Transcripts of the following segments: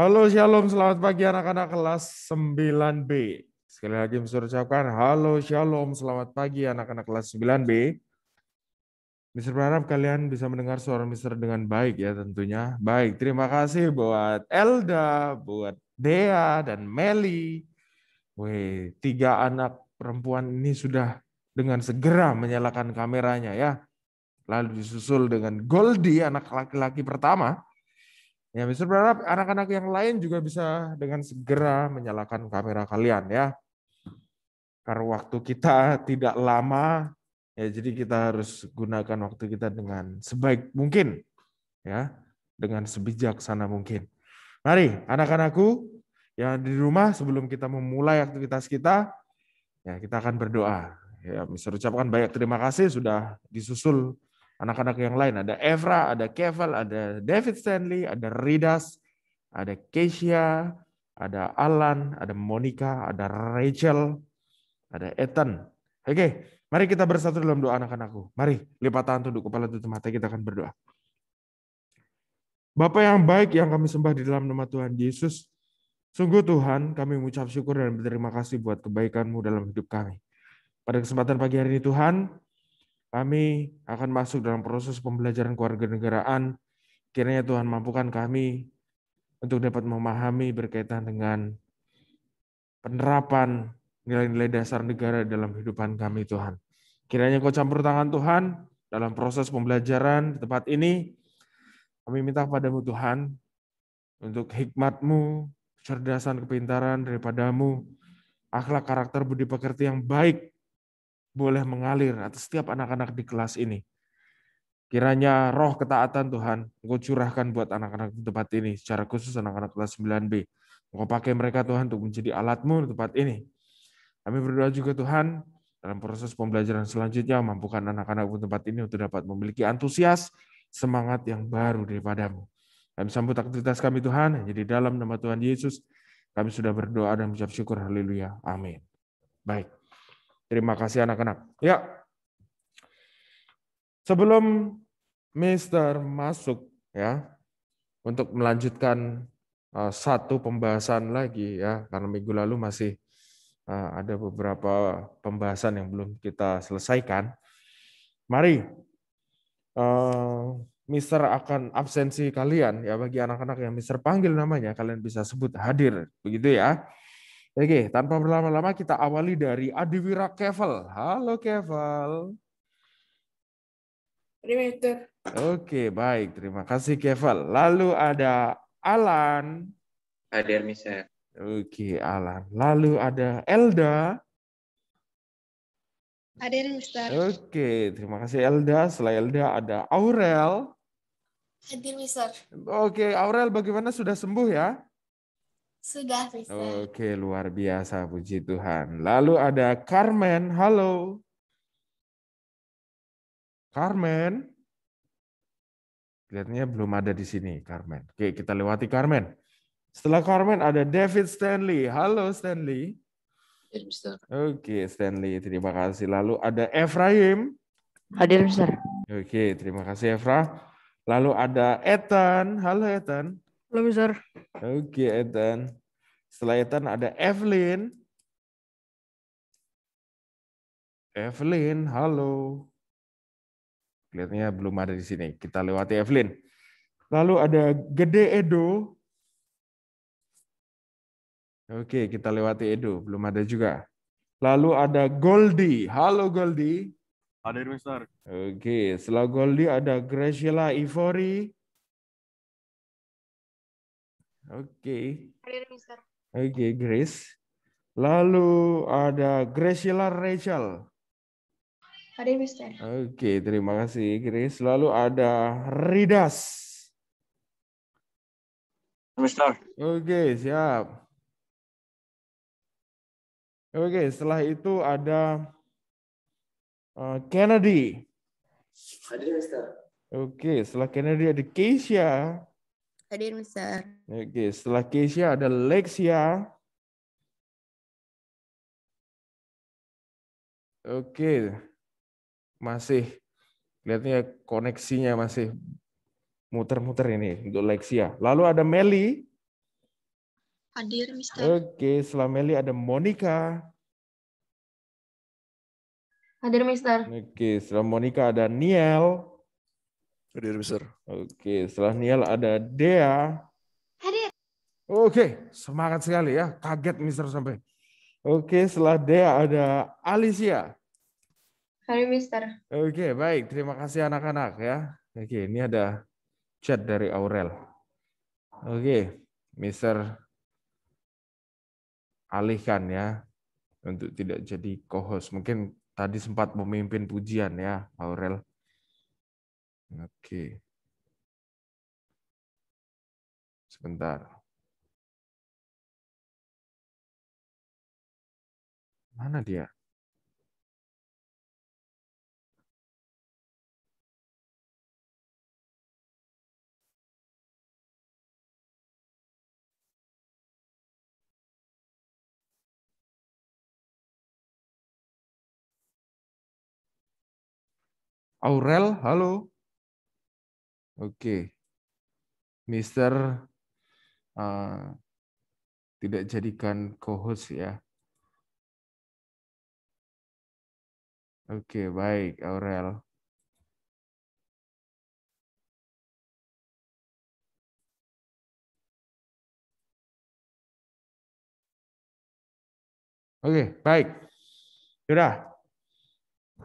Halo Shalom, selamat pagi anak-anak kelas 9B. Sekali lagi saya ucapkan halo Shalom, selamat pagi anak-anak kelas 9B. Mister berharap kalian bisa mendengar suara Mister dengan baik ya tentunya. Baik, terima kasih buat Elda, buat Dea, dan Meli. Wih, tiga anak perempuan ini sudah dengan segera menyalakan kameranya ya. Lalu disusul dengan Goldie, anak laki-laki pertama. Ya, Mister berharap anak-anak yang lain juga bisa dengan segera menyalakan kamera kalian ya. Karena waktu kita tidak lama, ya jadi kita harus gunakan waktu kita dengan sebaik mungkin ya, dengan sebijaksana mungkin. Mari anak-anakku yang di rumah sebelum kita memulai aktivitas kita, ya kita akan berdoa. Ya, Mister ucapkan banyak terima kasih sudah disusul anak-anak yang lain. Ada Evra, ada Keval, ada David Stanley, ada Ridas, ada Keisha, ada Alan, ada Monica, ada Rachel, ada Ethan. Oke, okay, mari kita bersatu dalam doa anak-anakku. Mari, lipat tangan tunduk kepala tutup mata, kita akan berdoa. Bapak yang baik yang kami sembah di dalam nama Tuhan Yesus, sungguh Tuhan kami mengucap syukur dan berterima kasih buat kebaikan-Mu dalam hidup kami. Pada kesempatan pagi hari ini Tuhan, kami akan masuk dalam proses pembelajaran keluarga negaraan. Kiranya Tuhan mampukan kami untuk dapat memahami berkaitan dengan penerapan nilai-nilai dasar negara dalam kehidupan kami Tuhan. Kiranya Kau campur tangan Tuhan dalam proses pembelajaran di tempat ini. Kami minta padamu Tuhan untuk hikmatmu, kecerdasan, kepintaran daripadamu, akhlak karakter budi pekerti yang baik boleh mengalir atas setiap anak-anak di kelas ini. Kiranya roh ketaatan Tuhan Engkau curahkan buat anak-anak di tempat ini, secara khusus anak-anak kelas 9B. Engkau pakai mereka Tuhan untuk menjadi alatmu di tempat ini. Kami berdoa juga Tuhan, dalam proses pembelajaran selanjutnya, mampukan anak-anak di tempat ini untuk dapat memiliki antusias, semangat yang baru daripadamu. Kami sambut aktivitas kami Tuhan, jadi dalam nama Tuhan Yesus, kami sudah berdoa dan mengucap syukur. Haleluya. Amin. Baik. Terima kasih anak-anak. Ya. Sebelum Mister masuk ya untuk melanjutkan uh, satu pembahasan lagi ya karena minggu lalu masih uh, ada beberapa pembahasan yang belum kita selesaikan. Mari uh, Mister akan absensi kalian ya bagi anak-anak yang Mister panggil namanya kalian bisa sebut hadir begitu ya. Oke, tanpa berlama-lama kita awali dari Adiwira Kevel. Halo Terima kasih. Oke, baik. Terima kasih Kevel. Lalu ada Alan. Hadir Mister. Ya. Oke, Alan. Lalu ada Elda. Hadir Mister. Oke, terima kasih Elda. Selain Elda ada Aurel. Hadir Mister. Oke, Aurel bagaimana sudah sembuh ya? Sudah bisa. Oke, luar biasa puji Tuhan. Lalu ada Carmen. Halo. Carmen. Kelihatannya belum ada di sini, Carmen. Oke, kita lewati Carmen. Setelah Carmen ada David Stanley. Halo Stanley. Ya, Mister. Oke, Stanley. Terima kasih. Lalu ada Efraim. Hadir, Mister. Oke, terima kasih Efra. Lalu ada Ethan. Halo Ethan. Halo, Mister. Oke, okay, Ethan. Setelah Ethan ada Evelyn. Evelyn, halo. Kelihatannya belum ada di sini. Kita lewati Evelyn. Lalu ada Gede Edo. Oke, kita lewati Edo. Belum ada juga. Lalu ada Goldie. Halo Goldie. Ada Mister. Oke, setelah Goldie ada Graciela Ivory. Oke. Okay. Oke, okay, Grace. Lalu ada Graciela Rachel. Hadir, Mister. Oke, okay, terima kasih, Grace. Lalu ada Ridas. Mister. Oke, okay, siap. Oke, okay, setelah itu ada eh, Kennedy. Hadir, Mister. Oke, okay, setelah Kennedy ada Keisha. Hadir Mister. Oke, setelah Kesia ada Lexia. Oke. Masih lihatnya koneksinya masih muter-muter ini untuk Lexia. Lalu ada Meli. Hadir Mister. Oke, setelah Meli ada Monica. Hadir Mister. Oke, setelah Monica ada Niel hadir besar. Oke, setelah Nial ada Dea. Hadir. Oke, semangat sekali ya. Kaget Mister sampai. Oke, setelah Dea ada Alicia. Hari Mister. Oke, baik. Terima kasih anak-anak ya. Oke, ini ada chat dari Aurel. Oke, Mister alihkan ya untuk tidak jadi co-host. Mungkin tadi sempat memimpin pujian ya Aurel. Oke. Sebentar. Mana dia? Aurel, halo. Oke. Mister uh, tidak jadikan co-host ya. Oke, baik Aurel. Oke, baik. Sudah.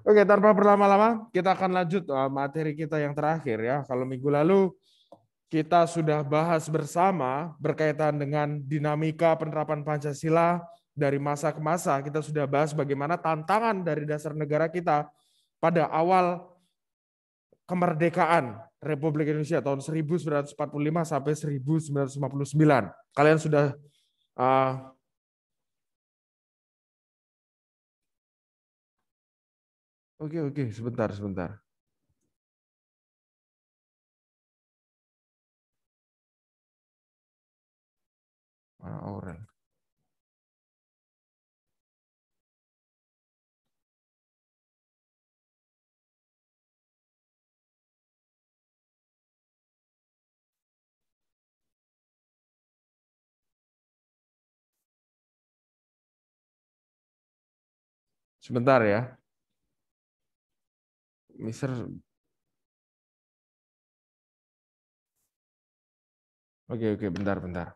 Oke, tanpa berlama-lama, kita akan lanjut eh, materi kita yang terakhir ya. Kalau minggu lalu kita sudah bahas bersama berkaitan dengan dinamika penerapan Pancasila dari masa ke masa. Kita sudah bahas bagaimana tantangan dari dasar negara kita pada awal kemerdekaan Republik Indonesia tahun 1945 sampai 1959. Kalian sudah eh, Oke, oke, sebentar, sebentar. Mana Aurel? Sebentar ya. Mister Oke, oke, bentar, bentar.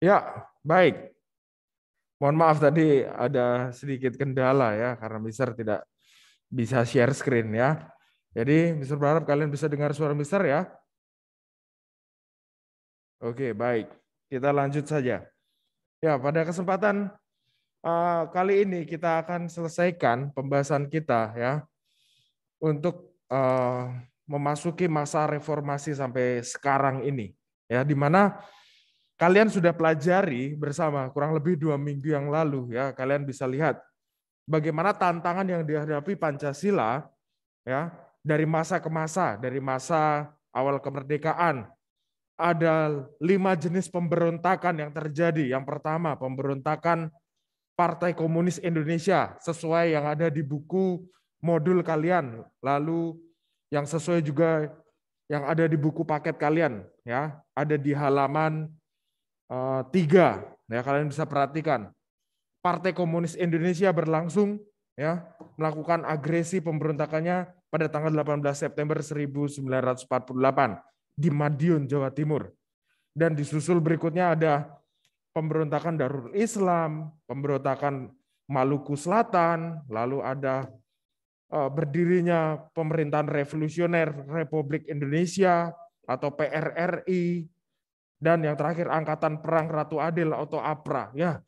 Ya, baik. Mohon maaf tadi ada sedikit kendala ya, karena Mister tidak bisa share screen ya. Jadi Mister berharap kalian bisa dengar suara Mister ya. Oke, baik. Kita lanjut saja. Ya, pada kesempatan uh, kali ini kita akan selesaikan pembahasan kita ya untuk uh, memasuki masa reformasi sampai sekarang ini ya di mana Kalian sudah pelajari bersama kurang lebih dua minggu yang lalu ya. Kalian bisa lihat bagaimana tantangan yang dihadapi Pancasila ya dari masa ke masa, dari masa awal kemerdekaan ada lima jenis pemberontakan yang terjadi. Yang pertama, pemberontakan Partai Komunis Indonesia sesuai yang ada di buku modul kalian. Lalu yang sesuai juga yang ada di buku paket kalian ya, ada di halaman Eh, tiga ya kalian bisa perhatikan Partai Komunis Indonesia berlangsung ya melakukan agresi pemberontakannya pada tanggal 18 September 1948 di Madiun Jawa Timur dan disusul berikutnya ada pemberontakan Darul Islam, pemberontakan Maluku Selatan, lalu ada eh, berdirinya pemerintahan revolusioner Republik Indonesia atau PRRI dan yang terakhir angkatan perang Ratu Adil atau APRA. Ya,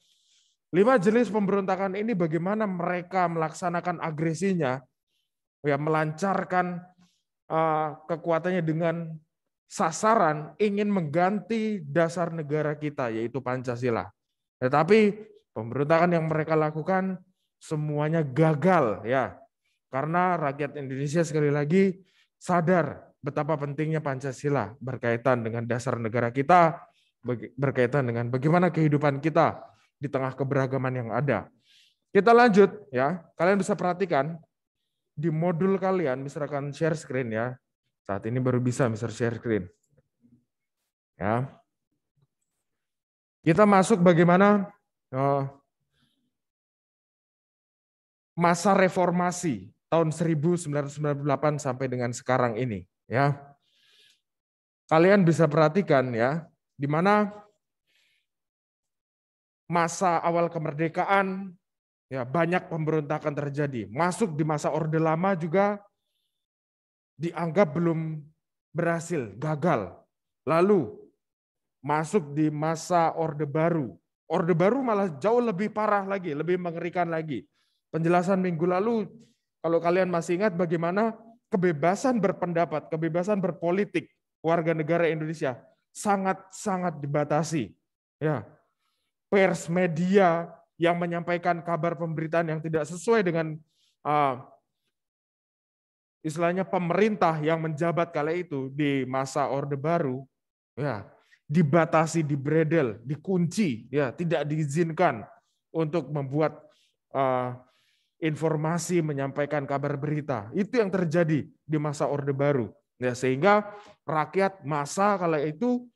lima jenis pemberontakan ini bagaimana mereka melaksanakan agresinya, ya melancarkan uh, kekuatannya dengan sasaran ingin mengganti dasar negara kita yaitu Pancasila. Tetapi pemberontakan yang mereka lakukan semuanya gagal ya. Karena rakyat Indonesia sekali lagi sadar betapa pentingnya Pancasila berkaitan dengan dasar negara kita, berkaitan dengan bagaimana kehidupan kita di tengah keberagaman yang ada. Kita lanjut ya. Kalian bisa perhatikan di modul kalian misalkan share screen ya. Saat ini baru bisa Mister share screen. Ya. Kita masuk bagaimana uh, masa reformasi tahun 1998 sampai dengan sekarang ini. Ya. Kalian bisa perhatikan ya, di mana masa awal kemerdekaan ya banyak pemberontakan terjadi. Masuk di masa Orde Lama juga dianggap belum berhasil, gagal. Lalu masuk di masa Orde Baru. Orde Baru malah jauh lebih parah lagi, lebih mengerikan lagi. Penjelasan minggu lalu kalau kalian masih ingat bagaimana kebebasan berpendapat, kebebasan berpolitik warga negara Indonesia sangat-sangat dibatasi. Ya, pers media yang menyampaikan kabar pemberitaan yang tidak sesuai dengan uh, istilahnya pemerintah yang menjabat kala itu di masa Orde Baru, ya dibatasi, dibredel, dikunci, ya tidak diizinkan untuk membuat uh, informasi, menyampaikan kabar berita. Itu yang terjadi di masa Orde Baru. Ya, sehingga rakyat masa kala itu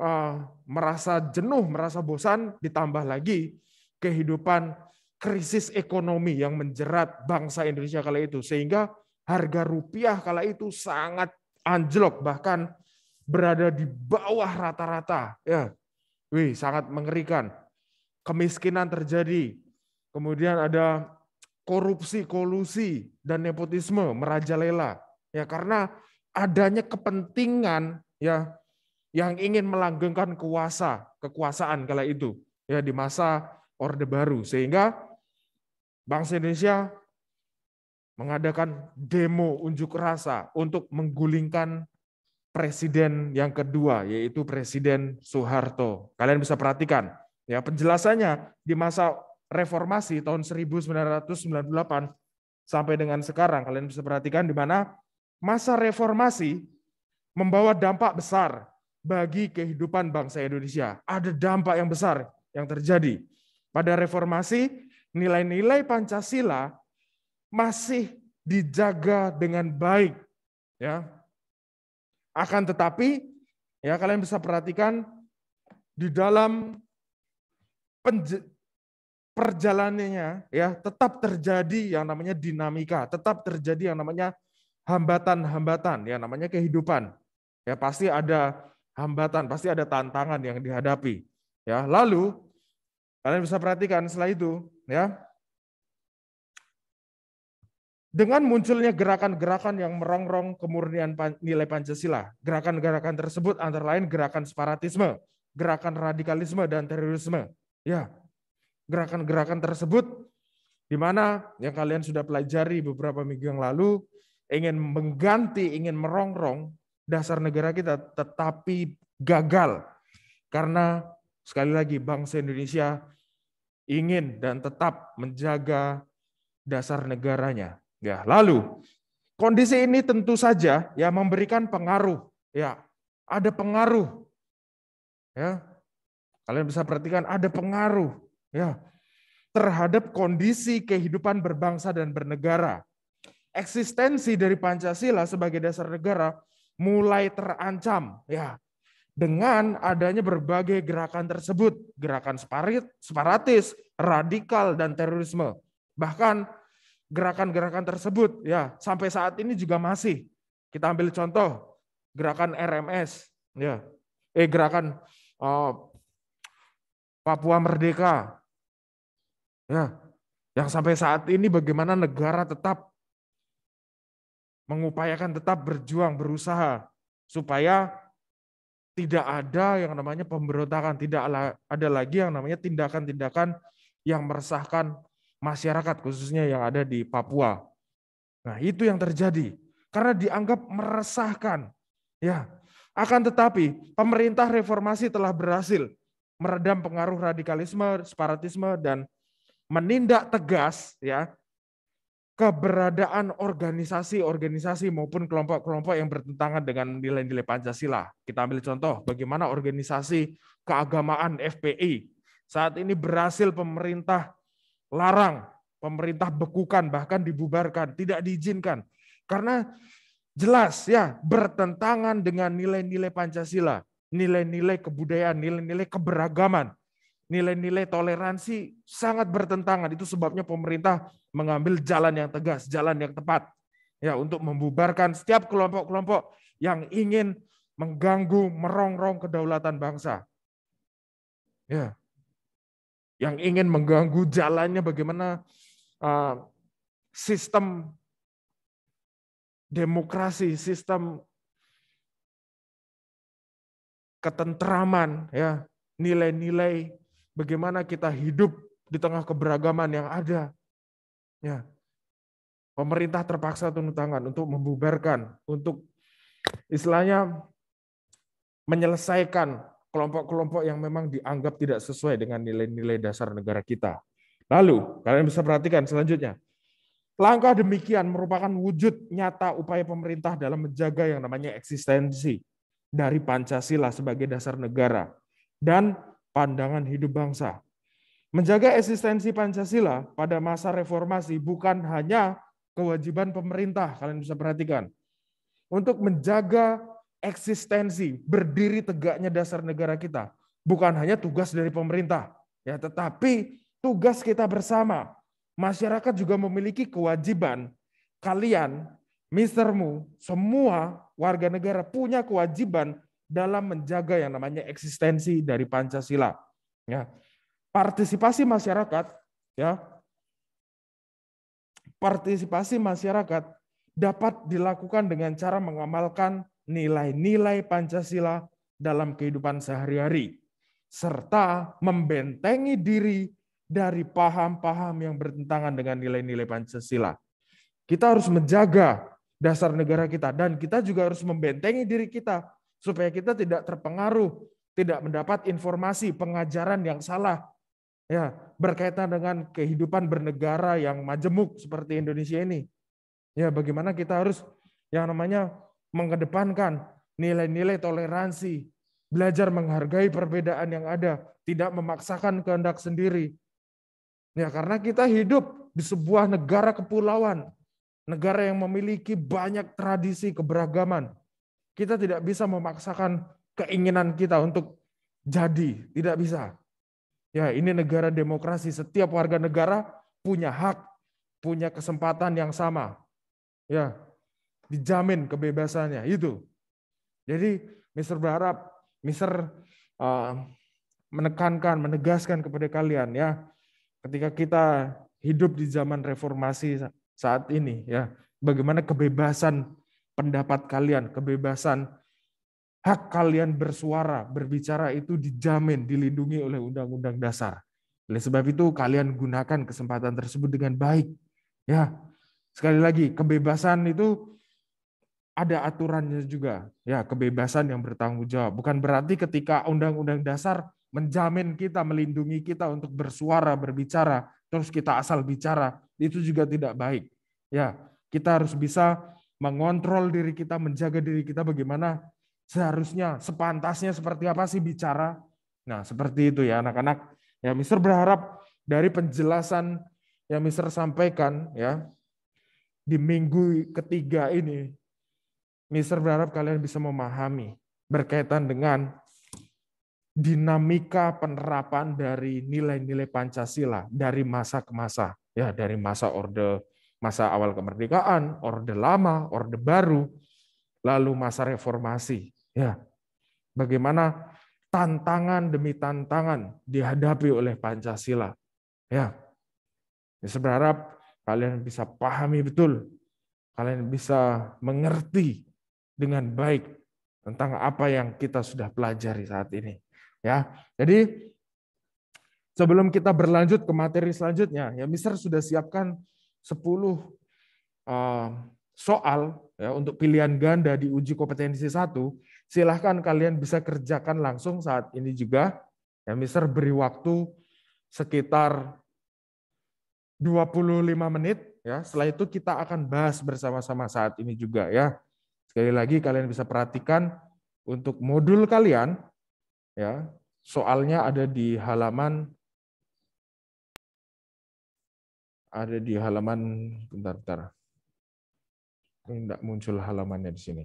uh, merasa jenuh, merasa bosan, ditambah lagi kehidupan krisis ekonomi yang menjerat bangsa Indonesia kala itu. Sehingga harga rupiah kala itu sangat anjlok, bahkan berada di bawah rata-rata. Ya, Wih, sangat mengerikan. Kemiskinan terjadi. Kemudian ada korupsi, kolusi, dan nepotisme merajalela. Ya karena adanya kepentingan ya yang ingin melanggengkan kuasa, kekuasaan kala itu ya di masa Orde Baru sehingga bangsa Indonesia mengadakan demo unjuk rasa untuk menggulingkan presiden yang kedua yaitu Presiden Soeharto. Kalian bisa perhatikan ya penjelasannya di masa reformasi tahun 1998 sampai dengan sekarang. Kalian bisa perhatikan di mana masa reformasi membawa dampak besar bagi kehidupan bangsa Indonesia. Ada dampak yang besar yang terjadi. Pada reformasi, nilai-nilai Pancasila masih dijaga dengan baik, ya. Akan tetapi, ya kalian bisa perhatikan di dalam perjalanannya ya tetap terjadi yang namanya dinamika, tetap terjadi yang namanya hambatan-hambatan ya namanya kehidupan. Ya pasti ada hambatan, pasti ada tantangan yang dihadapi. Ya, lalu kalian bisa perhatikan setelah itu ya. Dengan munculnya gerakan-gerakan yang merongrong kemurnian nilai Pancasila, gerakan-gerakan tersebut antara lain gerakan separatisme, gerakan radikalisme dan terorisme. Ya, gerakan-gerakan tersebut di mana yang kalian sudah pelajari beberapa minggu yang lalu ingin mengganti, ingin merongrong dasar negara kita tetapi gagal karena sekali lagi bangsa Indonesia ingin dan tetap menjaga dasar negaranya. Ya, lalu kondisi ini tentu saja ya memberikan pengaruh ya ada pengaruh ya kalian bisa perhatikan ada pengaruh ya terhadap kondisi kehidupan berbangsa dan bernegara. Eksistensi dari Pancasila sebagai dasar negara mulai terancam ya dengan adanya berbagai gerakan tersebut, gerakan separatis, radikal dan terorisme. Bahkan gerakan-gerakan tersebut ya sampai saat ini juga masih kita ambil contoh gerakan RMS ya eh gerakan uh, Papua Merdeka Ya, yang sampai saat ini bagaimana negara tetap mengupayakan tetap berjuang, berusaha supaya tidak ada yang namanya pemberontakan, tidak ada lagi yang namanya tindakan-tindakan yang meresahkan masyarakat khususnya yang ada di Papua. Nah, itu yang terjadi karena dianggap meresahkan. Ya. Akan tetapi, pemerintah reformasi telah berhasil meredam pengaruh radikalisme, separatisme dan menindak tegas ya keberadaan organisasi-organisasi maupun kelompok-kelompok yang bertentangan dengan nilai-nilai Pancasila. Kita ambil contoh bagaimana organisasi keagamaan FPI saat ini berhasil pemerintah larang, pemerintah bekukan bahkan dibubarkan, tidak diizinkan. Karena jelas ya bertentangan dengan nilai-nilai Pancasila, nilai-nilai kebudayaan, nilai-nilai keberagaman nilai-nilai toleransi sangat bertentangan. Itu sebabnya pemerintah mengambil jalan yang tegas, jalan yang tepat ya untuk membubarkan setiap kelompok-kelompok yang ingin mengganggu, merongrong kedaulatan bangsa. Ya. Yang ingin mengganggu jalannya bagaimana uh, sistem demokrasi, sistem ketentraman ya, nilai-nilai bagaimana kita hidup di tengah keberagaman yang ada. Ya. Pemerintah terpaksa turun tangan untuk membubarkan, untuk istilahnya menyelesaikan kelompok-kelompok yang memang dianggap tidak sesuai dengan nilai-nilai dasar negara kita. Lalu, kalian bisa perhatikan selanjutnya. Langkah demikian merupakan wujud nyata upaya pemerintah dalam menjaga yang namanya eksistensi dari Pancasila sebagai dasar negara dan pandangan hidup bangsa. Menjaga eksistensi Pancasila pada masa reformasi bukan hanya kewajiban pemerintah, kalian bisa perhatikan. Untuk menjaga eksistensi, berdiri tegaknya dasar negara kita, bukan hanya tugas dari pemerintah, ya, tetapi tugas kita bersama. Masyarakat juga memiliki kewajiban. Kalian, mistermu, semua warga negara punya kewajiban dalam menjaga yang namanya eksistensi dari Pancasila. Ya. Partisipasi masyarakat, ya, partisipasi masyarakat dapat dilakukan dengan cara mengamalkan nilai-nilai Pancasila dalam kehidupan sehari-hari, serta membentengi diri dari paham-paham yang bertentangan dengan nilai-nilai Pancasila. Kita harus menjaga dasar negara kita, dan kita juga harus membentengi diri kita supaya kita tidak terpengaruh, tidak mendapat informasi pengajaran yang salah ya berkaitan dengan kehidupan bernegara yang majemuk seperti Indonesia ini. Ya, bagaimana kita harus yang namanya mengedepankan nilai-nilai toleransi, belajar menghargai perbedaan yang ada, tidak memaksakan kehendak sendiri. Ya, karena kita hidup di sebuah negara kepulauan, negara yang memiliki banyak tradisi keberagaman. Kita tidak bisa memaksakan keinginan kita untuk jadi, tidak bisa. Ya, ini negara demokrasi, setiap warga negara punya hak, punya kesempatan yang sama. Ya, dijamin kebebasannya itu. Jadi, Mister berharap, Mister uh, menekankan, menegaskan kepada kalian ya, ketika kita hidup di zaman reformasi saat ini ya, bagaimana kebebasan pendapat kalian, kebebasan hak kalian bersuara, berbicara itu dijamin, dilindungi oleh undang-undang dasar. Oleh sebab itu kalian gunakan kesempatan tersebut dengan baik. Ya. Sekali lagi, kebebasan itu ada aturannya juga. Ya, kebebasan yang bertanggung jawab. Bukan berarti ketika undang-undang dasar menjamin kita, melindungi kita untuk bersuara, berbicara, terus kita asal bicara, itu juga tidak baik. Ya, kita harus bisa mengontrol diri kita, menjaga diri kita bagaimana seharusnya, sepantasnya seperti apa sih bicara. Nah, seperti itu ya anak-anak. Ya, Mister berharap dari penjelasan yang Mister sampaikan ya di minggu ketiga ini, Mister berharap kalian bisa memahami berkaitan dengan dinamika penerapan dari nilai-nilai Pancasila dari masa ke masa, ya dari masa Orde masa awal kemerdekaan, Orde Lama, Orde Baru, lalu masa reformasi. Ya, bagaimana tantangan demi tantangan dihadapi oleh Pancasila. Ya, ya, saya berharap kalian bisa pahami betul, kalian bisa mengerti dengan baik tentang apa yang kita sudah pelajari saat ini. Ya, jadi sebelum kita berlanjut ke materi selanjutnya, ya Mister sudah siapkan 10 ehm, soal ya, untuk pilihan ganda di uji kompetensi satu, silahkan kalian bisa kerjakan langsung saat ini juga. Ya, Mister beri waktu sekitar 25 menit. Ya, setelah itu kita akan bahas bersama-sama saat ini juga ya. Sekali lagi kalian bisa perhatikan untuk modul kalian ya, soalnya ada di halaman ada di halaman bentar bentar. Ini tidak muncul halamannya di sini.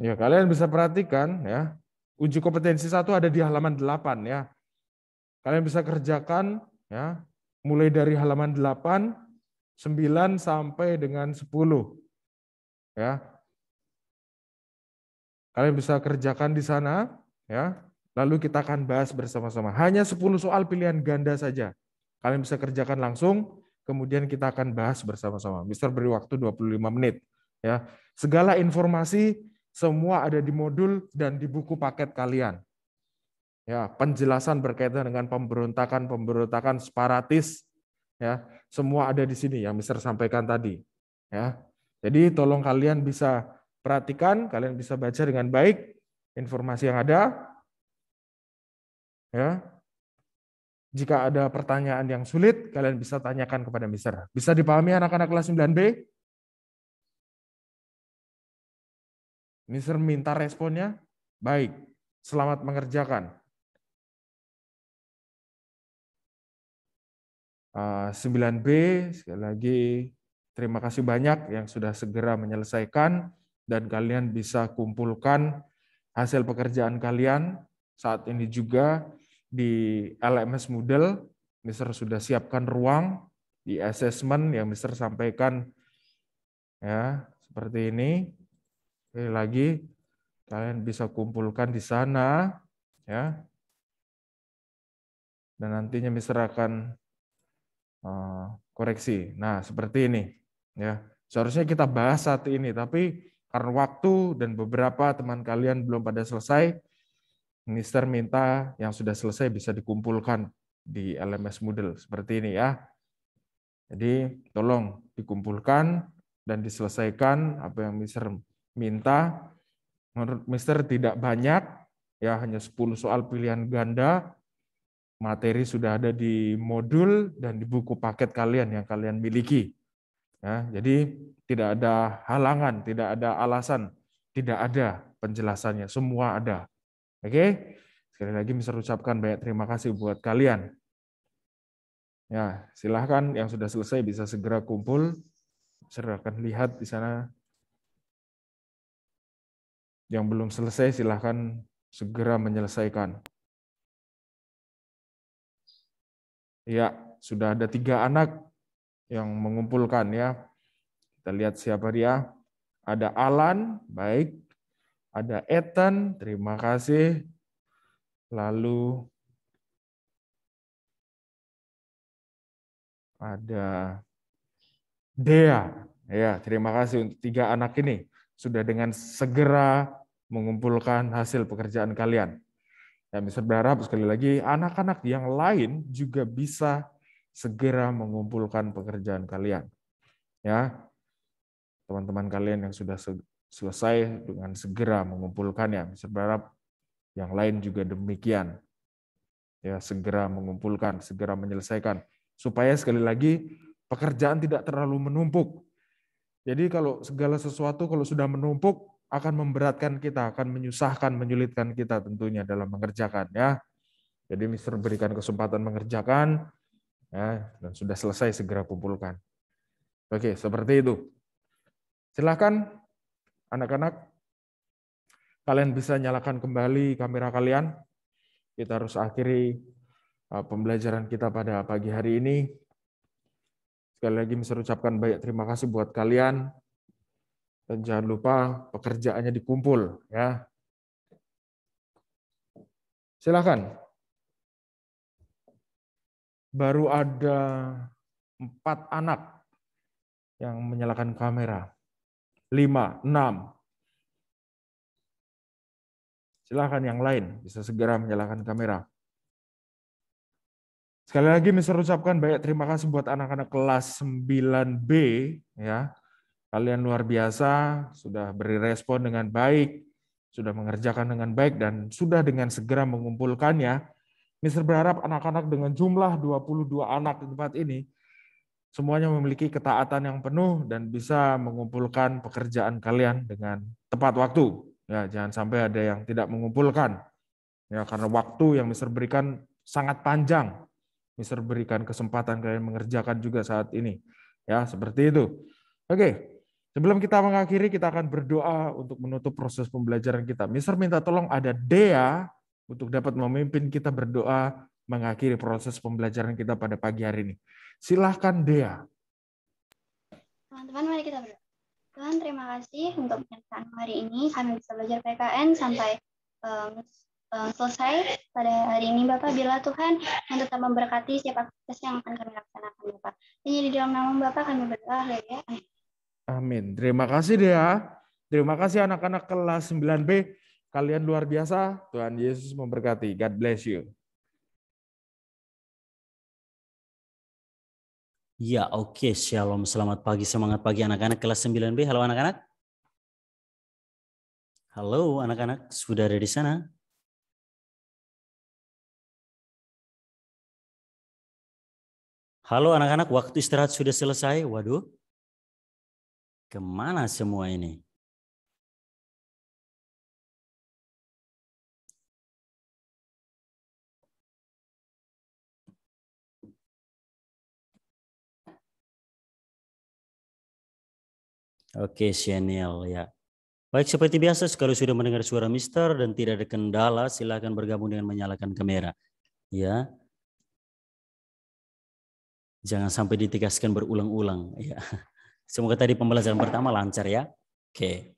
Ya, kalian bisa perhatikan ya. Uji kompetensi satu ada di halaman 8 ya. Kalian bisa kerjakan ya mulai dari halaman 8, 9 sampai dengan 10. Ya. Kalian bisa kerjakan di sana, ya. Lalu kita akan bahas bersama-sama. Hanya 10 soal pilihan ganda saja. Kalian bisa kerjakan langsung, kemudian kita akan bahas bersama-sama. Mister beri waktu 25 menit, ya. Segala informasi semua ada di modul dan di buku paket kalian ya penjelasan berkaitan dengan pemberontakan pemberontakan separatis ya semua ada di sini yang Mister sampaikan tadi ya jadi tolong kalian bisa perhatikan kalian bisa baca dengan baik informasi yang ada ya jika ada pertanyaan yang sulit kalian bisa tanyakan kepada Mister bisa dipahami anak-anak kelas 9B Mister minta responnya baik selamat mengerjakan 9B, eh, sekali lagi terima kasih banyak yang sudah segera menyelesaikan dan kalian bisa kumpulkan hasil pekerjaan kalian saat ini juga di LMS Moodle. Mister sudah siapkan ruang di assessment yang Mister sampaikan ya seperti ini. Sekali lagi kalian bisa kumpulkan di sana ya. Dan nantinya Mister akan Eh, koreksi. Nah, seperti ini ya. Seharusnya kita bahas saat ini, tapi karena waktu dan beberapa teman kalian belum pada selesai, Mister minta yang sudah selesai bisa dikumpulkan di LMS Moodle seperti ini ya. Jadi tolong dikumpulkan dan diselesaikan apa yang Mister minta. Menurut Mister tidak banyak, ya hanya 10 soal pilihan ganda materi sudah ada di modul dan di buku paket kalian yang kalian miliki. Ya, jadi tidak ada halangan, tidak ada alasan, tidak ada penjelasannya, semua ada. Oke, sekali lagi bisa ucapkan banyak terima kasih buat kalian. Ya, silahkan yang sudah selesai bisa segera kumpul, Segera akan lihat di sana. Yang belum selesai silahkan segera menyelesaikan. Ya, sudah ada tiga anak yang mengumpulkan ya. Kita lihat siapa dia. Ada Alan, baik. Ada Ethan, terima kasih. Lalu ada Dea. Ya, terima kasih untuk tiga anak ini sudah dengan segera mengumpulkan hasil pekerjaan kalian. Dan Mister berharap sekali lagi anak-anak yang lain juga bisa segera mengumpulkan pekerjaan kalian. Ya, teman-teman kalian yang sudah selesai dengan segera mengumpulkannya. Mister berharap yang lain juga demikian. Ya, segera mengumpulkan, segera menyelesaikan supaya sekali lagi pekerjaan tidak terlalu menumpuk. Jadi kalau segala sesuatu kalau sudah menumpuk akan memberatkan kita, akan menyusahkan, menyulitkan kita tentunya dalam mengerjakan ya. Jadi Mister berikan kesempatan mengerjakan ya, dan sudah selesai segera kumpulkan. Oke, seperti itu. Silahkan anak-anak kalian bisa nyalakan kembali kamera kalian. Kita harus akhiri uh, pembelajaran kita pada pagi hari ini. Sekali lagi Mister ucapkan banyak terima kasih buat kalian dan jangan lupa pekerjaannya dikumpul ya. Silakan. Baru ada empat anak yang menyalakan kamera. Lima, enam. Silakan yang lain bisa segera menyalakan kamera. Sekali lagi Mister ucapkan banyak terima kasih buat anak-anak kelas 9B ya Kalian luar biasa, sudah beri respon dengan baik, sudah mengerjakan dengan baik, dan sudah dengan segera mengumpulkannya. Mister berharap anak-anak dengan jumlah 22 anak di tempat ini, semuanya memiliki ketaatan yang penuh dan bisa mengumpulkan pekerjaan kalian dengan tepat waktu. Ya, jangan sampai ada yang tidak mengumpulkan. Ya, karena waktu yang Mister berikan sangat panjang. Mister berikan kesempatan kalian mengerjakan juga saat ini. Ya, seperti itu. Oke. Sebelum kita mengakhiri, kita akan berdoa untuk menutup proses pembelajaran kita. Mister minta tolong ada Dea untuk dapat memimpin kita berdoa mengakhiri proses pembelajaran kita pada pagi hari ini. Silahkan Dea. Teman-teman, mari kita berdoa. Tuhan, terima kasih untuk penyertaan hari ini. Kami bisa belajar PKN sampai um, um, selesai pada hari ini, Bapak. Bila Tuhan yang tetap memberkati setiap aktivitas yang akan kami laksanakan, Bapak. Hanya di dalam nama Bapak kami berdoa, ya. Amin. Amin. Terima kasih dia. Ya. Terima kasih anak-anak kelas 9B. Kalian luar biasa. Tuhan Yesus memberkati. God bless you. Ya, oke. Okay. Shalom. Selamat pagi, semangat pagi anak-anak kelas 9B. Halo anak-anak. Halo anak-anak, sudah ada di sana? Halo anak-anak, waktu istirahat sudah selesai. Waduh, Kemana semua ini? Oke, Chanel ya. Baik, seperti biasa kalau sudah mendengar suara Mister dan tidak ada kendala, silakan bergabung dengan menyalakan kamera. Ya. Jangan sampai ditegaskan berulang-ulang, ya. Semoga tadi pembelajaran pertama lancar ya. Oke.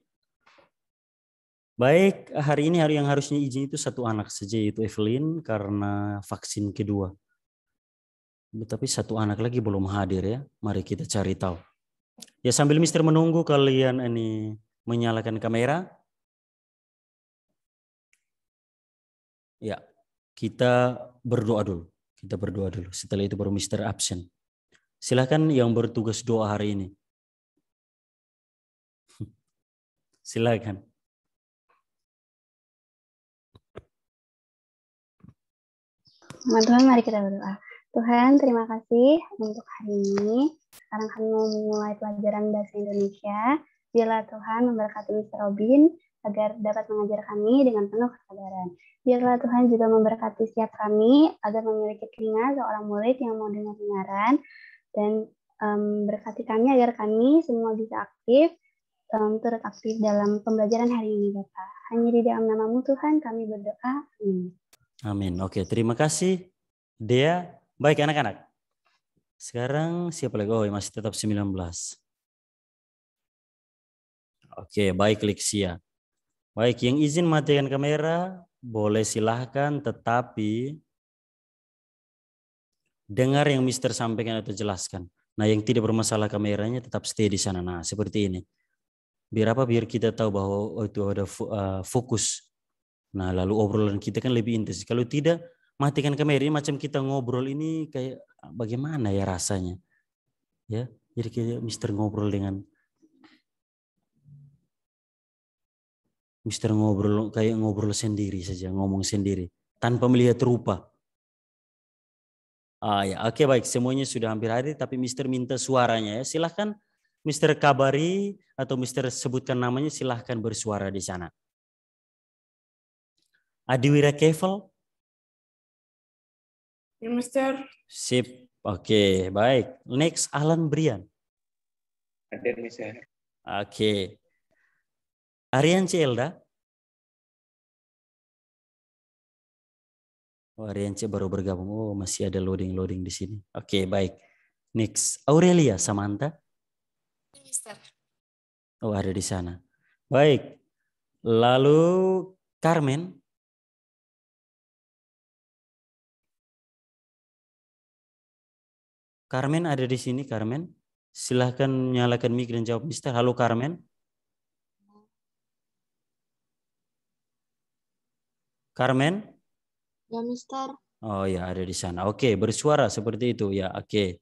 Baik, hari ini hari yang harusnya izin itu satu anak saja yaitu Evelyn karena vaksin kedua. Tapi satu anak lagi belum hadir ya. Mari kita cari tahu. Ya sambil Mister menunggu kalian ini menyalakan kamera. Ya, kita berdoa dulu. Kita berdoa dulu. Setelah itu baru Mister absen. Silahkan yang bertugas doa hari ini. Silakan. Teman-teman, mari kita berdoa. Tuhan, terima kasih untuk hari ini. Sekarang kami mau memulai pelajaran Bahasa Indonesia. Biarlah Tuhan memberkati Mr. Robin agar dapat mengajar kami dengan penuh kesadaran. Biarlah Tuhan juga memberkati setiap kami agar memiliki telinga seorang murid yang mau dengar dengaran dan um, berkati kami agar kami semua bisa aktif um, turut aktif dalam pembelajaran hari ini Bapak. Hanya di dalam namamu Tuhan kami berdoa. Amin. Amin. Oke, terima kasih Dia. Baik anak-anak. Sekarang siapa lagi? Oh, ya, masih tetap 19. Oke, baik Lixia. Baik, yang izin matikan kamera, boleh silahkan, tetapi dengar yang Mister sampaikan atau jelaskan. Nah, yang tidak bermasalah kameranya tetap stay di sana. Nah, seperti ini biar apa biar kita tahu bahwa oh, itu ada eh, fokus nah lalu obrolan kita kan lebih intens kalau tidak matikan kamera ini macam kita ngobrol ini kayak bagaimana ya rasanya ya jadi kayak Mister ngobrol dengan Mister ngobrol kayak ngobrol sendiri saja ngomong sendiri tanpa melihat rupa ah ya oke baik semuanya sudah hampir hari, tapi Mister minta suaranya ya silahkan Mr. Kabari atau Mr. sebutkan namanya silahkan bersuara di sana. Adiwira Kevel? Ya, Mr. Sip. Oke, okay, baik. Next, Alan Brian. Hadir, Mr. Oke. Okay. Arian Cielda? Oh, Arian C baru bergabung. Oh, masih ada loading-loading di sini. Oke, okay, baik. Next, Aurelia Samantha. Oh, ada di sana. Baik. Lalu Carmen. Carmen ada di sini, Carmen. Silahkan nyalakan mic dan jawab Mister. Halo Carmen. Carmen? Ya, Mister. Oh ya, ada di sana. Oke, bersuara seperti itu ya. Oke.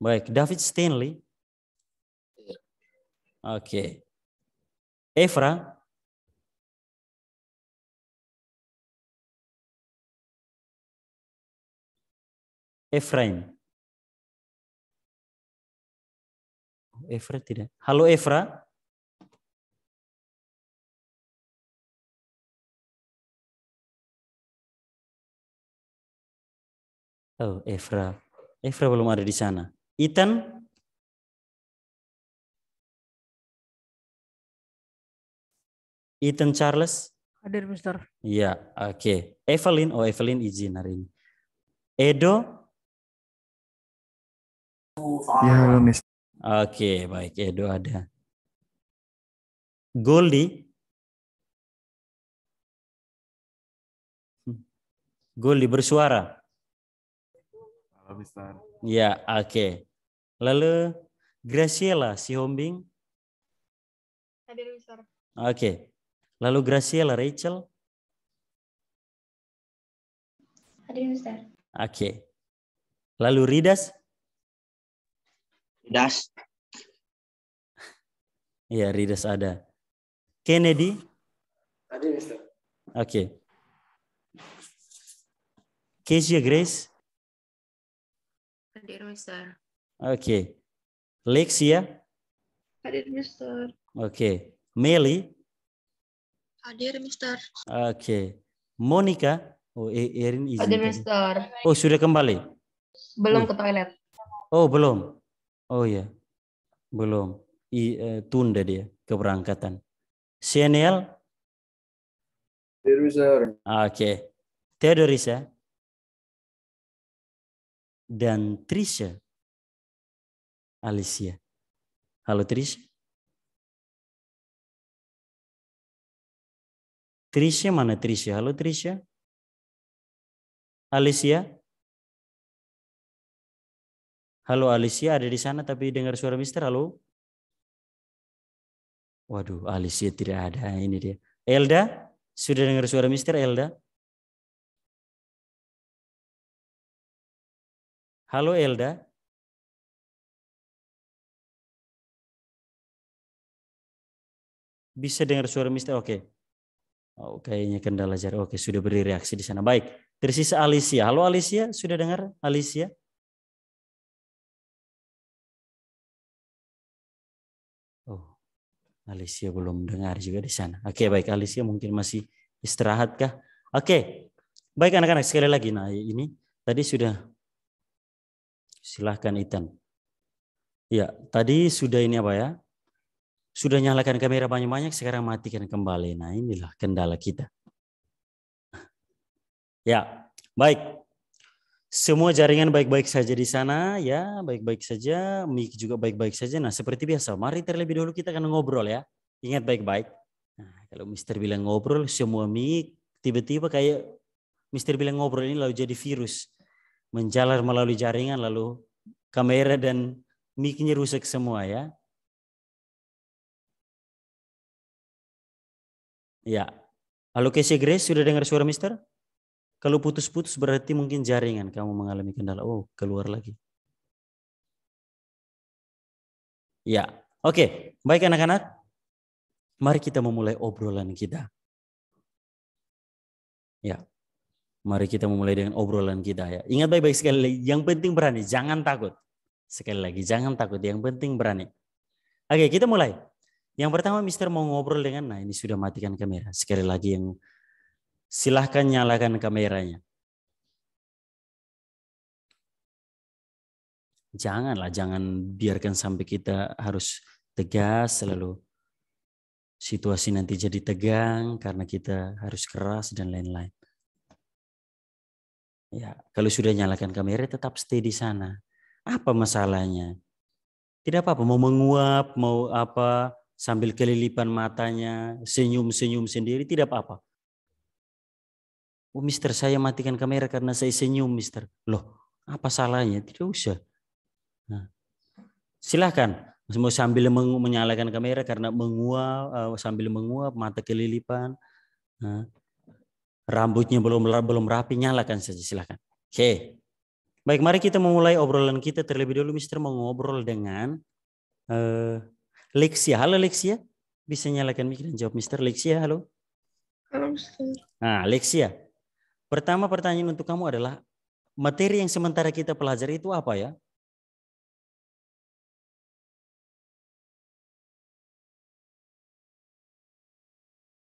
Baik, David Stanley. Oke. Okay. Efra. Efraim. Oh, Efra tidak. Halo Efra. Oh, Efra. Efra belum ada di sana. Ethan? Ethan Charles. Hadir, Mister. Iya, oke. Okay. Evelyn, oh Evelyn izin hari ini. Edo. Ya, Mister. Oke, okay, baik. Edo ada. Goldie. Hmm. Goldie bersuara. Halo, Mister. Ya, oke. Okay. Lalu Graciela Sihombing. Hadir, Mister. Oke. Okay. Lalu Graciela, Rachel. Hadirin Ustaz. Oke. Okay. Lalu Ridas. Ridas. Iya, Ridas ada. Kennedy. Hadirin Ustaz. Oke. Okay. Kesia Grace. Hadirin Ustaz. Oke. Okay. Lexia. Hadirin Ustaz. Oke. Okay. Meli. Hadir, Mister. Oke. Okay. Monica. Oh, eh, Erin izin. Hadir, Mister. Oh, sudah kembali? Belum oh. ke toilet. Oh, belum. Oh, ya. Belum. I, uh, tunda dia keberangkatan. CNL? Hadir, Mister. Oke. Okay. Theodorisa dan Trisha Alicia. Halo Trisha. Trisha mana Trisha? Halo Trisha. Alicia. Halo Alicia ada di sana tapi dengar suara Mister. Halo. Waduh, Alicia tidak ada. Ini dia. Elda, sudah dengar suara Mister Elda? Halo Elda. Bisa dengar suara Mister? Oke. Okay. Oh, kayaknya kendala jarak. Oke, sudah beri reaksi di sana. Baik. Tersisa Alicia. Halo Alicia, sudah dengar Alicia? Oh, Alicia belum dengar juga di sana. Oke, baik. Alicia mungkin masih istirahat kah? Oke. Baik anak-anak, sekali lagi. Nah, ini tadi sudah silahkan Ethan. Ya, tadi sudah ini apa ya? Sudah nyalakan kamera banyak-banyak, sekarang matikan kembali. Nah inilah kendala kita. Ya, baik. Semua jaringan baik-baik saja di sana, ya baik-baik saja, mic juga baik-baik saja. Nah seperti biasa, mari terlebih dahulu kita akan ngobrol ya. Ingat baik-baik. Nah, kalau Mister bilang ngobrol, semua mic tiba-tiba kayak Mister bilang ngobrol ini lalu jadi virus. Menjalar melalui jaringan, lalu kamera dan mic-nya rusak semua ya. Ya. Alokasi Grace sudah dengar suara Mister? Kalau putus-putus berarti mungkin jaringan kamu mengalami kendala. Oh, keluar lagi. Ya. Oke, baik anak-anak. Mari kita memulai obrolan kita. Ya. Mari kita memulai dengan obrolan kita ya. Ingat baik-baik sekali lagi, yang penting berani, jangan takut. Sekali lagi, jangan takut, yang penting berani. Oke, kita mulai. Yang pertama Mister mau ngobrol dengan, nah ini sudah matikan kamera. Sekali lagi yang silahkan nyalakan kameranya. Janganlah, jangan biarkan sampai kita harus tegas selalu. Situasi nanti jadi tegang karena kita harus keras dan lain-lain. Ya, kalau sudah nyalakan kamera tetap stay di sana. Apa masalahnya? Tidak apa-apa, mau menguap, mau apa, sambil kelilipan matanya, senyum-senyum sendiri, tidak apa-apa. Oh, mister, saya matikan kamera karena saya senyum, mister. Loh, apa salahnya? Tidak usah. Nah, silahkan. Mau sambil menyalakan kamera karena menguap, eh, sambil menguap, mata kelilipan. Nah. rambutnya belum belum rapi, nyalakan saja, silahkan. Oke. Baik, mari kita memulai obrolan kita terlebih dulu. Mister mengobrol dengan uh, Lexia. Halo Lexia. Bisa nyalakan mic dan jawab Mister Lexia. Halo. Halo Mister. Nah, Lexia. Pertama pertanyaan untuk kamu adalah materi yang sementara kita pelajari itu apa ya?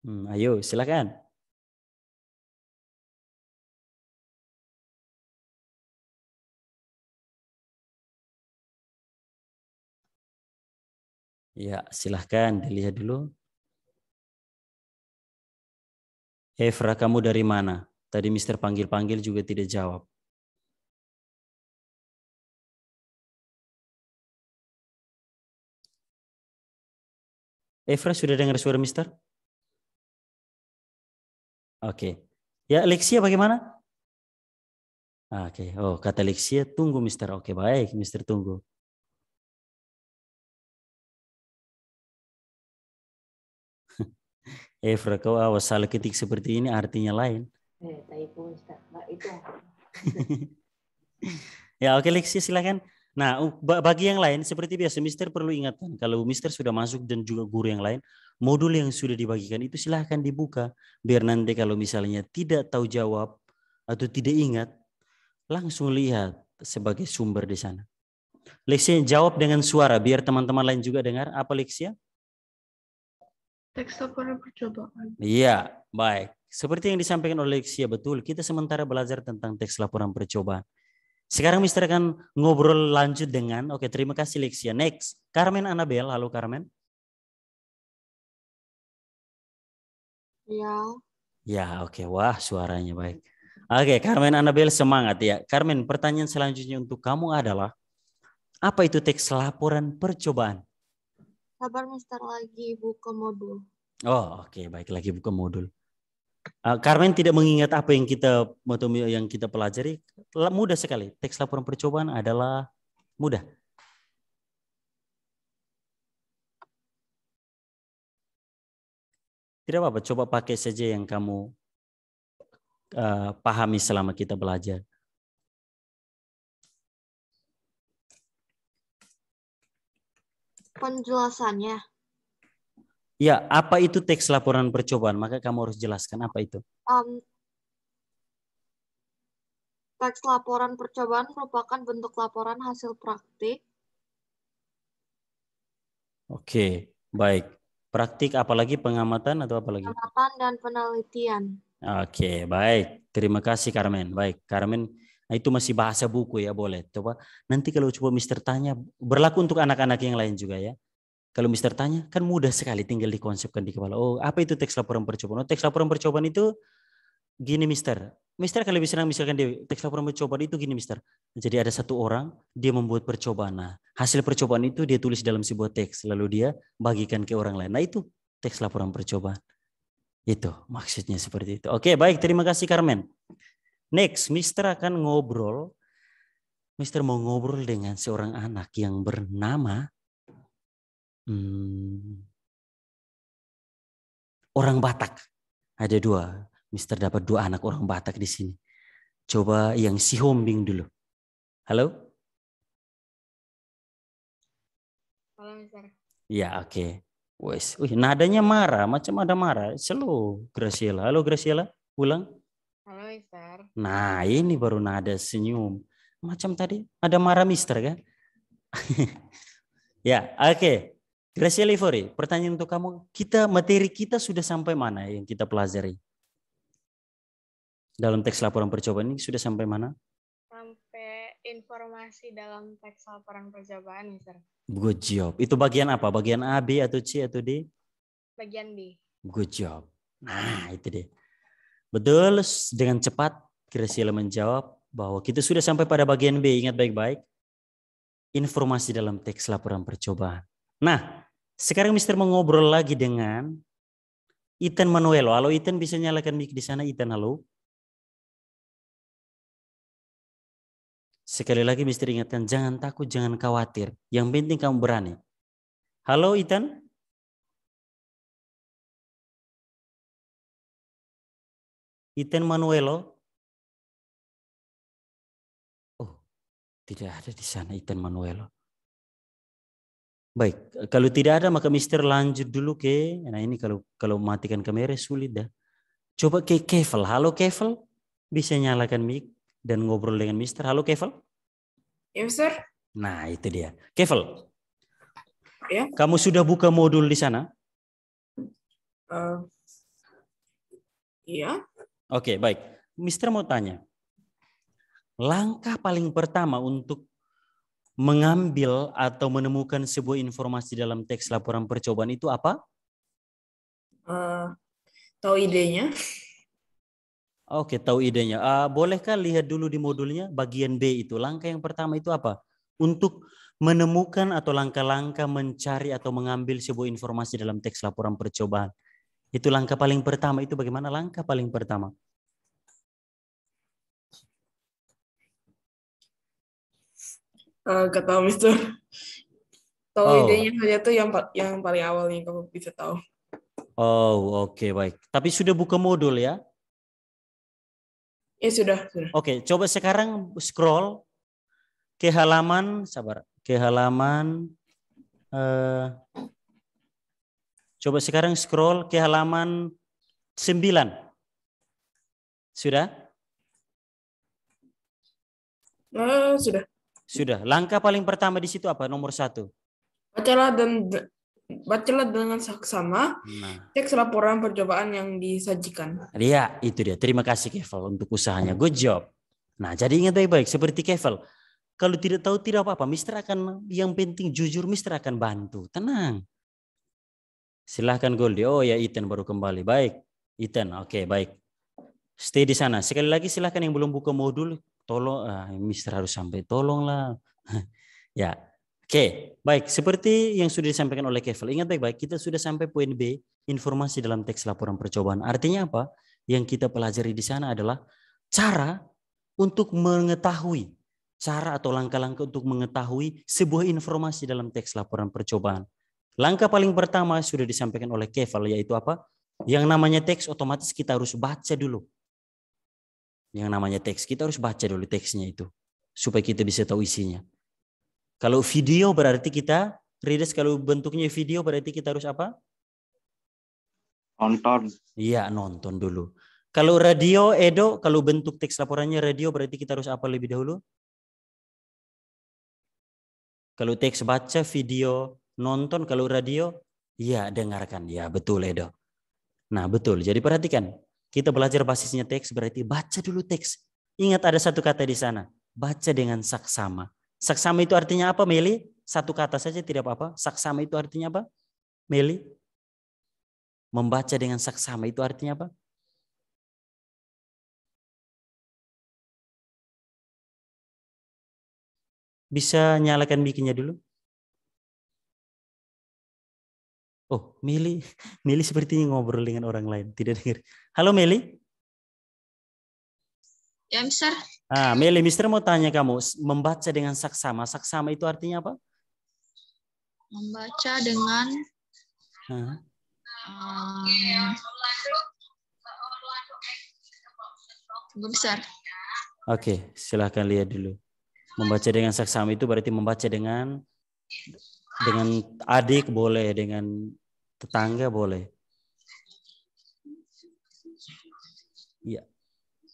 Hmm, ayo, silakan. Ya, silahkan dilihat dulu. Efra, kamu dari mana? Tadi Mister panggil-panggil juga tidak jawab. Efra sudah dengar suara Mister? Oke. Okay. Ya, Alexia bagaimana? Ah, oke. Okay. Oh, kata Alexia tunggu Mister. Oke, okay, baik Mister tunggu. Efra eh, kau awas salah ketik seperti ini artinya lain. Eh, ya, oke Lexi silakan. Nah, bagi yang lain seperti biasa Mister perlu ingatkan kalau Mister sudah masuk dan juga guru yang lain, modul yang sudah dibagikan itu silahkan dibuka biar nanti kalau misalnya tidak tahu jawab atau tidak ingat, langsung lihat sebagai sumber di sana. Lexi jawab dengan suara biar teman-teman lain juga dengar apa Leksia? Ya? teks laporan percobaan. Iya, baik. Seperti yang disampaikan oleh Xia betul, kita sementara belajar tentang teks laporan percobaan. Sekarang Mister akan ngobrol lanjut dengan, oke okay, terima kasih Lexia. Next, Carmen Anabel. Halo Carmen. Ya. Ya, oke. Okay. Wah, suaranya baik. Oke, okay, Carmen Anabel semangat ya. Carmen, pertanyaan selanjutnya untuk kamu adalah, apa itu teks laporan percobaan? Sabar Mister lagi buka modul. Oh oke okay. baik lagi buka modul. Uh, eh, Carmen tidak mengingat apa yang kita yang kita pelajari mudah sekali. Teks laporan percobaan adalah mudah. Tidak apa-apa, coba pakai saja yang kamu uh, pahami selama kita belajar. penjelasannya? Ya, apa itu teks laporan percobaan? Maka kamu harus jelaskan apa itu. Um, teks laporan percobaan merupakan bentuk laporan hasil praktik. Oke, baik. Praktik apalagi pengamatan atau apalagi? Pengamatan dan penelitian. Oke, baik. Terima kasih Carmen. Baik, Carmen Nah, itu masih bahasa buku ya, boleh. Coba nanti kalau coba Mister tanya, berlaku untuk anak-anak yang lain juga ya. Kalau Mister tanya, kan mudah sekali tinggal dikonsepkan di kepala. Oh, apa itu teks laporan percobaan? Oh, teks laporan percobaan itu gini Mister. Mister kalau bisa misalkan dia teks laporan percobaan itu gini Mister. Jadi ada satu orang dia membuat percobaan. Nah, hasil percobaan itu dia tulis dalam sebuah teks lalu dia bagikan ke orang lain. Nah, itu teks laporan percobaan. Itu maksudnya seperti itu. Oke, baik terima kasih Carmen. Next, Mister akan ngobrol. Mister mau ngobrol dengan seorang anak yang bernama hmm, orang Batak. Ada dua. Mister dapat dua anak orang Batak di sini. Coba yang si Hombing dulu. Halo? Halo, Mister. Ya, oke. Okay. Wes, wih, nadanya marah, macam ada marah. Selo, Graciela. Halo, Graciela. Pulang? Halo, Mister. Nah ini baru nada senyum. Macam tadi ada marah mister kan? ya oke. Okay. Gracia Livori, pertanyaan untuk kamu, kita materi kita sudah sampai mana yang kita pelajari? Dalam teks laporan percobaan ini sudah sampai mana? Sampai informasi dalam teks laporan percobaan, Mister. Good job. Itu bagian apa? Bagian A, B, atau C, atau D? Bagian B. Good job. Nah, itu deh. Betul, dengan cepat Graciela menjawab bahwa kita sudah sampai pada bagian B, ingat baik-baik. Informasi dalam teks laporan percobaan. Nah, sekarang Mister mengobrol lagi dengan Ethan Manuelo. Halo Ethan, bisa nyalakan mic di sana Ethan, halo. Sekali lagi Mister ingatkan, jangan takut, jangan khawatir. Yang penting kamu berani. Halo Ethan. Ethan Manuelo, Tidak ada di sana ikan Manuel. Baik, kalau tidak ada maka Mister lanjut dulu ke. Nah ini kalau kalau matikan kamera sulit dah. Coba ke Kevel. Halo Kevel, bisa nyalakan mic dan ngobrol dengan Mister. Halo Kevel. Ya Mister. Nah itu dia. Kevel. Ya. Kamu sudah buka modul di sana? Uh, Oke okay, baik. Mister mau tanya langkah paling pertama untuk mengambil atau menemukan sebuah informasi dalam teks laporan percobaan itu apa? Uh, tahu idenya. Oke, okay, tahu idenya. Uh, bolehkah lihat dulu di modulnya bagian B itu. Langkah yang pertama itu apa? Untuk menemukan atau langkah-langkah mencari atau mengambil sebuah informasi dalam teks laporan percobaan. Itu langkah paling pertama. Itu bagaimana langkah paling pertama? nggak eh, tahu Mister. Tahu oh. idenya saja tuh yang yang paling awal yang kamu bisa tahu. Oh oke okay, baik. Tapi sudah buka modul ya? Ya sudah. sudah. Oke okay, coba sekarang scroll ke halaman sabar ke halaman. Uh, coba sekarang scroll ke halaman 9. Sudah? Uh, sudah. Sudah. Langkah paling pertama di situ apa? Nomor satu. Bacalah dan bacalah dengan saksama. Nah. Cek laporan percobaan yang disajikan. Iya, itu dia. Terima kasih Kevel untuk usahanya. Good job. Nah, jadi ingat baik-baik seperti Kevel. Kalau tidak tahu tidak apa-apa, Mister akan yang penting jujur Mister akan bantu. Tenang. Silahkan Goldie. Oh ya, Ethan baru kembali. Baik. Ethan, oke, okay, baik. Stay di sana. Sekali lagi silahkan yang belum buka modul tolong uh, Mister harus sampai tolonglah ya oke okay. baik seperti yang sudah disampaikan oleh Kevel ingat baik-baik kita sudah sampai poin B informasi dalam teks laporan percobaan artinya apa yang kita pelajari di sana adalah cara untuk mengetahui cara atau langkah-langkah untuk mengetahui sebuah informasi dalam teks laporan percobaan langkah paling pertama sudah disampaikan oleh Kevel yaitu apa yang namanya teks otomatis kita harus baca dulu yang namanya teks. Kita harus baca dulu teksnya itu supaya kita bisa tahu isinya. Kalau video berarti kita readers kalau bentuknya video berarti kita harus apa? Nonton. Iya, nonton dulu. Kalau radio Edo, kalau bentuk teks laporannya radio berarti kita harus apa lebih dahulu? Kalau teks baca, video, nonton, kalau radio, iya dengarkan. Ya, betul Edo. Nah, betul. Jadi perhatikan, kita belajar basisnya teks berarti baca dulu teks. Ingat ada satu kata di sana. Baca dengan saksama. Saksama itu artinya apa, Meli? Satu kata saja tidak apa-apa. Saksama itu artinya apa, Meli? Membaca dengan saksama itu artinya apa? Bisa nyalakan bikinnya dulu. Oh, Meli, Meli sepertinya ngobrol dengan orang lain, tidak dengar. Halo Meli. Ya, Mister. Ah, Meli, Mister mau tanya kamu, membaca dengan saksama. Saksama itu artinya apa? Membaca dengan Hah? Um, ehm, besar. Oke, silahkan lihat dulu. Membaca dengan saksama itu berarti membaca dengan dengan adik boleh, dengan tetangga boleh. Ya.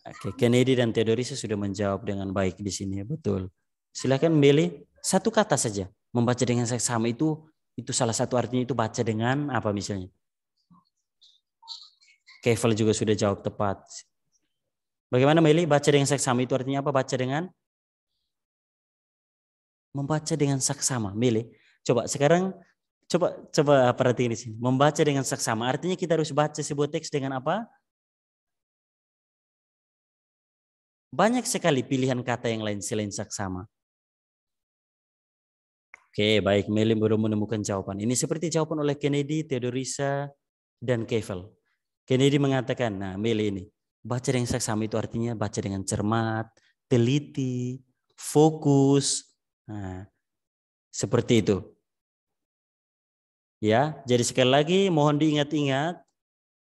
Oke, Kennedy dan Theodorisa sudah menjawab dengan baik di sini, ya, betul. Silakan milih satu kata saja. Membaca dengan seksama itu itu salah satu artinya itu baca dengan apa misalnya. Kevel juga sudah jawab tepat. Bagaimana milih baca dengan seksama itu artinya apa? Baca dengan membaca dengan seksama, milih Coba sekarang coba coba perhatiin di sini. Membaca dengan seksama artinya kita harus baca sebuah teks dengan apa? Banyak sekali pilihan kata yang lain selain seksama. Oke, baik. Meli baru menemukan jawaban. Ini seperti jawaban oleh Kennedy, Theodorisa, dan Kevel. Kennedy mengatakan, nah Meli ini, baca dengan seksama itu artinya baca dengan cermat, teliti, fokus. Nah, seperti itu. Ya, jadi sekali lagi mohon diingat-ingat,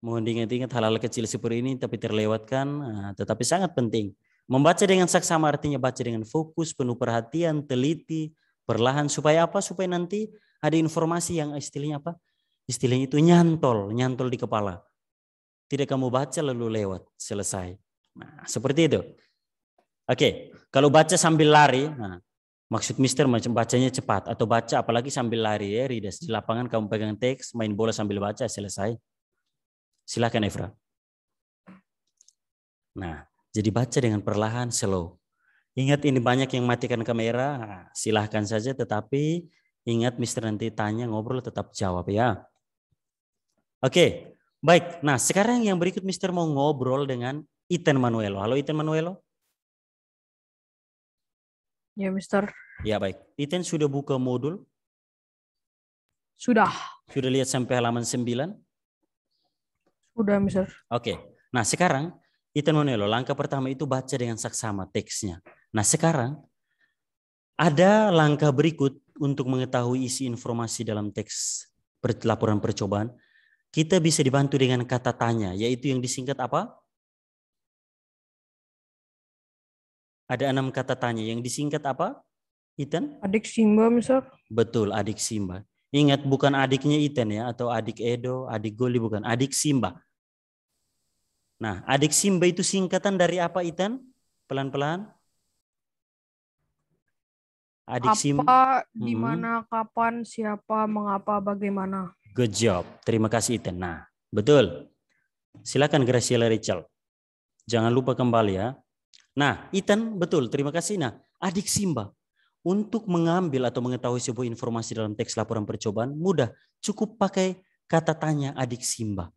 mohon diingat-ingat hal-hal kecil seperti ini tapi terlewatkan, eh, tetapi sangat penting. Membaca dengan saksama artinya baca dengan fokus, penuh perhatian, teliti, perlahan supaya apa? Supaya nanti ada informasi yang istilahnya apa? Istilahnya itu nyantol, nyantol di kepala. Tidak kamu baca lalu lewat, selesai. Nah, seperti itu. Oke, kalau baca sambil lari, nah, Maksud Mister macam bacanya cepat atau baca apalagi sambil lari ya Ridas di lapangan kamu pegang teks main bola sambil baca selesai. Silahkan Efra. Nah jadi baca dengan perlahan slow. Ingat ini banyak yang matikan kamera nah, silahkan saja tetapi ingat Mister nanti tanya ngobrol tetap jawab ya. Oke baik. Nah sekarang yang berikut Mister mau ngobrol dengan Ethan Manuelo. Halo Ethan Manuelo. Ya, Mister. Ya, baik. Iten sudah buka modul? Sudah. Sudah lihat sampai halaman 9? Sudah, Mister. Oke. Nah, sekarang Iten Monelo, langkah pertama itu baca dengan saksama teksnya. Nah, sekarang ada langkah berikut untuk mengetahui isi informasi dalam teks laporan percobaan. Kita bisa dibantu dengan kata tanya, yaitu yang disingkat apa? Ada enam kata tanya yang disingkat apa? Iten? Adik Simba, misal. Betul, adik Simba. Ingat bukan adiknya Iten ya, atau adik Edo, adik Goli, bukan. Adik Simba. Nah, adik Simba itu singkatan dari apa Iten? Pelan-pelan. Adik apa, Simba. Apa, di hmm. mana, hmm. kapan, siapa, mengapa, bagaimana. Good job. Terima kasih Iten. Nah, betul. Silakan Graciela Rachel. Jangan lupa kembali ya. Nah, Ethan betul, terima kasih. Nah, adik Simba untuk mengambil atau mengetahui sebuah informasi dalam teks laporan percobaan mudah, cukup pakai kata tanya adik Simba.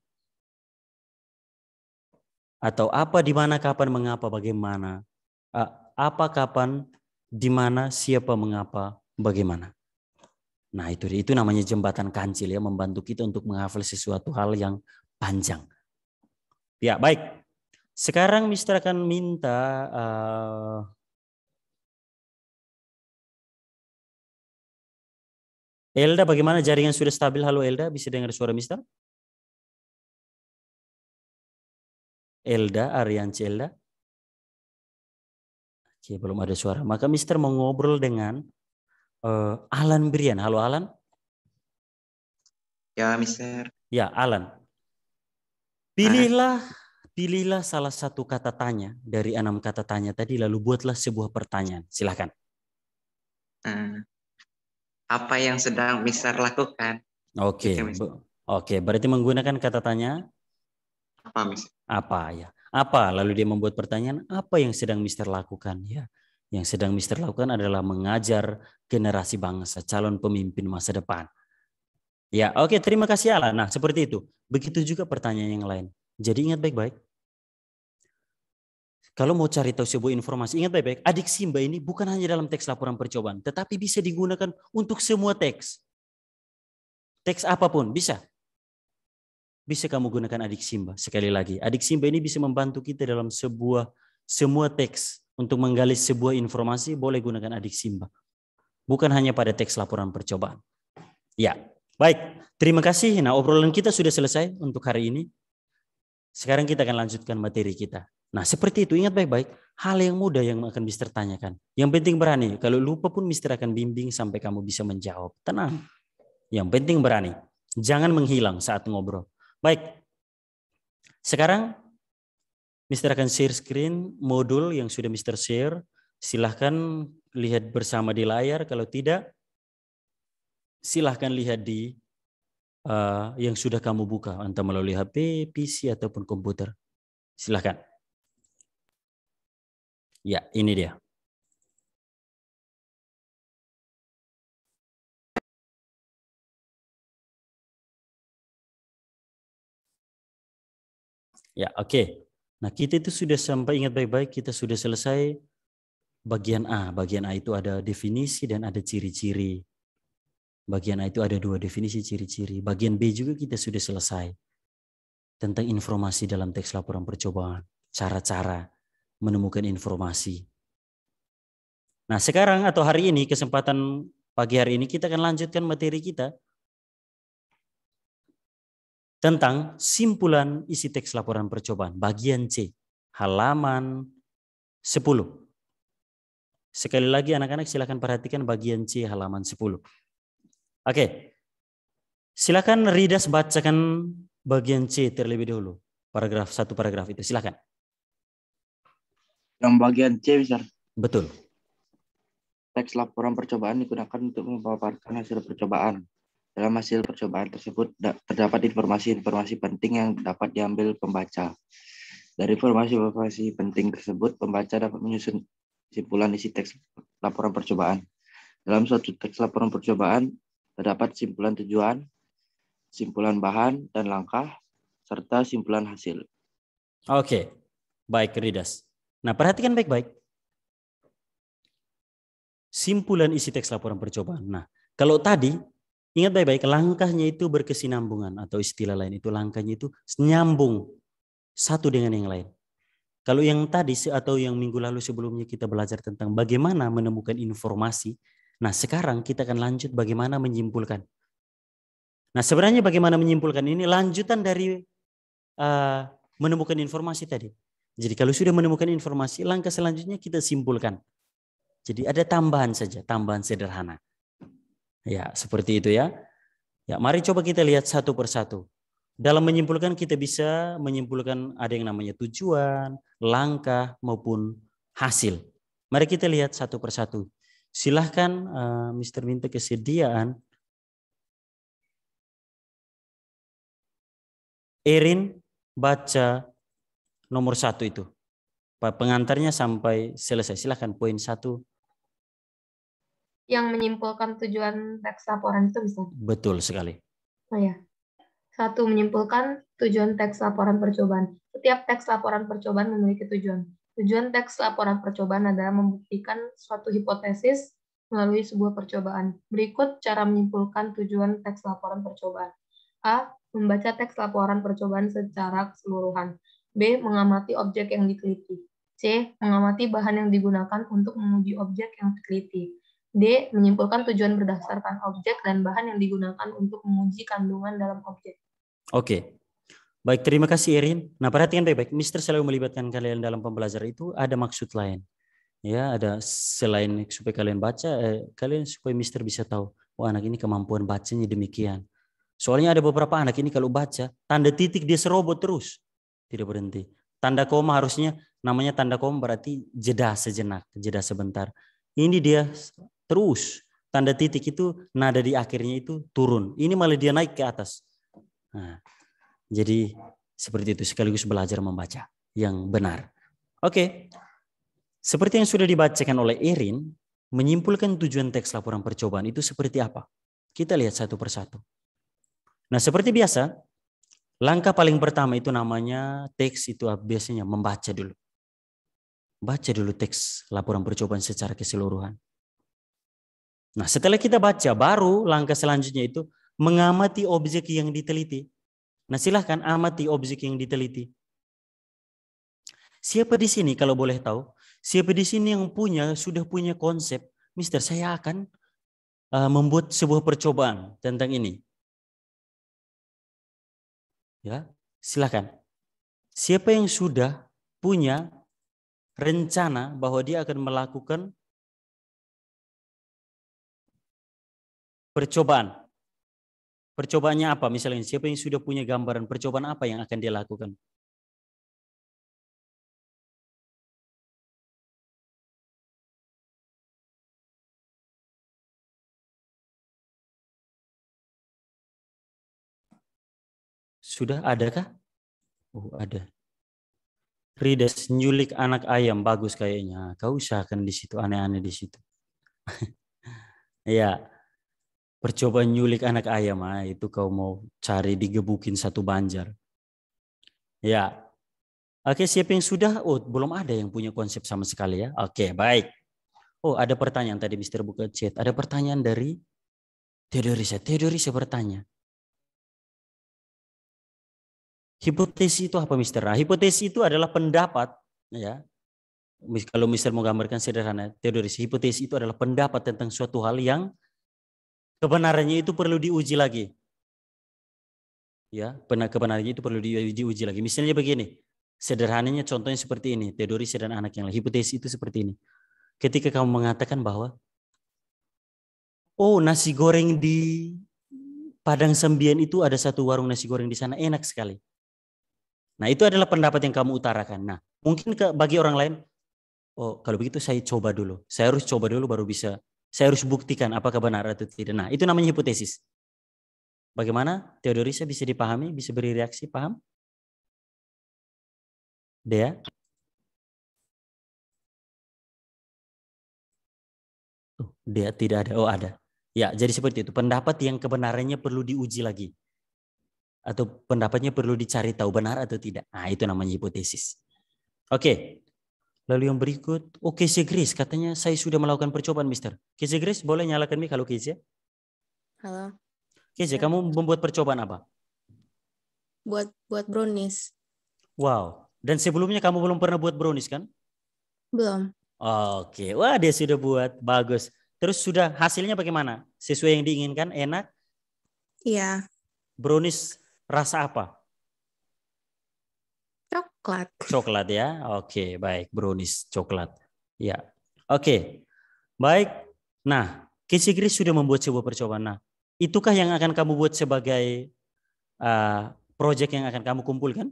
Atau apa di mana kapan mengapa bagaimana? Ah, apa kapan di mana siapa mengapa bagaimana? Nah, itu itu namanya jembatan kancil ya membantu kita untuk menghafal sesuatu hal yang panjang. Ya, baik. Sekarang Mister akan minta uh, Elda bagaimana jaringan sudah stabil? Halo Elda, bisa dengar suara Mister? Elda, Arianci Elda. Oke, belum ada suara. Maka Mister mengobrol dengan uh, Alan Brian. Halo Alan. Ya, Mister. Ya, Alan. Ah. Pilihlah Pilihlah salah satu kata tanya dari enam kata tanya tadi, lalu buatlah sebuah pertanyaan. Silahkan. Hmm. Eh, apa yang sedang Mister lakukan? Oke, okay. oke. Okay. Berarti menggunakan kata tanya apa, Mister? Apa ya? Apa? Lalu dia membuat pertanyaan apa yang sedang Mister lakukan? Ya, yang sedang Mister lakukan adalah mengajar generasi bangsa calon pemimpin masa depan. Ya, oke. Okay. Terima kasih Allah. Nah, seperti itu. Begitu juga pertanyaan yang lain. Jadi ingat baik-baik. Kalau mau cari tahu sebuah informasi, ingat baik-baik. Adik Simba ini bukan hanya dalam teks laporan percobaan, tetapi bisa digunakan untuk semua teks. Teks apapun, bisa. Bisa kamu gunakan adik Simba. Sekali lagi, adik Simba ini bisa membantu kita dalam sebuah semua teks untuk menggali sebuah informasi, boleh gunakan adik Simba. Bukan hanya pada teks laporan percobaan. Ya, baik. Terima kasih. Nah, obrolan kita sudah selesai untuk hari ini. Sekarang kita akan lanjutkan materi kita. Nah, seperti itu ingat baik-baik hal yang mudah yang akan Mister tanyakan. Yang penting berani. Kalau lupa pun Mister akan bimbing sampai kamu bisa menjawab. Tenang. Yang penting berani. Jangan menghilang saat ngobrol. Baik. Sekarang Mister akan share screen modul yang sudah Mister share. Silahkan lihat bersama di layar. Kalau tidak, silahkan lihat di Eh, yang sudah kamu buka, entah melalui HP, PC, ataupun komputer. Silahkan. Ya, ini dia. Ya, oke. Okay. Nah, kita itu sudah sampai ingat baik-baik kita sudah selesai bagian A. Bagian A itu ada definisi dan ada ciri-ciri. Bagian A itu ada dua definisi ciri-ciri. Bagian B juga kita sudah selesai tentang informasi dalam teks laporan percobaan, cara-cara menemukan informasi. Nah, sekarang atau hari ini kesempatan pagi hari ini kita akan lanjutkan materi kita tentang simpulan isi teks laporan percobaan bagian C halaman 10. Sekali lagi anak-anak silahkan perhatikan bagian C halaman 10. Oke. Silakan Ridas bacakan bagian C terlebih dahulu. Paragraf satu paragraf itu silakan. Yang bagian C, besar. Betul. Teks laporan percobaan digunakan untuk memaparkan hasil percobaan. Dalam hasil percobaan tersebut terdapat informasi-informasi penting yang dapat diambil pembaca. Dari informasi-informasi penting tersebut, pembaca dapat menyusun simpulan isi teks laporan percobaan. Dalam suatu teks laporan percobaan, Terdapat simpulan tujuan, simpulan bahan dan langkah, serta simpulan hasil. Oke, baik Ridas. Nah, perhatikan baik-baik. Simpulan isi teks laporan percobaan. Nah, kalau tadi ingat baik-baik langkahnya itu berkesinambungan atau istilah lain itu langkahnya itu nyambung satu dengan yang lain. Kalau yang tadi atau yang minggu lalu sebelumnya kita belajar tentang bagaimana menemukan informasi Nah sekarang kita akan lanjut bagaimana menyimpulkan. Nah sebenarnya bagaimana menyimpulkan ini lanjutan dari uh, menemukan informasi tadi. Jadi kalau sudah menemukan informasi, langkah selanjutnya kita simpulkan. Jadi ada tambahan saja, tambahan sederhana. Ya, seperti itu ya. Ya, mari coba kita lihat satu persatu. Dalam menyimpulkan kita bisa menyimpulkan ada yang namanya tujuan, langkah maupun hasil. Mari kita lihat satu persatu. Silahkan uh, eh, Mr. minta kesediaan. Erin baca nomor satu itu. Pengantarnya sampai selesai. Silahkan poin satu. Yang menyimpulkan tujuan teks laporan itu bisa? Betul sekali. Oh ya. Satu, menyimpulkan tujuan teks laporan percobaan. Setiap teks laporan percobaan memiliki tujuan. Tujuan teks laporan percobaan adalah membuktikan suatu hipotesis melalui sebuah percobaan. Berikut cara menyimpulkan tujuan teks laporan percobaan. A. Membaca teks laporan percobaan secara keseluruhan. B. Mengamati objek yang diteliti. C. Mengamati bahan yang digunakan untuk menguji objek yang diteliti. D. Menyimpulkan tujuan berdasarkan objek dan bahan yang digunakan untuk menguji kandungan dalam objek. Oke, Baik, terima kasih Erin. Nah, perhatikan baik-baik. Mister selalu melibatkan kalian dalam pembelajaran itu ada maksud lain. Ya, ada selain supaya kalian baca, eh, kalian supaya Mister bisa tahu, wah oh, anak ini kemampuan bacanya demikian. Soalnya ada beberapa anak ini kalau baca, tanda titik dia serobot terus. Tidak berhenti. Tanda koma harusnya, namanya tanda koma berarti jeda sejenak, jeda sebentar. Ini dia terus. Tanda titik itu, nada di akhirnya itu turun. Ini malah dia naik ke atas. Nah, jadi seperti itu sekaligus belajar membaca yang benar. Oke. Seperti yang sudah dibacakan oleh Erin, menyimpulkan tujuan teks laporan percobaan itu seperti apa? Kita lihat satu persatu. Nah, seperti biasa, langkah paling pertama itu namanya teks itu biasanya membaca dulu. Baca dulu teks laporan percobaan secara keseluruhan. Nah, setelah kita baca, baru langkah selanjutnya itu mengamati objek yang diteliti. Nah silahkan amati objek yang diteliti. Siapa di sini kalau boleh tahu? Siapa di sini yang punya sudah punya konsep, Mister saya akan uh, membuat sebuah percobaan tentang ini. Ya, silahkan Siapa yang sudah punya rencana bahwa dia akan melakukan percobaan? Percobaannya apa? Misalnya siapa yang sudah punya gambaran percobaan apa yang akan dia lakukan? Sudah ada kah? Oh, ada. Ridas nyulik anak ayam bagus kayaknya. Kau usahakan di situ aneh-aneh di situ. ya, Percobaan nyulik anak ayam, ah, itu kau mau cari digebukin satu banjar. Ya, Oke, siapa yang sudah? Oh, belum ada yang punya konsep sama sekali ya. Oke, baik. Oh, ada pertanyaan tadi Mister buka chat. Ada pertanyaan dari Theodorisa. Theodorisa bertanya. Hipotesis itu apa Mister? Nah, hipotesis itu adalah pendapat ya. Kalau Mister mau gambarkan sederhana, Theodorisa, hipotesis itu adalah pendapat tentang suatu hal yang kebenarannya itu perlu diuji lagi. Ya, benar kebenarannya itu perlu diuji, uji lagi. Misalnya begini, sederhananya contohnya seperti ini, teori dan anak yang lain. Hipotesis itu seperti ini. Ketika kamu mengatakan bahwa oh nasi goreng di Padang Sembian itu ada satu warung nasi goreng di sana enak sekali. Nah, itu adalah pendapat yang kamu utarakan. Nah, mungkin ke, bagi orang lain, oh kalau begitu saya coba dulu. Saya harus coba dulu baru bisa saya harus buktikan apakah benar atau tidak. Nah, itu namanya hipotesis. Bagaimana saya bisa dipahami, bisa beri reaksi, paham? Dea? Oh, dia tidak ada. Oh, ada. Ya, jadi seperti itu. Pendapat yang kebenarannya perlu diuji lagi. Atau pendapatnya perlu dicari tahu benar atau tidak. Nah, itu namanya hipotesis. Oke, Lalu yang berikut, oh KC Grace, katanya saya sudah melakukan percobaan, Mister. KC Grace, boleh nyalakan mic kalau KC? Halo. KC, ya. kamu membuat percobaan apa? Buat buat brownies. Wow. Dan sebelumnya kamu belum pernah buat brownies, kan? Belum. Oke. Wah, dia sudah buat. Bagus. Terus sudah hasilnya bagaimana? Sesuai yang diinginkan, enak? Iya. Brownies rasa apa? coklat. Coklat ya. Oke, baik. Brownies coklat. Ya. Oke. Baik. Nah, Casey Grace sudah membuat sebuah percobaan. Nah, itukah yang akan kamu buat sebagai uh, project yang akan kamu kumpulkan?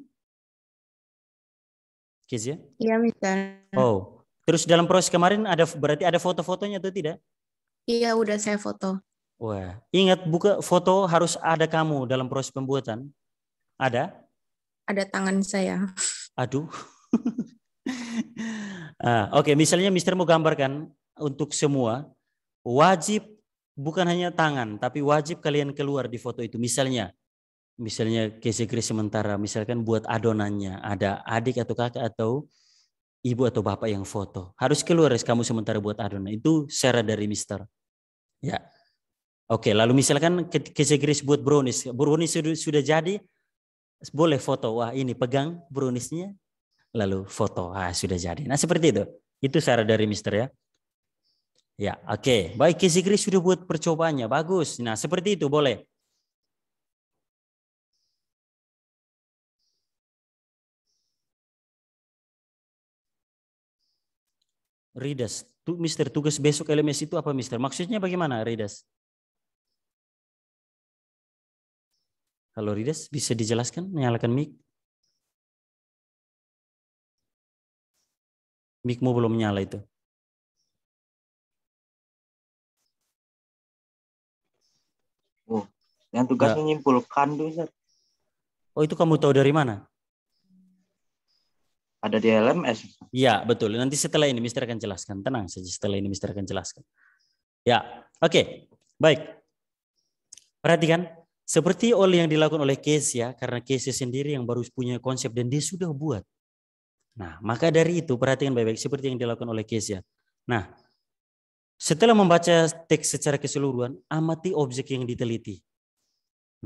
Kezia? Ya? Iya, Mister. Oh, terus dalam proses kemarin ada berarti ada foto-fotonya atau tidak? Iya, udah saya foto. Wah, ingat buka foto harus ada kamu dalam proses pembuatan. Ada? Ada tangan saya. Aduh. ah, Oke, okay. misalnya Mister mau gambarkan untuk semua wajib bukan hanya tangan, tapi wajib kalian keluar di foto itu. Misalnya, misalnya kesekre sementara, misalkan buat adonannya ada adik atau kakak atau ibu atau bapak yang foto. Harus keluar kamu sementara buat adonan. Itu secara dari Mister. Ya. Oke, lalu misalkan kesekre buat brownies. Brownies sudah, sudah jadi, boleh foto. Wah ini pegang browniesnya, lalu foto. Ah sudah jadi. Nah seperti itu. Itu cara dari Mister ya. Ya oke. Okay. Baik Kisi Kris sudah buat percobaannya. Bagus. Nah seperti itu boleh. Ridas, Mister tugas besok LMS itu apa Mister? Maksudnya bagaimana Ridas? Kalau Ridas bisa dijelaskan menyalakan mic? Micmu belum nyala itu. Oh, yang tugas Nggak. nyimpulkan tuh, Sir. Oh, itu kamu tahu dari mana? Ada di LMS. Iya, betul. Nanti setelah ini Mister akan jelaskan. Tenang saja, setelah ini Mister akan jelaskan. Ya, oke. Okay. Baik. Perhatikan seperti oleh yang dilakukan oleh Kesia, ya, karena Kesia sendiri yang baru punya konsep dan dia sudah buat. Nah, maka dari itu perhatikan baik-baik seperti yang dilakukan oleh Kesia. Ya. Nah, setelah membaca teks secara keseluruhan, amati objek yang diteliti.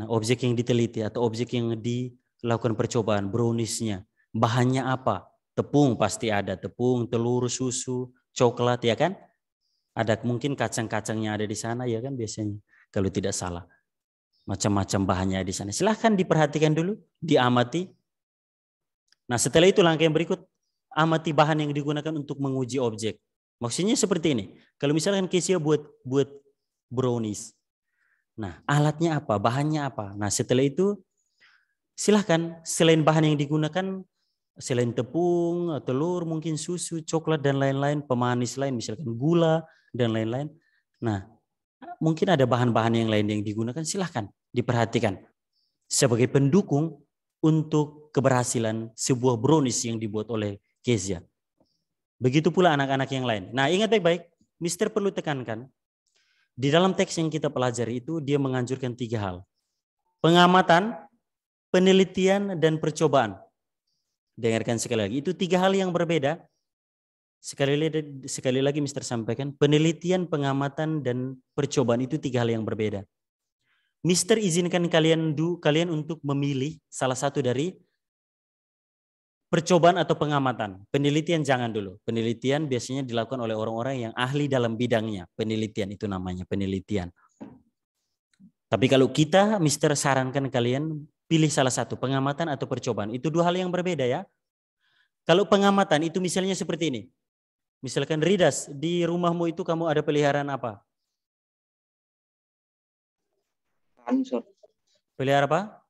Nah, objek yang diteliti atau objek yang dilakukan percobaan, browniesnya, bahannya apa? Tepung pasti ada, tepung, telur, susu, coklat, ya kan? Ada mungkin kacang-kacangnya ada di sana, ya kan biasanya, kalau tidak salah macam-macam bahannya di sana. Silahkan diperhatikan dulu, diamati. Nah setelah itu langkah yang berikut, amati bahan yang digunakan untuk menguji objek. Maksudnya seperti ini. Kalau misalkan Kesia buat buat brownies. Nah, alatnya apa? Bahannya apa? Nah, setelah itu silahkan selain bahan yang digunakan selain tepung, telur, mungkin susu, coklat dan lain-lain, pemanis lain misalkan gula dan lain-lain. Nah, mungkin ada bahan-bahan yang lain yang digunakan, silahkan diperhatikan. Sebagai pendukung untuk keberhasilan sebuah brownies yang dibuat oleh Kezia. Begitu pula anak-anak yang lain. Nah ingat baik-baik, Mister perlu tekankan, di dalam teks yang kita pelajari itu dia menganjurkan tiga hal. Pengamatan, penelitian, dan percobaan. Dengarkan sekali lagi, itu tiga hal yang berbeda Sekali lagi, sekali lagi Mister sampaikan, penelitian, pengamatan, dan percobaan itu tiga hal yang berbeda. Mister izinkan kalian du, kalian untuk memilih salah satu dari percobaan atau pengamatan. Penelitian jangan dulu. Penelitian biasanya dilakukan oleh orang-orang yang ahli dalam bidangnya. Penelitian itu namanya penelitian. Tapi kalau kita, Mister sarankan kalian pilih salah satu pengamatan atau percobaan. Itu dua hal yang berbeda ya. Kalau pengamatan itu misalnya seperti ini. Misalkan Ridas, di rumahmu itu kamu ada peliharaan apa? Ikan, Pelihara apa?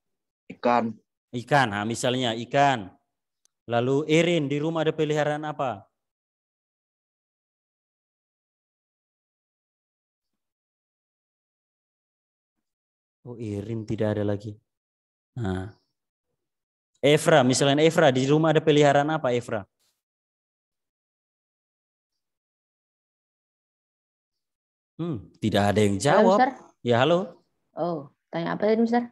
Ikan. Ikan, ha, misalnya ikan. Lalu Erin, di rumah ada peliharaan apa? Oh, Irin tidak ada lagi. Nah. Efra, misalnya Efra, di rumah ada peliharaan apa Efra? Hmm, tidak ada yang jawab. Halo, ya halo. Oh, tanya apa tadi, Mister?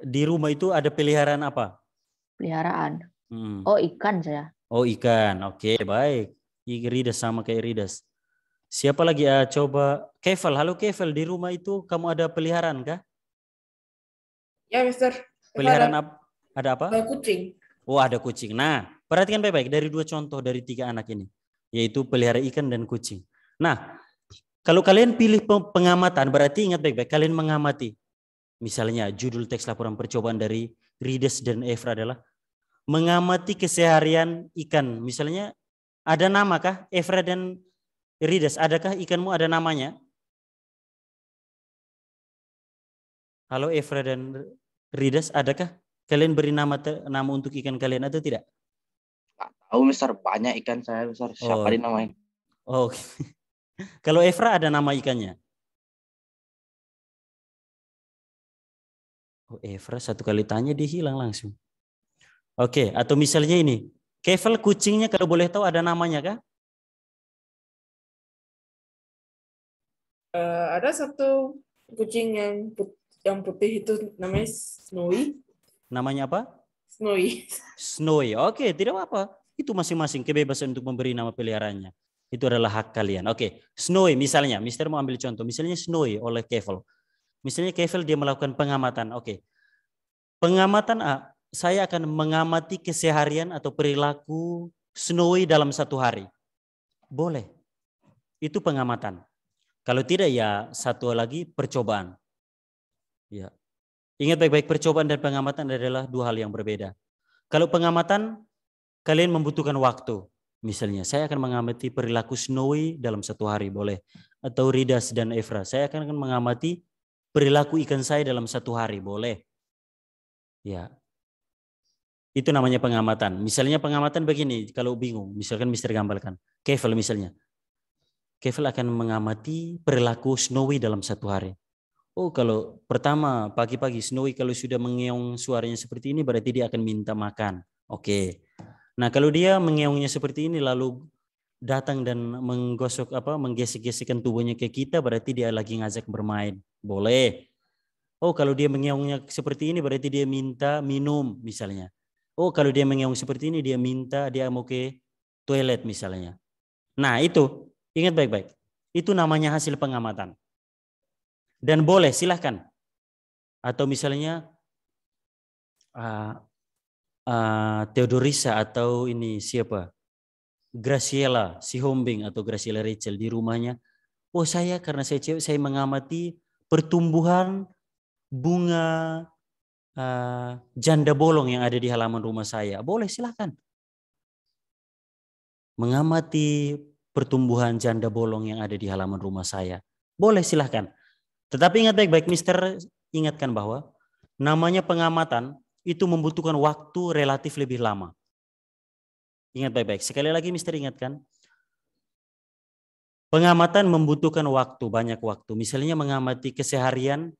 Di rumah itu ada peliharaan apa? Peliharaan. Hmm. Oh, ikan saya. Oh, ikan. Oke, okay, baik. Iridas sama kayak Iridas. Siapa lagi ya? coba Kevel. Halo Kevel, di rumah itu kamu ada peliharaan kah? Ya, Mister. Peliharaan ada, ada apa? Ada kucing. Oh, ada kucing. Nah, perhatikan baik-baik dari dua contoh dari tiga anak ini, yaitu pelihara ikan dan kucing. Nah, kalau kalian pilih pengamatan, berarti ingat baik-baik, kalian mengamati. Misalnya judul teks laporan percobaan dari Rides dan Efra adalah mengamati keseharian ikan. Misalnya ada nama kah Efra dan Rides? Adakah ikanmu ada namanya? Halo Efra dan Rides, adakah kalian beri nama nama untuk ikan kalian atau tidak? Tahu, Mister. Banyak ikan saya, Mister. Siapa oh. dinamain? Oh, Kalau Efra ada nama ikannya. Oh, Efra satu kali tanya dia hilang langsung. Oke, okay. atau misalnya ini. Kevel kucingnya kalau boleh tahu ada namanya kah? Uh, ada satu kucing yang putih, yang putih itu namanya Snowy. Namanya apa? Snowy. Snowy. Oke, okay, tidak apa-apa. Itu masing-masing kebebasan untuk memberi nama peliharaannya. Itu adalah hak kalian. Oke, okay. Snowy misalnya, Mister mau ambil contoh. Misalnya Snowy oleh Kevel. Misalnya Kevel dia melakukan pengamatan. Oke, okay. pengamatan A, saya akan mengamati keseharian atau perilaku Snowy dalam satu hari. Boleh. Itu pengamatan. Kalau tidak ya satu lagi percobaan. Ya. Ingat baik-baik percobaan dan pengamatan adalah dua hal yang berbeda. Kalau pengamatan kalian membutuhkan waktu. Misalnya, saya akan mengamati perilaku Snowy dalam satu hari, boleh. Atau Ridas dan Evra, saya akan mengamati perilaku ikan saya dalam satu hari, boleh. Ya, itu namanya pengamatan. Misalnya pengamatan begini, kalau bingung, misalkan Mister gambarkan, Kevel misalnya. Kevel akan mengamati perilaku Snowy dalam satu hari. Oh, kalau pertama pagi-pagi Snowy kalau sudah mengeong suaranya seperti ini berarti dia akan minta makan. Oke. Okay. Nah, kalau dia mengeongnya seperti ini lalu datang dan menggosok apa menggesek-gesekkan tubuhnya ke kita berarti dia lagi ngajak bermain. Boleh. Oh, kalau dia mengeongnya seperti ini berarti dia minta minum misalnya. Oh, kalau dia mengeong seperti ini dia minta dia mau ke toilet misalnya. Nah, itu ingat baik-baik. Itu namanya hasil pengamatan. Dan boleh silahkan. Atau misalnya ah, uh, Theodorisa atau ini siapa? Graciela, si Hombing atau Graciela Rachel di rumahnya. Oh saya karena saya cewek saya mengamati pertumbuhan bunga uh, janda bolong yang ada di halaman rumah saya. Boleh silahkan. Mengamati pertumbuhan janda bolong yang ada di halaman rumah saya. Boleh silahkan. Tetapi ingat baik-baik, Mister ingatkan bahwa namanya pengamatan itu membutuhkan waktu relatif lebih lama. Ingat baik-baik. Sekali lagi Mister ingatkan. Pengamatan membutuhkan waktu, banyak waktu. Misalnya mengamati keseharian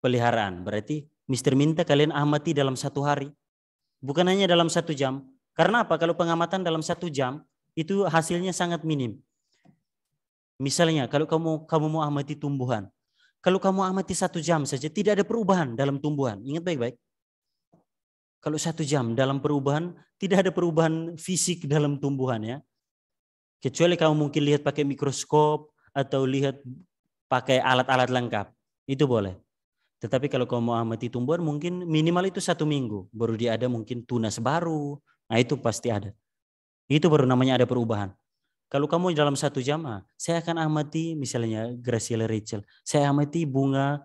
peliharaan. Berarti Mister minta kalian amati dalam satu hari. Bukan hanya dalam satu jam. Karena apa? Kalau pengamatan dalam satu jam, itu hasilnya sangat minim. Misalnya, kalau kamu kamu mau amati tumbuhan, kalau kamu amati satu jam saja, tidak ada perubahan dalam tumbuhan. Ingat baik-baik. Kalau satu jam dalam perubahan, tidak ada perubahan fisik dalam tumbuhan ya. Kecuali kamu mungkin lihat pakai mikroskop atau lihat pakai alat-alat lengkap. Itu boleh. Tetapi kalau kamu mau amati tumbuhan mungkin minimal itu satu minggu. Baru dia ada mungkin tunas baru. Nah itu pasti ada. Itu baru namanya ada perubahan. Kalau kamu dalam satu jam, ah, saya akan amati misalnya Graciela Rachel, saya amati bunga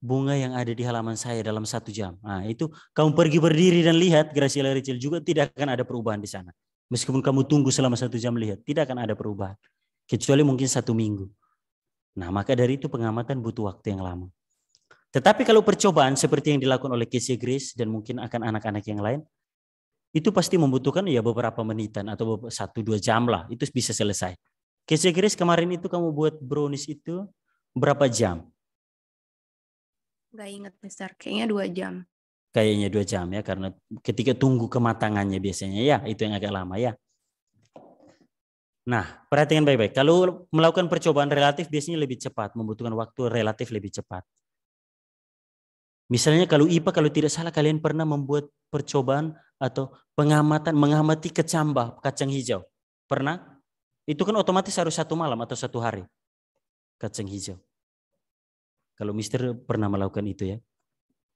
bunga yang ada di halaman saya dalam satu jam. Nah, itu kamu pergi berdiri dan lihat Graciela Rachel juga tidak akan ada perubahan di sana. Meskipun kamu tunggu selama satu jam lihat, tidak akan ada perubahan. Kecuali mungkin satu minggu. Nah, maka dari itu pengamatan butuh waktu yang lama. Tetapi kalau percobaan seperti yang dilakukan oleh Casey Grace dan mungkin akan anak-anak yang lain, itu pasti membutuhkan ya beberapa menitan atau satu dua jam lah, itu bisa selesai. Casey Grace kemarin itu kamu buat brownies itu berapa jam? Gak inget besar, kayaknya dua jam. Kayaknya dua jam ya, karena ketika tunggu kematangannya biasanya ya, itu yang agak lama ya. Nah, perhatikan baik-baik. Kalau melakukan percobaan relatif biasanya lebih cepat, membutuhkan waktu relatif lebih cepat. Misalnya kalau IPA kalau tidak salah kalian pernah membuat percobaan atau pengamatan mengamati kecambah kacang hijau. Pernah? Itu kan otomatis harus satu malam atau satu hari kacang hijau. Kalau Mister pernah melakukan itu ya.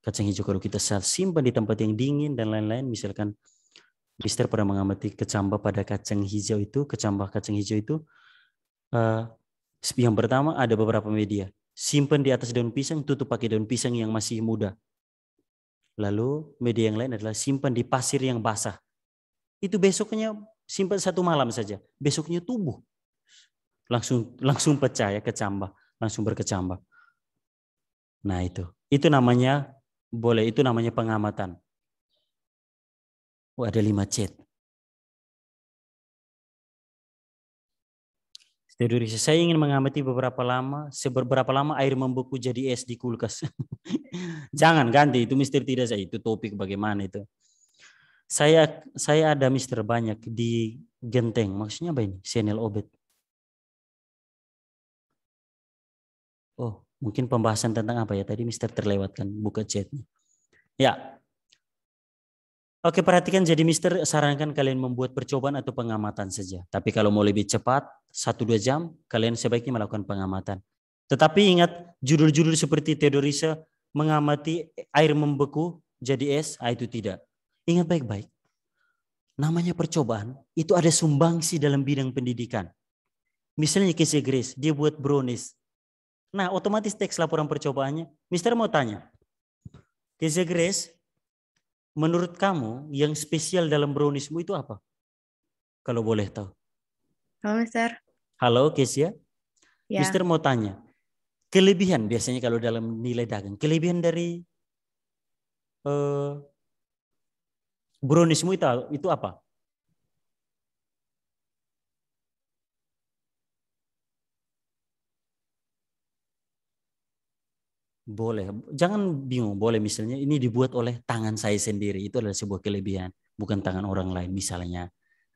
Kacang hijau kalau kita simpan di tempat yang dingin dan lain-lain. Misalkan Mister pernah mengamati kecambah pada kacang hijau itu, kecambah kacang hijau itu. Uh, yang pertama ada beberapa media. Simpan di atas daun pisang, tutup pakai daun pisang yang masih muda. Lalu media yang lain adalah simpan di pasir yang basah. Itu besoknya simpan satu malam saja. Besoknya tubuh langsung langsung pecah ya kecambah, langsung berkecambah. Nah itu, itu namanya boleh, itu namanya pengamatan. Oh, ada lima chat. saya ingin mengamati beberapa lama, seberapa lama air membeku jadi es di kulkas. Jangan ganti itu Mister tidak saya itu topik bagaimana itu. Saya saya ada Mister banyak di Genteng. Maksudnya apa ini? Senil obet. Oh, mungkin pembahasan tentang apa ya tadi Mister terlewatkan buka chatnya. Ya. Oke, perhatikan jadi Mister sarankan kalian membuat percobaan atau pengamatan saja. Tapi kalau mau lebih cepat, satu dua jam, kalian sebaiknya melakukan pengamatan. Tetapi ingat judul-judul seperti Theodorisa mengamati air membeku jadi es, ah, itu tidak. Ingat baik-baik. Namanya percobaan, itu ada sumbangsi dalam bidang pendidikan. Misalnya Casey Grace, dia buat brownies Nah, otomatis teks laporan percobaannya. Mister mau tanya, Teze Grace, menurut kamu yang spesial dalam brownismu itu apa? Kalau boleh tahu. Halo, Mister. Halo, Kesia. Ya? ya. Mister mau tanya, kelebihan biasanya kalau dalam nilai dagang, kelebihan dari uh, eh, brownismu itu, itu apa? Boleh. Jangan bingung. Boleh misalnya ini dibuat oleh tangan saya sendiri. Itu adalah sebuah kelebihan. Bukan tangan orang lain misalnya.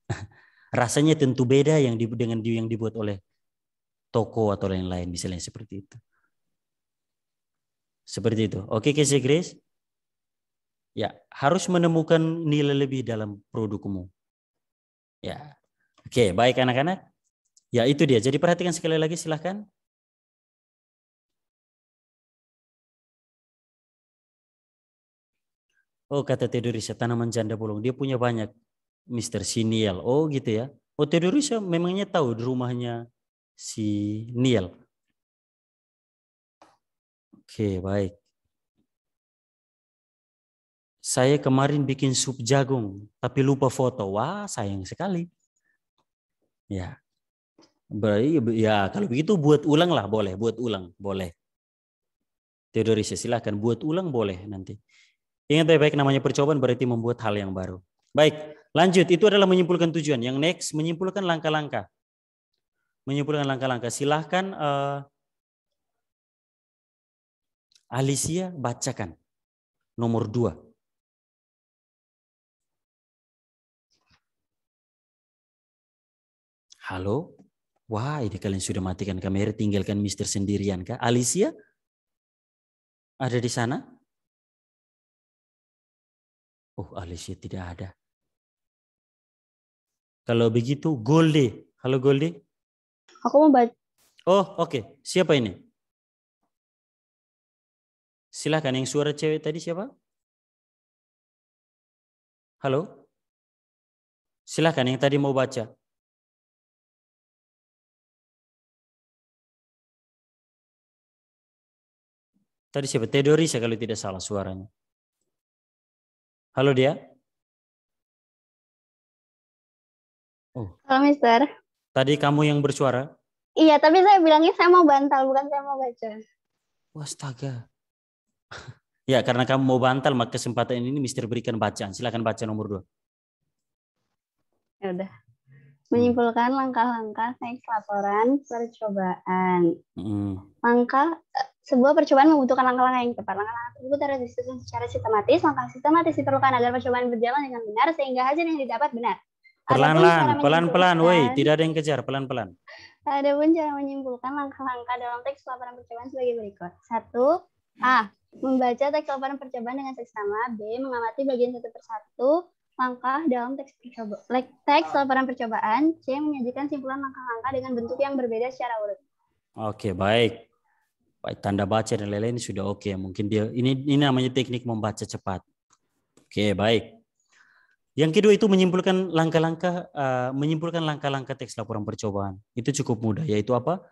Rasanya tentu beda yang dengan yang dibuat oleh toko atau lain-lain. Misalnya seperti itu. Seperti itu. Oke, Casey Grace? Ya, harus menemukan nilai lebih dalam produkmu. Ya. Oke, baik anak-anak. Ya, itu dia. Jadi perhatikan sekali lagi silahkan. Oh kata Theodosia tanaman janda bolong. Dia punya banyak Mr. Siniel. Oh gitu ya. Oh Theodosia memangnya tahu di rumahnya si Niel. Oke baik. Saya kemarin bikin sup jagung tapi lupa foto. Wah sayang sekali. Ya. Berarti iya, ya kalau begitu buat ulang lah boleh. Buat ulang boleh. Theodosia silahkan buat ulang boleh nanti. Ingat baik-baik namanya percobaan berarti membuat hal yang baru. Baik, lanjut. Itu adalah menyimpulkan tujuan. Yang next, menyimpulkan langkah-langkah. Menyimpulkan langkah-langkah. Silahkan uh, Alicia bacakan. Nomor dua. Halo? Wah, ini kalian sudah matikan kamera, tinggalkan Mister sendirian kah? Alicia? Ada di sana? Oh, ahli tidak ada. Kalau begitu, Goldie, Halo Goldie. Aku mau baca. Oh, oke. Okay. Siapa ini? Silahkan yang suara cewek tadi siapa? Halo? Silahkan yang tadi mau baca. Tadi siapa? Teodorisa kalau tidak salah suaranya. Halo dia. Oh. Halo Mister. Tadi kamu yang bersuara? Iya, tapi saya bilangnya saya mau bantal, bukan saya mau baca. Oh, astaga. ya, karena kamu mau bantal, maka kesempatan ini Mister berikan bacaan. Silakan baca nomor dua. Ya udah. Menyimpulkan langkah-langkah saya laporan percobaan. Hmm. Langkah sebuah percobaan membutuhkan langkah-langkah yang tepat. Langkah-langkah tersebut harus disusun secara sistematis. Langkah sistematis diperlukan agar percobaan berjalan dengan benar sehingga hasil yang didapat benar. pelan-pelan pelan-pelan, woi, tidak ada yang kejar, pelan-pelan. Ada pun cara menyimpulkan langkah-langkah dalam teks laporan percobaan sebagai berikut. Satu, A. Membaca teks laporan percobaan dengan seksama. B. Mengamati bagian satu persatu langkah dalam teks percobaan, teks laporan percobaan, C menyajikan simpulan langkah-langkah dengan bentuk yang berbeda secara urut. Oke, baik tanda baca dan lain-lain sudah oke. Okay. Mungkin dia ini ini namanya teknik membaca cepat. Oke, okay, baik. Yang kedua itu menyimpulkan langkah-langkah uh, menyimpulkan langkah-langkah teks laporan percobaan. Itu cukup mudah yaitu apa?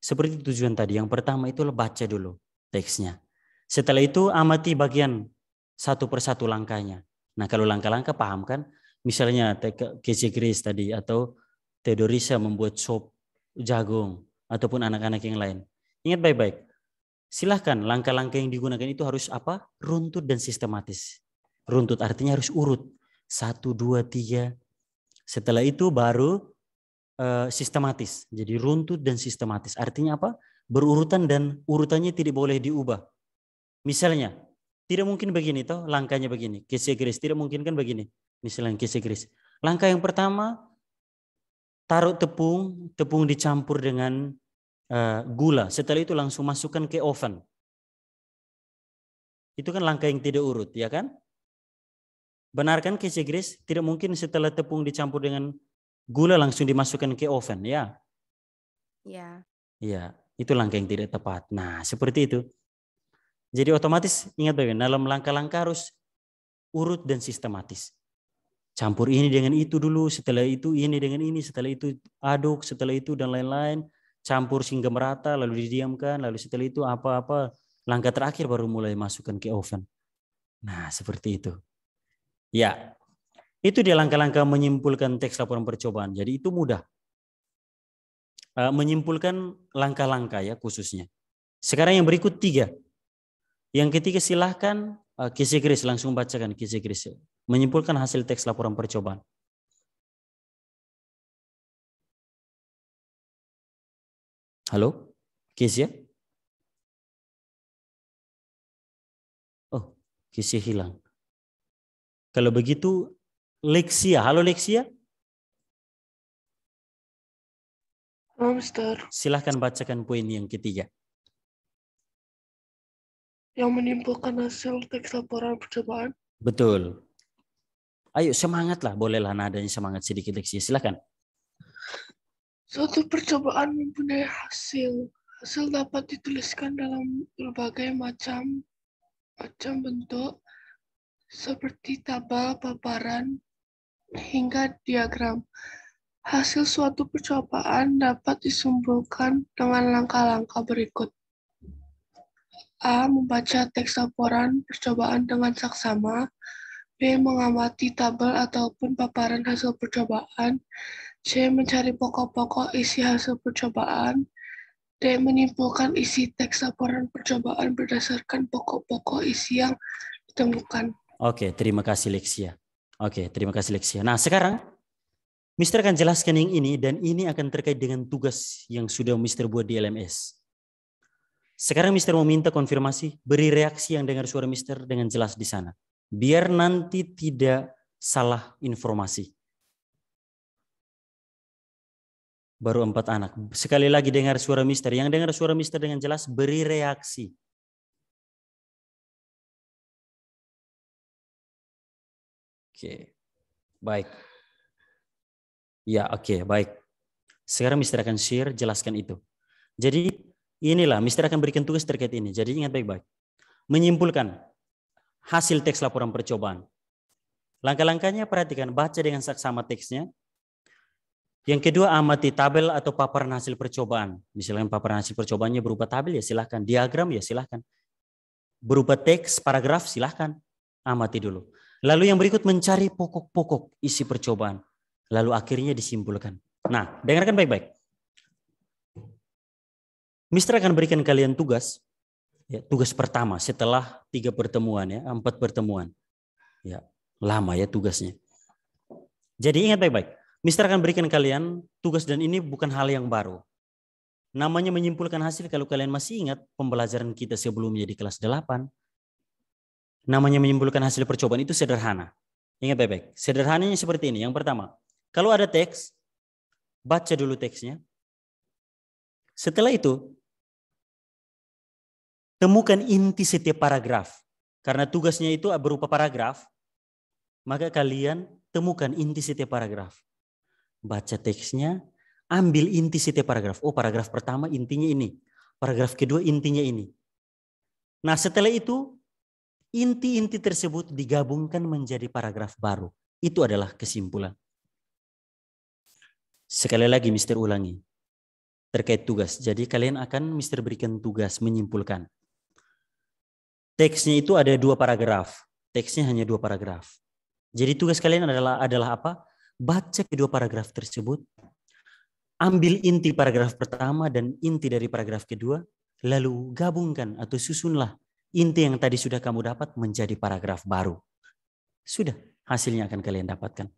Seperti tujuan tadi. Yang pertama itu baca dulu teksnya. Setelah itu amati bagian satu persatu langkahnya. Nah, kalau langkah-langkah paham kan? Misalnya Casey Grace tadi atau Theodorisa membuat sop jagung ataupun anak-anak yang lain. Ingat baik-baik silahkan langkah-langkah yang digunakan itu harus apa? Runtut dan sistematis. Runtut artinya harus urut. Satu, dua, tiga. Setelah itu baru uh, sistematis. Jadi runtut dan sistematis. Artinya apa? Berurutan dan urutannya tidak boleh diubah. Misalnya, tidak mungkin begini toh langkahnya begini. Kisi Kris tidak mungkin kan begini. Misalnya kisi Kris. Langkah yang pertama taruh tepung, tepung dicampur dengan Eh, gula. Setelah itu langsung masukkan ke oven. Itu kan langkah yang tidak urut, ya kan? benarkan ke Kici Tidak mungkin setelah tepung dicampur dengan gula langsung dimasukkan ke oven, ya? Ya. Ya, itu langkah yang tidak tepat. Nah, seperti itu. Jadi otomatis ingat bagian dalam langkah-langkah harus urut dan sistematis. Campur ini dengan itu dulu, setelah itu ini dengan ini, setelah itu aduk, setelah itu dan lain-lain campur sehingga merata, lalu didiamkan, lalu setelah itu apa-apa langkah terakhir baru mulai masukkan ke oven. Nah, seperti itu. Ya, itu dia langkah-langkah menyimpulkan teks laporan percobaan. Jadi itu mudah. Eh, menyimpulkan langkah-langkah ya khususnya. Sekarang yang berikut tiga. Yang ketiga silahkan eh, Kisi kris langsung bacakan Kisi kris Menyimpulkan hasil teks laporan percobaan. Halo, Kezia? Ya? Oh, Kezia ya hilang. Kalau begitu, Lexia. Halo, Lexia? Halo, Silahkan bacakan poin yang ketiga. Yang menimbulkan hasil teks laporan percobaan. Betul. Ayo semangatlah, bolehlah nadanya semangat sedikit Lexia. Silahkan. Suatu percobaan mempunyai hasil. Hasil dapat dituliskan dalam berbagai macam macam bentuk seperti tabel, paparan, hingga diagram. Hasil suatu percobaan dapat disimpulkan dengan langkah-langkah berikut. A. Membaca teks laporan percobaan dengan saksama. B. Mengamati tabel ataupun paparan hasil percobaan saya Mencari pokok-pokok isi hasil percobaan. D. Menyimpulkan isi teks laporan percobaan berdasarkan pokok-pokok isi yang ditemukan. Oke, terima kasih Lexia. Oke, terima kasih Lexia. Nah, sekarang Mister akan jelaskan yang ini dan ini akan terkait dengan tugas yang sudah Mister buat di LMS. Sekarang Mister mau minta konfirmasi, beri reaksi yang dengar suara Mister dengan jelas di sana. Biar nanti tidak salah informasi. baru empat anak. Sekali lagi dengar suara mister. Yang dengar suara mister dengan jelas beri reaksi. Oke, baik. Ya, oke, baik. Sekarang mister akan share, jelaskan itu. Jadi inilah mister akan berikan tugas terkait ini. Jadi ingat baik-baik. Menyimpulkan hasil teks laporan percobaan. Langkah-langkahnya perhatikan, baca dengan saksama teksnya, yang kedua amati tabel atau paparan hasil percobaan. Misalnya paparan hasil percobaannya berupa tabel ya silahkan, diagram ya silahkan. Berupa teks, paragraf silahkan, amati dulu. Lalu yang berikut mencari pokok-pokok isi percobaan. Lalu akhirnya disimpulkan. Nah, dengarkan baik-baik. Mister akan berikan kalian tugas, ya, tugas pertama setelah tiga pertemuan ya, empat pertemuan. Ya, lama ya tugasnya. Jadi ingat baik-baik Mister akan berikan kalian tugas dan ini bukan hal yang baru. Namanya menyimpulkan hasil kalau kalian masih ingat pembelajaran kita sebelumnya di kelas 8. Namanya menyimpulkan hasil percobaan itu sederhana. Ingat baik-baik. Sederhananya seperti ini. Yang pertama, kalau ada teks, baca dulu teksnya. Setelah itu, temukan inti setiap paragraf. Karena tugasnya itu berupa paragraf, maka kalian temukan inti setiap paragraf baca teksnya, ambil inti setiap paragraf. Oh, paragraf pertama intinya ini. Paragraf kedua intinya ini. Nah, setelah itu inti-inti tersebut digabungkan menjadi paragraf baru. Itu adalah kesimpulan. Sekali lagi Mister ulangi terkait tugas. Jadi kalian akan Mister berikan tugas menyimpulkan. Teksnya itu ada dua paragraf. Teksnya hanya dua paragraf. Jadi tugas kalian adalah adalah apa? baca kedua paragraf tersebut, ambil inti paragraf pertama dan inti dari paragraf kedua, lalu gabungkan atau susunlah inti yang tadi sudah kamu dapat menjadi paragraf baru. Sudah, hasilnya akan kalian dapatkan.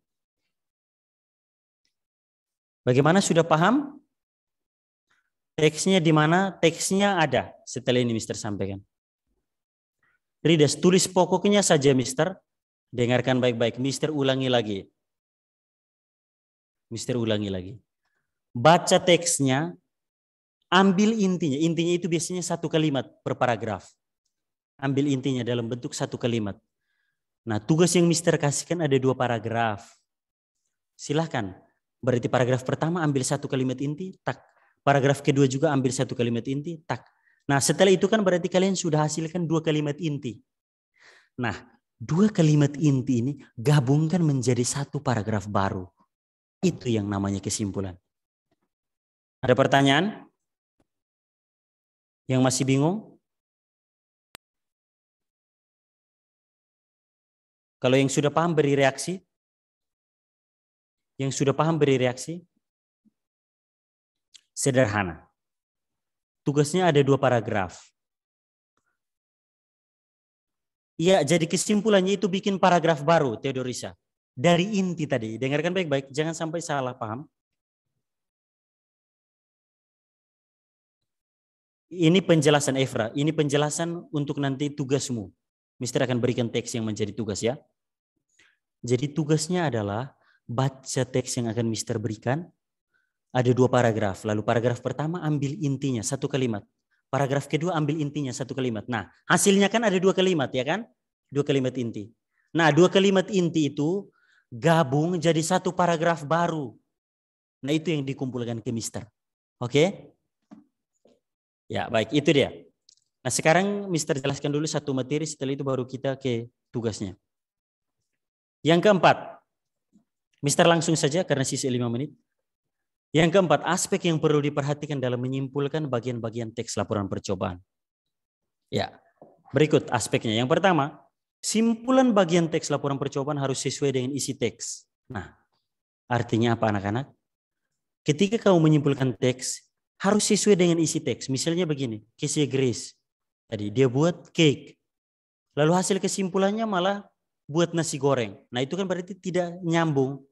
Bagaimana sudah paham? Teksnya di mana? Teksnya ada setelah ini Mister sampaikan. Ridas, tulis pokoknya saja Mister. Dengarkan baik-baik. Mister ulangi lagi. Mister ulangi lagi. Baca teksnya, ambil intinya. Intinya itu biasanya satu kalimat per paragraf. Ambil intinya dalam bentuk satu kalimat. Nah tugas yang Mister kasihkan ada dua paragraf. Silahkan. Berarti paragraf pertama ambil satu kalimat inti, tak. Paragraf kedua juga ambil satu kalimat inti, tak. Nah setelah itu kan berarti kalian sudah hasilkan dua kalimat inti. Nah dua kalimat inti ini gabungkan menjadi satu paragraf baru. Itu yang namanya kesimpulan. Ada pertanyaan? Yang masih bingung? Kalau yang sudah paham beri reaksi. Yang sudah paham beri reaksi. Sederhana. Tugasnya ada dua paragraf. Ya, jadi kesimpulannya itu bikin paragraf baru, Theodorisa dari inti tadi. Dengarkan baik-baik, jangan sampai salah paham. Ini penjelasan Efra, ini penjelasan untuk nanti tugasmu. Mister akan berikan teks yang menjadi tugas ya. Jadi tugasnya adalah baca teks yang akan Mister berikan. Ada dua paragraf. Lalu paragraf pertama ambil intinya, satu kalimat. Paragraf kedua ambil intinya, satu kalimat. Nah, hasilnya kan ada dua kalimat ya kan? Dua kalimat inti. Nah, dua kalimat inti itu gabung jadi satu paragraf baru. Nah itu yang dikumpulkan ke Mister. Oke? Okay? Ya baik, itu dia. Nah sekarang Mister jelaskan dulu satu materi, setelah itu baru kita ke tugasnya. Yang keempat, Mister langsung saja karena sisa lima menit. Yang keempat, aspek yang perlu diperhatikan dalam menyimpulkan bagian-bagian teks laporan percobaan. Ya, berikut aspeknya. Yang pertama, Simpulan bagian teks laporan percobaan harus sesuai dengan isi teks. Nah, artinya apa anak-anak? Ketika kamu menyimpulkan teks, harus sesuai dengan isi teks. Misalnya begini, Casey ya Grace. Tadi dia buat cake. Lalu hasil kesimpulannya malah buat nasi goreng. Nah itu kan berarti tidak nyambung.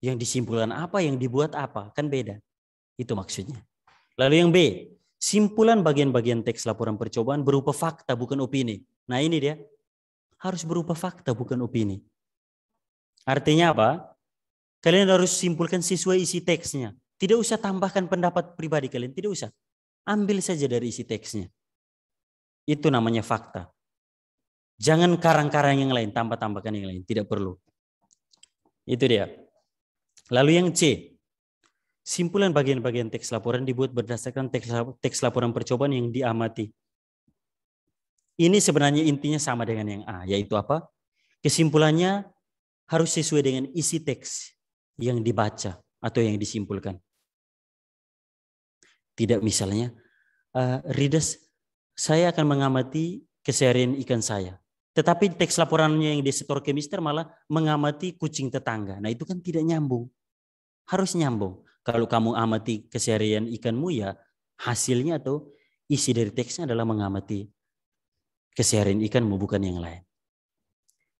Yang disimpulkan apa, yang dibuat apa. Kan beda. Itu maksudnya. Lalu yang B, simpulan bagian-bagian teks laporan percobaan berupa fakta bukan opini. Nah ini dia, harus berupa fakta bukan opini. Artinya apa? Kalian harus simpulkan sesuai isi teksnya. Tidak usah tambahkan pendapat pribadi kalian, tidak usah. Ambil saja dari isi teksnya. Itu namanya fakta. Jangan karang-karang yang lain, tambah-tambahkan yang lain, tidak perlu. Itu dia. Lalu yang C, Simpulan bagian-bagian teks laporan dibuat berdasarkan teks, teks laporan percobaan yang diamati. Ini sebenarnya intinya sama dengan yang A, yaitu apa? Kesimpulannya harus sesuai dengan isi teks yang dibaca atau yang disimpulkan. Tidak misalnya, uh, readers, saya akan mengamati keseharian ikan saya. Tetapi teks laporannya yang disetor ke mister malah mengamati kucing tetangga. Nah itu kan tidak nyambung. Harus nyambung. Kalau kamu amati keseharian ikanmu ya hasilnya atau isi dari teksnya adalah mengamati keseharian mau bukan yang lain.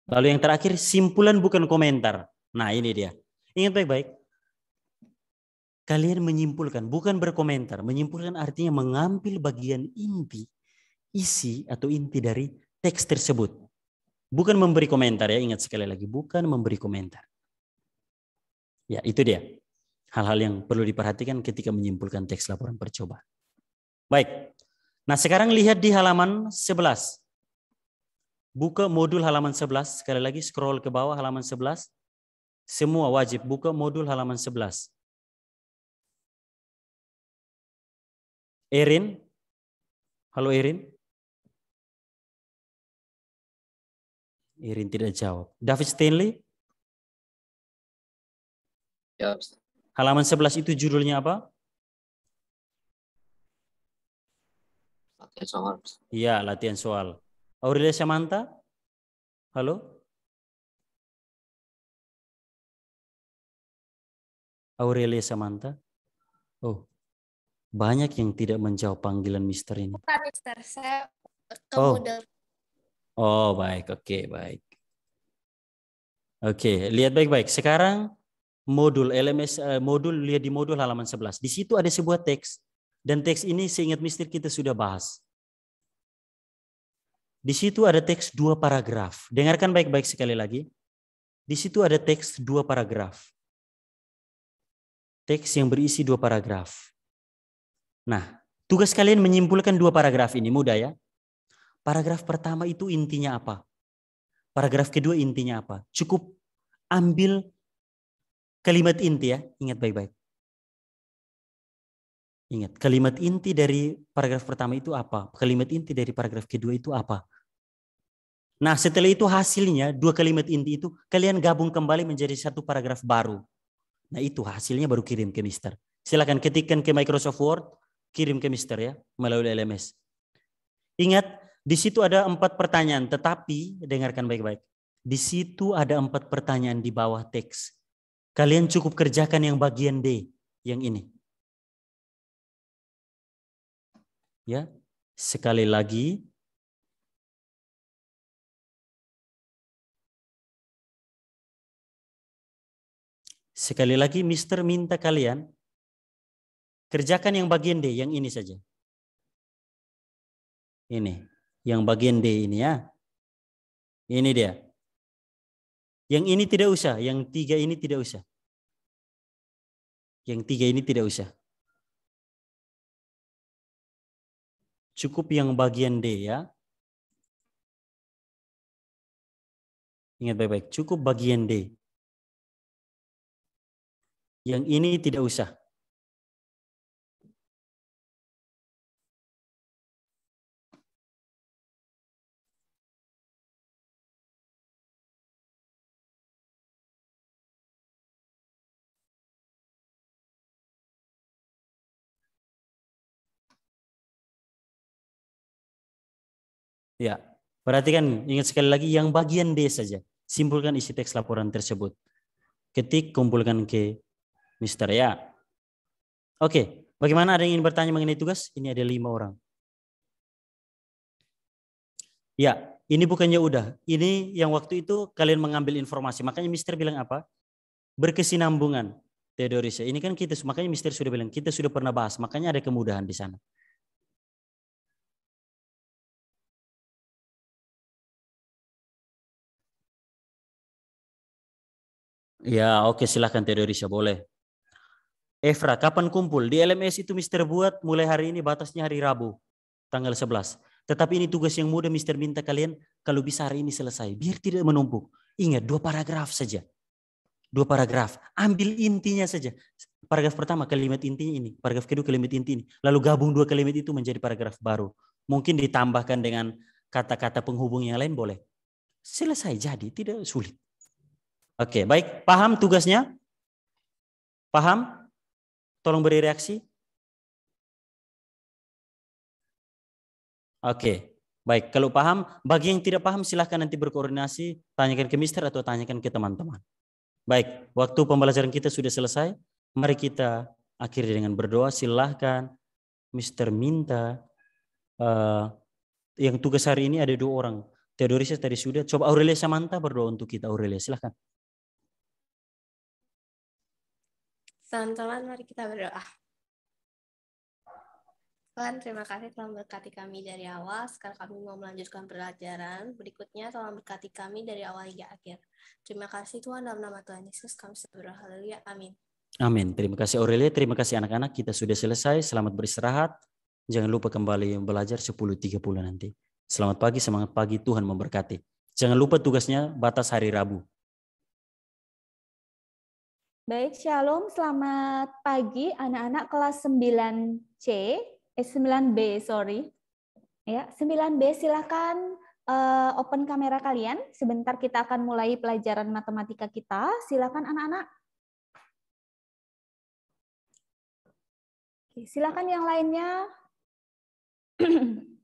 Lalu yang terakhir, simpulan bukan komentar. Nah ini dia. Ingat baik-baik. Kalian menyimpulkan, bukan berkomentar. Menyimpulkan artinya mengambil bagian inti, isi atau inti dari teks tersebut. Bukan memberi komentar ya, ingat sekali lagi. Bukan memberi komentar. Ya itu dia. Hal-hal yang perlu diperhatikan ketika menyimpulkan teks laporan percobaan. Baik. Nah sekarang lihat di halaman 11. Buka modul halaman 11, sekali lagi scroll ke bawah halaman 11. Semua wajib buka modul halaman 11. Erin? Halo Erin? Erin tidak jawab. David Stanley? Jawab. Halaman 11 itu judulnya apa? Latihan soal. Iya, latihan soal. Aurelia Samantha? Halo? Aurelia Samantha? Oh, banyak yang tidak menjawab panggilan Mister ini. Bukan Mister, saya Oh. oh, baik. Oke, okay, baik. Oke, okay, lihat baik-baik. Sekarang modul LMS eh, modul lihat di modul halaman 11. Di situ ada sebuah teks dan teks ini seingat Mister kita sudah bahas. Di situ ada teks dua paragraf. Dengarkan baik-baik sekali lagi. Di situ ada teks dua paragraf. Teks yang berisi dua paragraf. Nah, tugas kalian menyimpulkan dua paragraf ini mudah ya. Paragraf pertama itu intinya apa? Paragraf kedua intinya apa? Cukup ambil kalimat inti ya, ingat baik-baik. Ingat, kalimat inti dari paragraf pertama itu apa? Kalimat inti dari paragraf kedua itu apa? Nah setelah itu hasilnya dua kalimat inti itu kalian gabung kembali menjadi satu paragraf baru. Nah itu hasilnya baru kirim ke Mister. Silahkan ketikkan ke Microsoft Word, kirim ke Mister ya melalui LMS. Ingat di situ ada empat pertanyaan, tetapi dengarkan baik-baik. Di situ ada empat pertanyaan di bawah teks. Kalian cukup kerjakan yang bagian D, yang ini. Ya, sekali lagi Sekali lagi Mister minta kalian kerjakan yang bagian D, yang ini saja. Ini, yang bagian D ini ya. Ini dia. Yang ini tidak usah, yang tiga ini tidak usah. Yang tiga ini tidak usah. Cukup yang bagian D ya. Ingat baik-baik, cukup bagian D. Yang ini tidak usah. Ya, perhatikan ingat sekali lagi yang bagian D saja. Simpulkan isi teks laporan tersebut. Ketik, kumpulkan ke Mister ya. Oke, bagaimana ada yang ingin bertanya mengenai tugas? Ini ada lima orang. Ya, ini bukannya udah. Ini yang waktu itu kalian mengambil informasi. Makanya Mister bilang apa? Berkesinambungan teorisnya. Ini kan kita, makanya Mister sudah bilang, kita sudah pernah bahas. Makanya ada kemudahan di sana. Ya, oke silahkan saya boleh. Efra, kapan kumpul? Di LMS itu Mister buat mulai hari ini batasnya hari Rabu, tanggal 11. Tetapi ini tugas yang mudah Mister minta kalian kalau bisa hari ini selesai. Biar tidak menumpuk. Ingat, dua paragraf saja. Dua paragraf. Ambil intinya saja. Paragraf pertama kalimat intinya ini. Paragraf kedua kalimat inti ini. Lalu gabung dua kalimat itu menjadi paragraf baru. Mungkin ditambahkan dengan kata-kata penghubung yang lain boleh. Selesai jadi, tidak sulit. Oke, baik. Paham tugasnya? Paham? Tolong beri reaksi. Oke, baik. Kalau paham, bagi yang tidak paham silahkan nanti berkoordinasi, tanyakan ke Mister atau tanyakan ke teman-teman. Baik, waktu pembelajaran kita sudah selesai. Mari kita akhiri dengan berdoa. Silahkan Mister minta uh, yang tugas hari ini ada dua orang. Teodorisnya tadi sudah. Coba Aurelia Samanta berdoa untuk kita. Aurelia, silahkan. Teman-teman, mari kita berdoa. Tuhan, terima kasih telah memberkati kami dari awal. Sekarang kami mau melanjutkan pelajaran. Berikutnya, tolong berkati kami dari awal hingga akhir. Terima kasih Tuhan, dalam nama Tuhan Yesus kami berdoa. Haleluya. Amin. Amin. Terima kasih Aurelia, terima kasih anak-anak. Kita sudah selesai. Selamat beristirahat. Jangan lupa kembali belajar 10.30 nanti. Selamat pagi, semangat pagi. Tuhan memberkati. Jangan lupa tugasnya batas hari Rabu. Baik, Shalom. Selamat pagi anak-anak kelas 9C, eh 9B, sorry. Ya, 9B silakan uh, open kamera kalian. Sebentar kita akan mulai pelajaran matematika kita. Silakan anak-anak. silakan yang lainnya.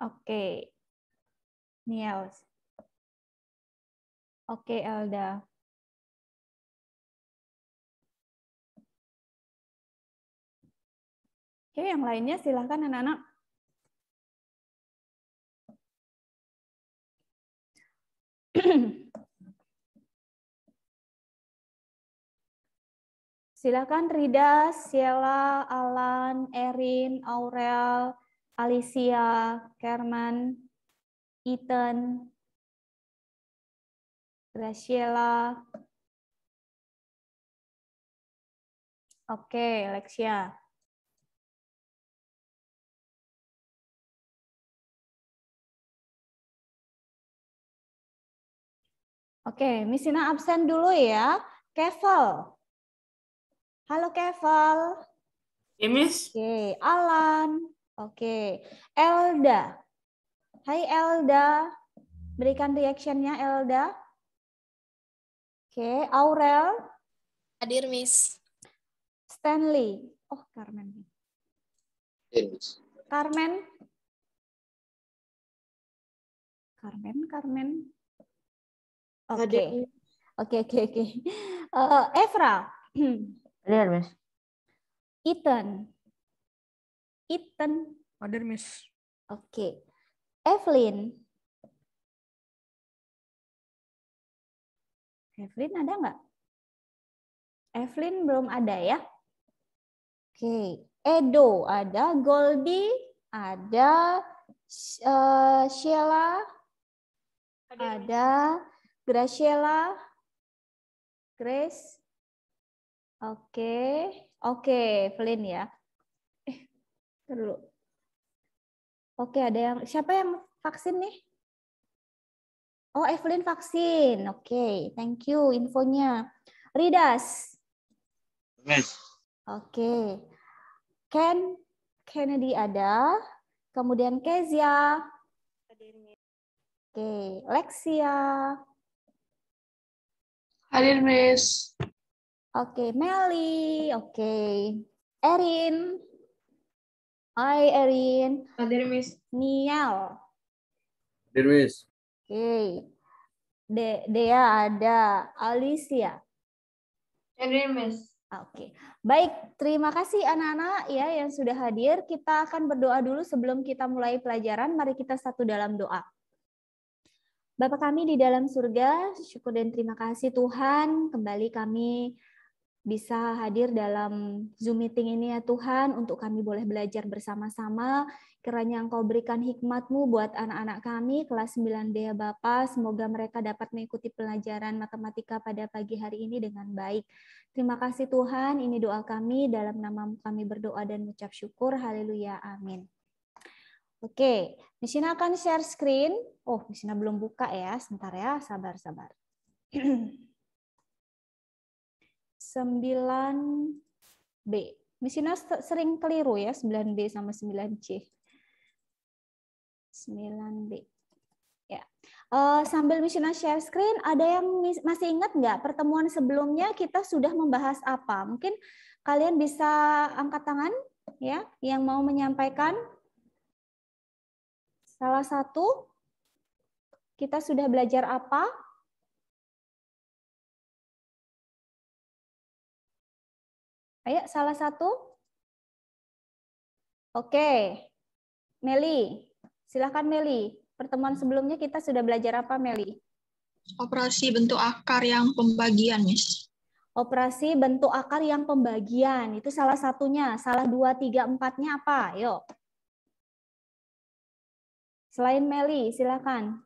Oke. Niels. Oke, Elda. Oke, yang lainnya silahkan anak-anak. silahkan Rida, Sheila, Alan, Erin, Aurel, Alicia, Kerman, Ethan, Graciela. Oke, Lexia. Oke, Misina absen dulu ya. Kevel. Halo Kevel. Ya, Miss. Oke, Alan. Oke, Elda. Hai Elda. Berikan reaction-nya Elda. Oke, Aurel. Hadir, Miss. Stanley. Oh, Carmen. Hadir, Miss. Carmen. Carmen, Carmen. Oke. Oke, oke, oke. Eh, Evra. Hadir, Miss. Ethan. Ethan. Hadir, Miss. Oke. Okay. Evelyn. Evelyn ada nggak? Evelyn belum ada ya? Oke. Okay. Edo ada, Goldie ada, uh, Sheila ada, ada Graciela, Grace. Oke, okay. oke, okay, Evelyn ya dulu. Oke, ada yang siapa yang vaksin nih? Oh, Evelyn vaksin. Oke, thank you infonya. Ridas. Yes. Oke. Ken Kennedy ada. Kemudian Kezia. Oke, Lexia. Hadir, Miss. Oke, Melly Oke. Erin. Hai Erin. Hadir Miss. Nial. Hadir Miss. Oke. Okay. De Dea ada Alicia. Hadir Miss. Oke. Okay. Baik, terima kasih anak-anak ya yang sudah hadir. Kita akan berdoa dulu sebelum kita mulai pelajaran. Mari kita satu dalam doa. Bapak kami di dalam surga, syukur dan terima kasih Tuhan. Kembali kami bisa hadir dalam Zoom meeting ini ya Tuhan, untuk kami boleh belajar bersama-sama. Kiranya Engkau berikan hikmat-Mu buat anak-anak kami, kelas 9B ya Bapak. Semoga mereka dapat mengikuti pelajaran matematika pada pagi hari ini dengan baik. Terima kasih Tuhan, ini doa kami. Dalam nama kami berdoa dan mengucap syukur. Haleluya, amin. Oke, Misina akan share screen. Oh, Misina belum buka ya. Sebentar ya, sabar-sabar. 9B. Misina sering keliru ya 9B sama 9C. 9B. Ya. Uh, sambil Misina share screen, ada yang masih ingat nggak pertemuan sebelumnya kita sudah membahas apa? Mungkin kalian bisa angkat tangan ya yang mau menyampaikan. Salah satu kita sudah belajar apa? Ayo salah satu. Oke. Meli, silahkan Meli. Pertemuan sebelumnya kita sudah belajar apa Meli? Operasi bentuk akar yang pembagian, Miss. Operasi bentuk akar yang pembagian, itu salah satunya. Salah dua, tiga, empatnya apa? Yuk. Selain Meli, silakan.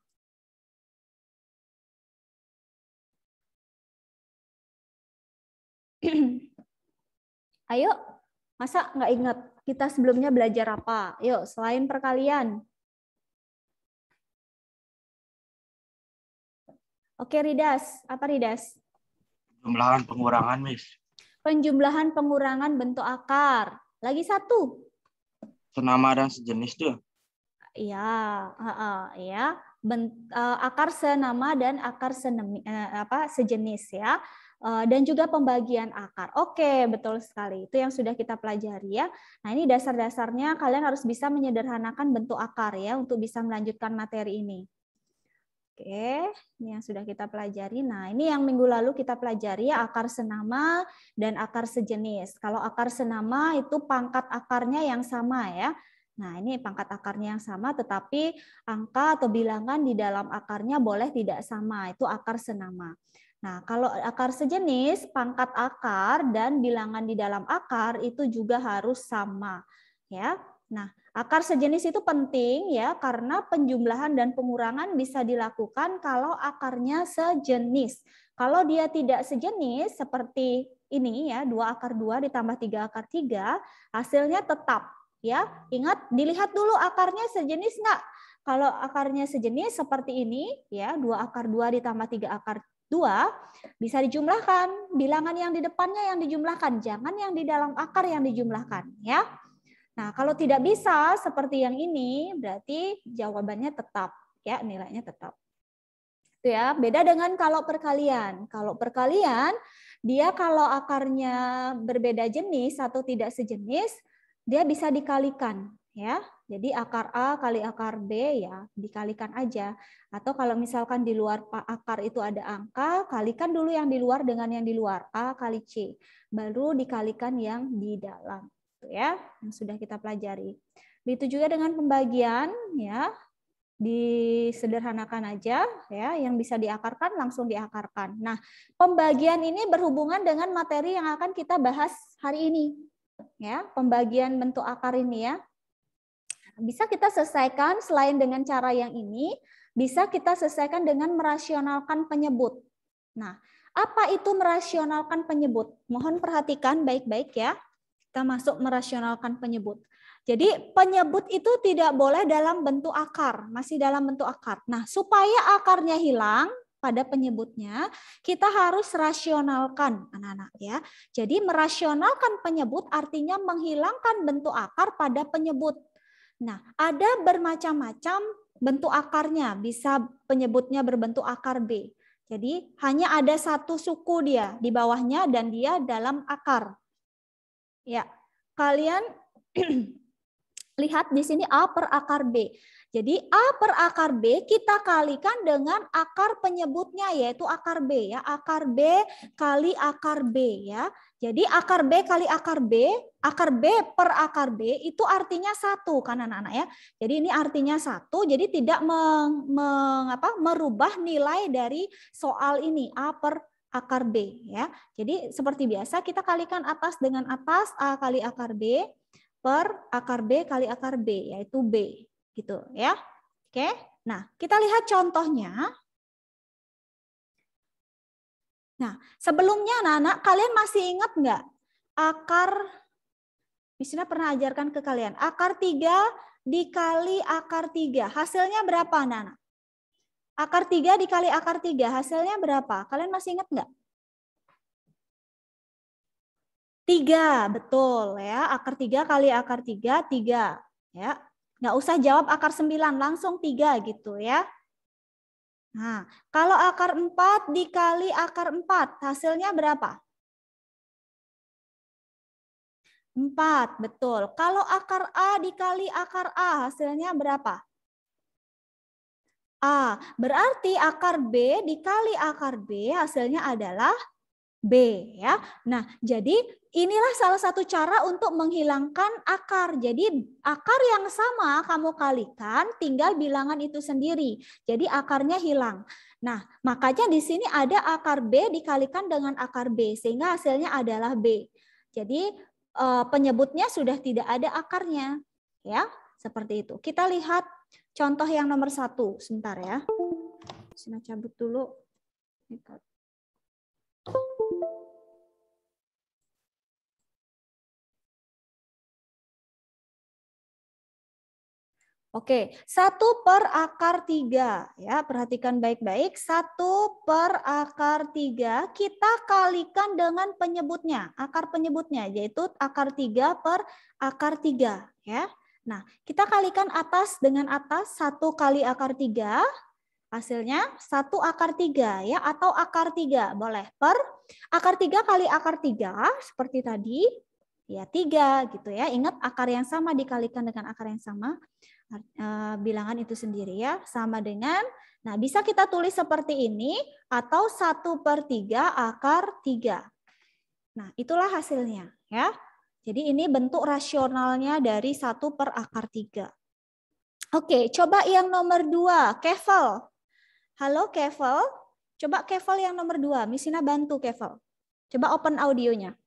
Ayo, masa nggak ingat kita sebelumnya belajar apa? Yuk, selain perkalian. Oke, Ridas. Apa Ridas? Penjumlahan pengurangan, Miss. Penjumlahan pengurangan bentuk akar. Lagi satu. Senama dan sejenis tuh. Iya, ya. akar senama dan akar senemi, eh, apa sejenis ya. Eh, dan juga pembagian akar. Oke, betul sekali. Itu yang sudah kita pelajari ya. Nah, ini dasar-dasarnya kalian harus bisa menyederhanakan bentuk akar ya untuk bisa melanjutkan materi ini. Oke, ini yang sudah kita pelajari. Nah, ini yang minggu lalu kita pelajari ya akar senama dan akar sejenis. Kalau akar senama itu pangkat akarnya yang sama ya. Nah, ini pangkat akarnya yang sama, tetapi angka atau bilangan di dalam akarnya boleh tidak sama. Itu akar senama. Nah, kalau akar sejenis, pangkat akar dan bilangan di dalam akar itu juga harus sama, ya. Nah, akar sejenis itu penting ya karena penjumlahan dan pengurangan bisa dilakukan kalau akarnya sejenis. Kalau dia tidak sejenis seperti ini ya, dua akar dua ditambah tiga akar tiga, hasilnya tetap ya. Ingat, dilihat dulu akarnya sejenis nggak. Kalau akarnya sejenis seperti ini ya, dua akar dua ditambah tiga akar Dua, bisa dijumlahkan. Bilangan yang di depannya yang dijumlahkan, jangan yang di dalam akar yang dijumlahkan. ya. Nah, kalau tidak bisa seperti yang ini, berarti jawabannya tetap, ya nilainya tetap. Itu ya. Beda dengan kalau perkalian. Kalau perkalian, dia kalau akarnya berbeda jenis atau tidak sejenis, dia bisa dikalikan, ya. Jadi akar A kali akar B ya dikalikan aja. Atau kalau misalkan di luar akar itu ada angka, kalikan dulu yang di luar dengan yang di luar. A kali C. Baru dikalikan yang di dalam. Itu ya, yang sudah kita pelajari. Begitu juga dengan pembagian ya. Disederhanakan aja ya, yang bisa diakarkan langsung diakarkan. Nah, pembagian ini berhubungan dengan materi yang akan kita bahas hari ini ya pembagian bentuk akar ini ya bisa kita selesaikan selain dengan cara yang ini, bisa kita selesaikan dengan merasionalkan penyebut. Nah, apa itu merasionalkan penyebut? Mohon perhatikan baik-baik ya. Kita masuk merasionalkan penyebut. Jadi penyebut itu tidak boleh dalam bentuk akar, masih dalam bentuk akar. Nah, supaya akarnya hilang pada penyebutnya, kita harus rasionalkan anak-anak ya. Jadi merasionalkan penyebut artinya menghilangkan bentuk akar pada penyebut. Nah, ada bermacam-macam bentuk akarnya, bisa penyebutnya berbentuk akar B. Jadi hanya ada satu suku dia di bawahnya dan dia dalam akar. Ya, kalian lihat di sini A per akar B. Jadi A per akar B kita kalikan dengan akar penyebutnya yaitu akar B ya. Akar B kali akar B ya. Jadi akar B kali akar B, akar B per akar B itu artinya satu kan anak-anak ya. Jadi ini artinya satu, jadi tidak meng, meng, apa, merubah nilai dari soal ini A per akar B ya. Jadi seperti biasa kita kalikan atas dengan atas A kali akar B per akar B kali akar B yaitu B gitu ya. Oke. Nah, kita lihat contohnya. Nah, sebelumnya anak-anak, kalian masih ingat nggak akar misalnya pernah ajarkan ke kalian, akar tiga dikali akar tiga, Hasilnya berapa, anak-anak? Akar tiga dikali akar tiga, hasilnya berapa? Kalian masih ingat nggak? Tiga, betul ya. Akar tiga kali akar tiga, tiga, Ya, Nggak usah jawab akar 9, langsung tiga gitu ya. Nah, kalau akar 4 dikali akar 4, hasilnya berapa? 4, betul. Kalau akar A dikali akar A, hasilnya berapa? A. Berarti akar B dikali akar B hasilnya adalah B ya. Nah, jadi inilah salah satu cara untuk menghilangkan akar. Jadi akar yang sama kamu kalikan, tinggal bilangan itu sendiri. Jadi akarnya hilang. Nah, makanya di sini ada akar B dikalikan dengan akar B sehingga hasilnya adalah B. Jadi eh, penyebutnya sudah tidak ada akarnya. Ya, seperti itu. Kita lihat contoh yang nomor satu sebentar ya. Sina cabut dulu. Ini Oke, satu per akar tiga ya. Perhatikan baik-baik. Satu per akar tiga kita kalikan dengan penyebutnya, akar penyebutnya, yaitu akar tiga per akar tiga ya. Nah, kita kalikan atas dengan atas satu kali akar tiga Hasilnya satu akar tiga ya atau akar tiga boleh per akar tiga kali akar tiga seperti tadi ya tiga gitu ya. Ingat akar yang sama dikalikan dengan akar yang sama eh, bilangan itu sendiri ya sama dengan nah bisa kita tulis seperti ini atau satu per tiga akar tiga Nah itulah hasilnya ya. Jadi ini bentuk rasionalnya dari satu per akar tiga Oke, coba yang nomor dua, Kevel. Halo Kevel, coba Kevel yang nomor dua, Misina bantu Kevel. Coba open audionya.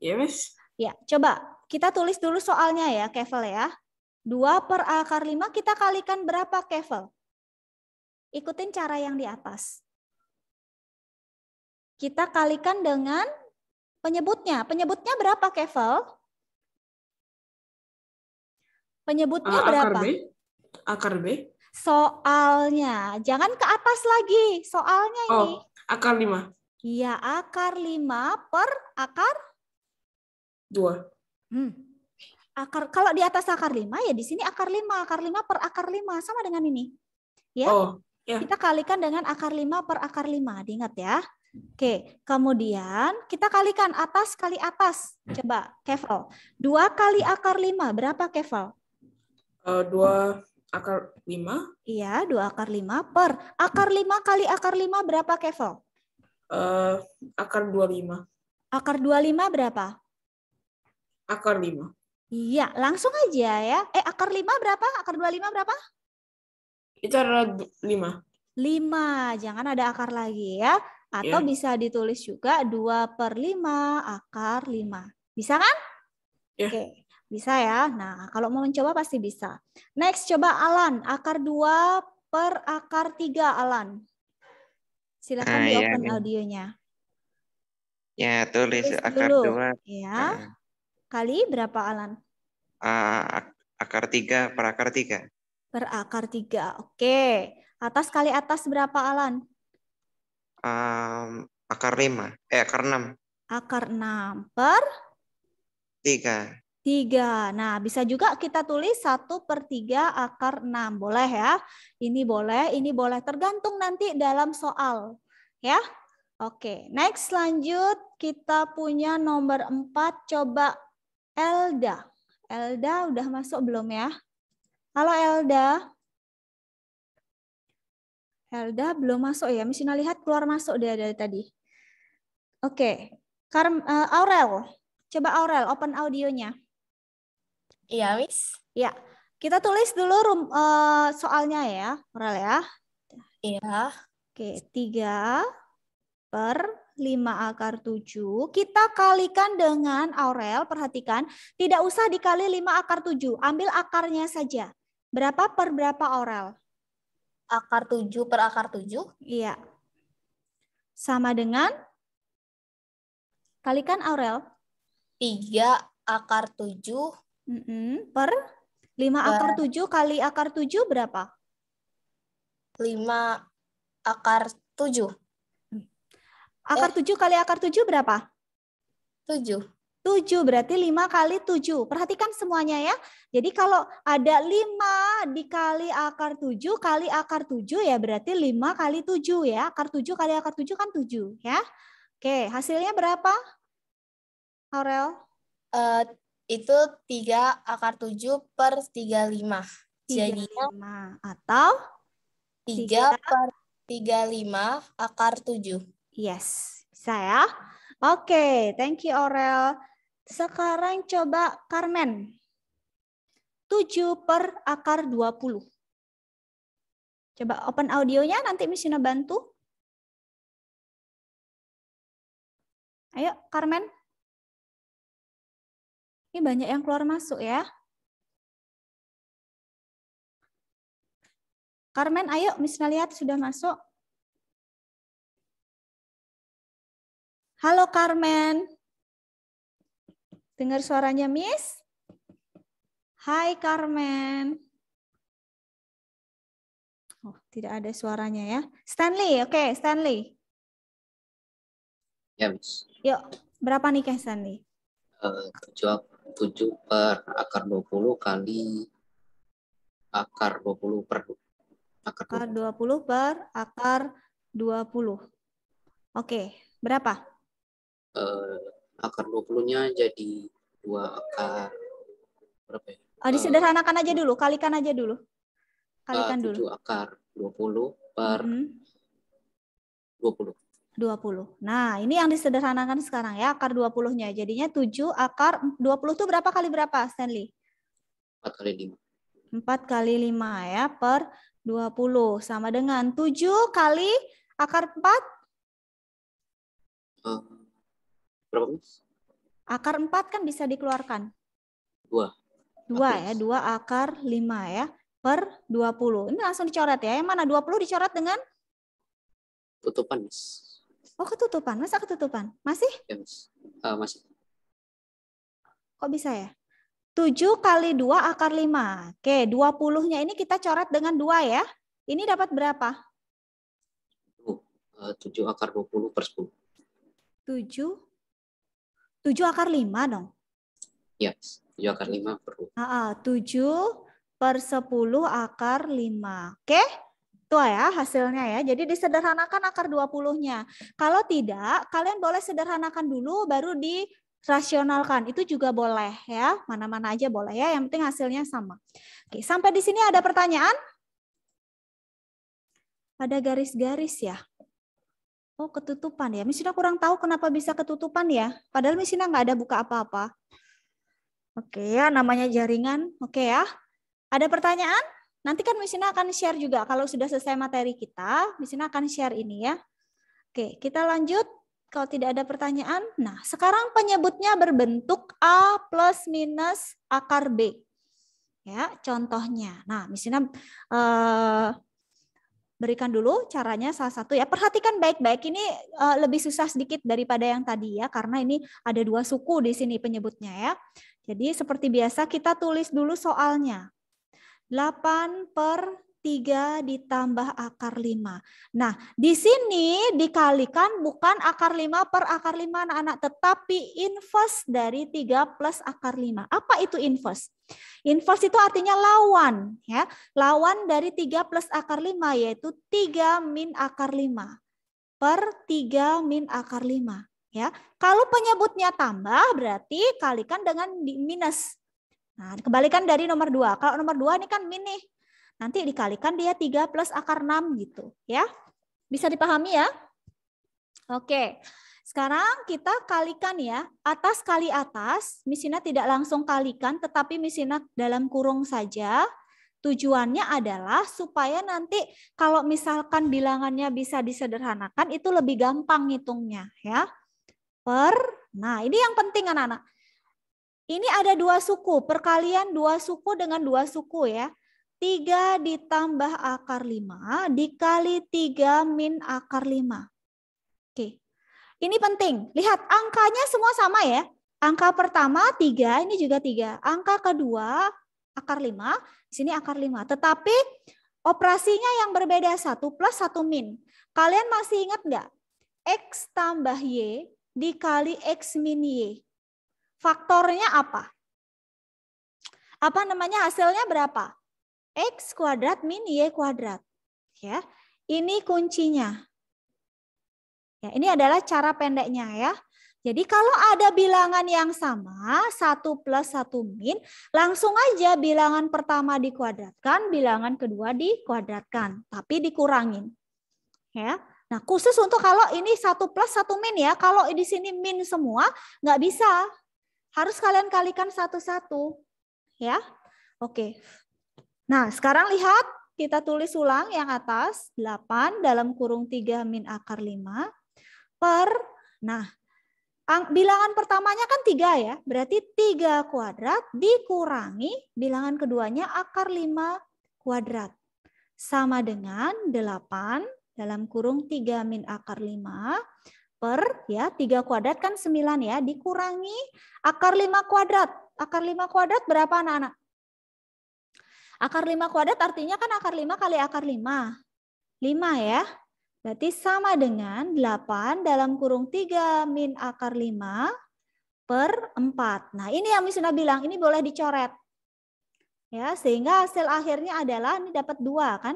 Iya, Miss. Ya, coba kita tulis dulu soalnya ya, Kevel ya. 2 per akar lima kita kalikan berapa, Kevel? Ikutin cara yang di atas. Kita kalikan dengan penyebutnya. Penyebutnya berapa, Kevel? Penyebutnya uh, akar berapa? B. Akar B. Soalnya, jangan ke atas lagi. Soalnya oh, ini. akar 5. Iya, akar 5 per akar 2. Hmm. Akar kalau di atas akar 5 ya di sini akar 5, akar 5 per akar 5 sama dengan ini. Ya. Oh, ya. Kita kalikan dengan akar 5 per akar 5. Diingat ya. Oke, kemudian kita kalikan atas kali atas. Coba, Keval. 2 kali akar 5, berapa Keval? Uh, eh, 2 akar 5? Iya, 2 akar 5 per. Akar 5 kali akar 5 berapa, Kevo? Uh, akar 25. Akar 25 berapa? Akar 5. Iya, langsung aja ya. Eh, akar 5 berapa? Akar 25 berapa? Itu adalah 5. 5, jangan ada akar lagi ya. Atau yeah. bisa ditulis juga 2 per 5 akar 5. Bisa kan? Yeah. Oke. Okay. Bisa ya? Nah, kalau mau mencoba pasti bisa. Next, coba Alan. Akar 2 per akar 3, Alan. Silahkan ah, iya, di open ya. audionya. Ya, tulis, tulis akar dulu. 2. Ya. Uh. Kali berapa, Alan? Uh, akar 3 per akar 3. Per akar 3, oke. Okay. Atas kali atas berapa, Alan? Um, akar 5, eh akar 6. Akar 6 per? 3 3. Nah, bisa juga kita tulis 1 per 3 akar 6. Boleh ya? Ini boleh, ini boleh. Tergantung nanti dalam soal. Ya, Oke, next lanjut kita punya nomor 4 coba Elda. Elda udah masuk belum ya? Halo Elda. Elda belum masuk ya. Misalnya lihat keluar masuk dia dari tadi. Oke. Karm, eh, Aurel. Coba Aurel open audionya. Iya, Miss. Ya, kita tulis dulu rum, uh, soalnya ya, Moral ya. Iya. Oke, 3 per 5 akar 7. Kita kalikan dengan Aurel, perhatikan. Tidak usah dikali 5 akar 7, ambil akarnya saja. Berapa per berapa Aurel? Akar 7 per akar 7? Iya. Sama dengan? Kalikan Aurel. 3 akar 7 Mm -hmm. Per 5 per akar 7 kali akar 7 berapa? 5 akar 7. Hmm. Akar eh. 7 kali akar 7 berapa? 7. 7 berarti 5 kali 7. Perhatikan semuanya ya. Jadi kalau ada 5 dikali akar 7 kali akar 7 ya berarti 5 kali 7 ya. Akar 7 kali akar 7 kan 7 ya. Oke, hasilnya berapa? Aurel? Uh, itu 3 akar 7 per 35. 35. Jadinya atau 3, 3 per 35 akar 7. Yes, bisa ya. Oke, okay, thank you Aurel. Sekarang coba Carmen. 7 per akar 20. Coba open audionya, nanti misalnya bantu. Ayo, Carmen. Ini banyak yang keluar masuk ya. Carmen, ayo Miss lihat sudah masuk. Halo Carmen. Dengar suaranya Miss? Hai Carmen. Oh, tidak ada suaranya ya. Stanley, oke okay, Stanley. Ya Miss. Yuk, berapa nih Stanley? Uh, jawab 7 per akar 20 kali akar 20 per akar 20, 20 per akar 20. Oke, berapa? Uh, akar 20-nya jadi 2 akar berapa ya? Oh, disederhanakan eh, aja dulu, kalikan aja dulu. Kalikan 7 eh, dulu. akar 20 per mm -hmm. 20. 20. Nah, ini yang disederhanakan sekarang ya, akar 20-nya. Jadinya 7 akar 20 itu berapa kali berapa, Stanley? 4 kali 5. 4 kali 5 ya, per 20. Sama dengan 7 kali akar 4? Uh, eh, berapa, Akar 4 kan bisa dikeluarkan. 2. 2 ya, 2 akar 5 ya, per 20. Ini langsung dicoret ya. Yang mana 20 dicoret dengan? Tutupan, Miss Oh ketutupan, masa ah, ketutupan? Masih? Ya, mas. uh, masih. Kok bisa ya? 7 kali 2 akar 5. Oke, 20-nya ini kita coret dengan 2 ya. Ini dapat berapa? Uh, 7 eh, akar 20 per 10. 7? 7 akar 5 dong? Ya, yes, 7 akar 5 per 10. Uh, uh, 7 per 10 akar 5. Oke? tua gitu ya hasilnya ya. Jadi disederhanakan akar 20-nya. Kalau tidak, kalian boleh sederhanakan dulu baru di rasionalkan itu juga boleh ya mana-mana aja boleh ya yang penting hasilnya sama oke sampai di sini ada pertanyaan ada garis-garis ya oh ketutupan ya misina kurang tahu kenapa bisa ketutupan ya padahal misina nggak ada buka apa-apa oke ya namanya jaringan oke ya ada pertanyaan Nanti kan Misina akan share juga kalau sudah selesai materi kita, Misina akan share ini ya. Oke, kita lanjut. Kalau tidak ada pertanyaan, nah sekarang penyebutnya berbentuk A plus minus akar B. Ya, contohnya. Nah, Misina eh, berikan dulu caranya salah satu ya. Perhatikan baik-baik, ini eh, lebih susah sedikit daripada yang tadi ya, karena ini ada dua suku di sini penyebutnya ya. Jadi seperti biasa kita tulis dulu soalnya. 8 per 3 ditambah akar 5. Nah, di sini dikalikan bukan akar 5 per akar 5 anak-anak, tetapi inverse dari 3 plus akar 5. Apa itu inverse? Inverse itu artinya lawan. ya Lawan dari 3 plus akar 5 yaitu 3 min akar 5 per 3 min akar 5. Ya, kalau penyebutnya tambah berarti kalikan dengan minus Nah, kebalikan dari nomor 2. Kalau nomor 2 ini kan min nih. Nanti dikalikan dia 3 plus akar 6 gitu ya. Bisa dipahami ya? Oke. Sekarang kita kalikan ya. Atas kali atas, misina tidak langsung kalikan tetapi misina dalam kurung saja. Tujuannya adalah supaya nanti kalau misalkan bilangannya bisa disederhanakan itu lebih gampang ngitungnya ya. Per. Nah, ini yang penting anak-anak ini ada dua suku, perkalian dua suku dengan dua suku ya. 3 ditambah akar 5 dikali 3 min akar 5. Oke, ini penting. Lihat, angkanya semua sama ya. Angka pertama 3, ini juga 3. Angka kedua akar 5, di sini akar 5. Tetapi operasinya yang berbeda 1 plus 1 min. Kalian masih ingat nggak? X tambah Y dikali X min Y faktornya apa? Apa namanya hasilnya berapa? X kuadrat min Y kuadrat. Ya, ini kuncinya. Ya, ini adalah cara pendeknya ya. Jadi kalau ada bilangan yang sama, 1 plus 1 min, langsung aja bilangan pertama dikuadratkan, bilangan kedua dikuadratkan, tapi dikurangin. Ya. Nah khusus untuk kalau ini 1 plus 1 min ya, kalau di sini min semua, nggak bisa. Harus kalian kalikan satu-satu. Ya, oke. Nah, sekarang lihat kita tulis ulang yang atas. 8 dalam kurung 3 min akar 5 per, nah, bilangan pertamanya kan 3 ya. Berarti 3 kuadrat dikurangi bilangan keduanya akar 5 kuadrat. Sama dengan 8 dalam kurung 3 min akar 5 per ya 3 kuadrat kan 9 ya dikurangi akar 5 kuadrat. Akar 5 kuadrat berapa anak-anak? Akar 5 kuadrat artinya kan akar 5 kali akar 5. 5 ya. Berarti sama dengan 8 dalam kurung 3 min akar 5 per 4. Nah ini yang misalnya bilang, ini boleh dicoret. ya Sehingga hasil akhirnya adalah, ini dapat 2 kan.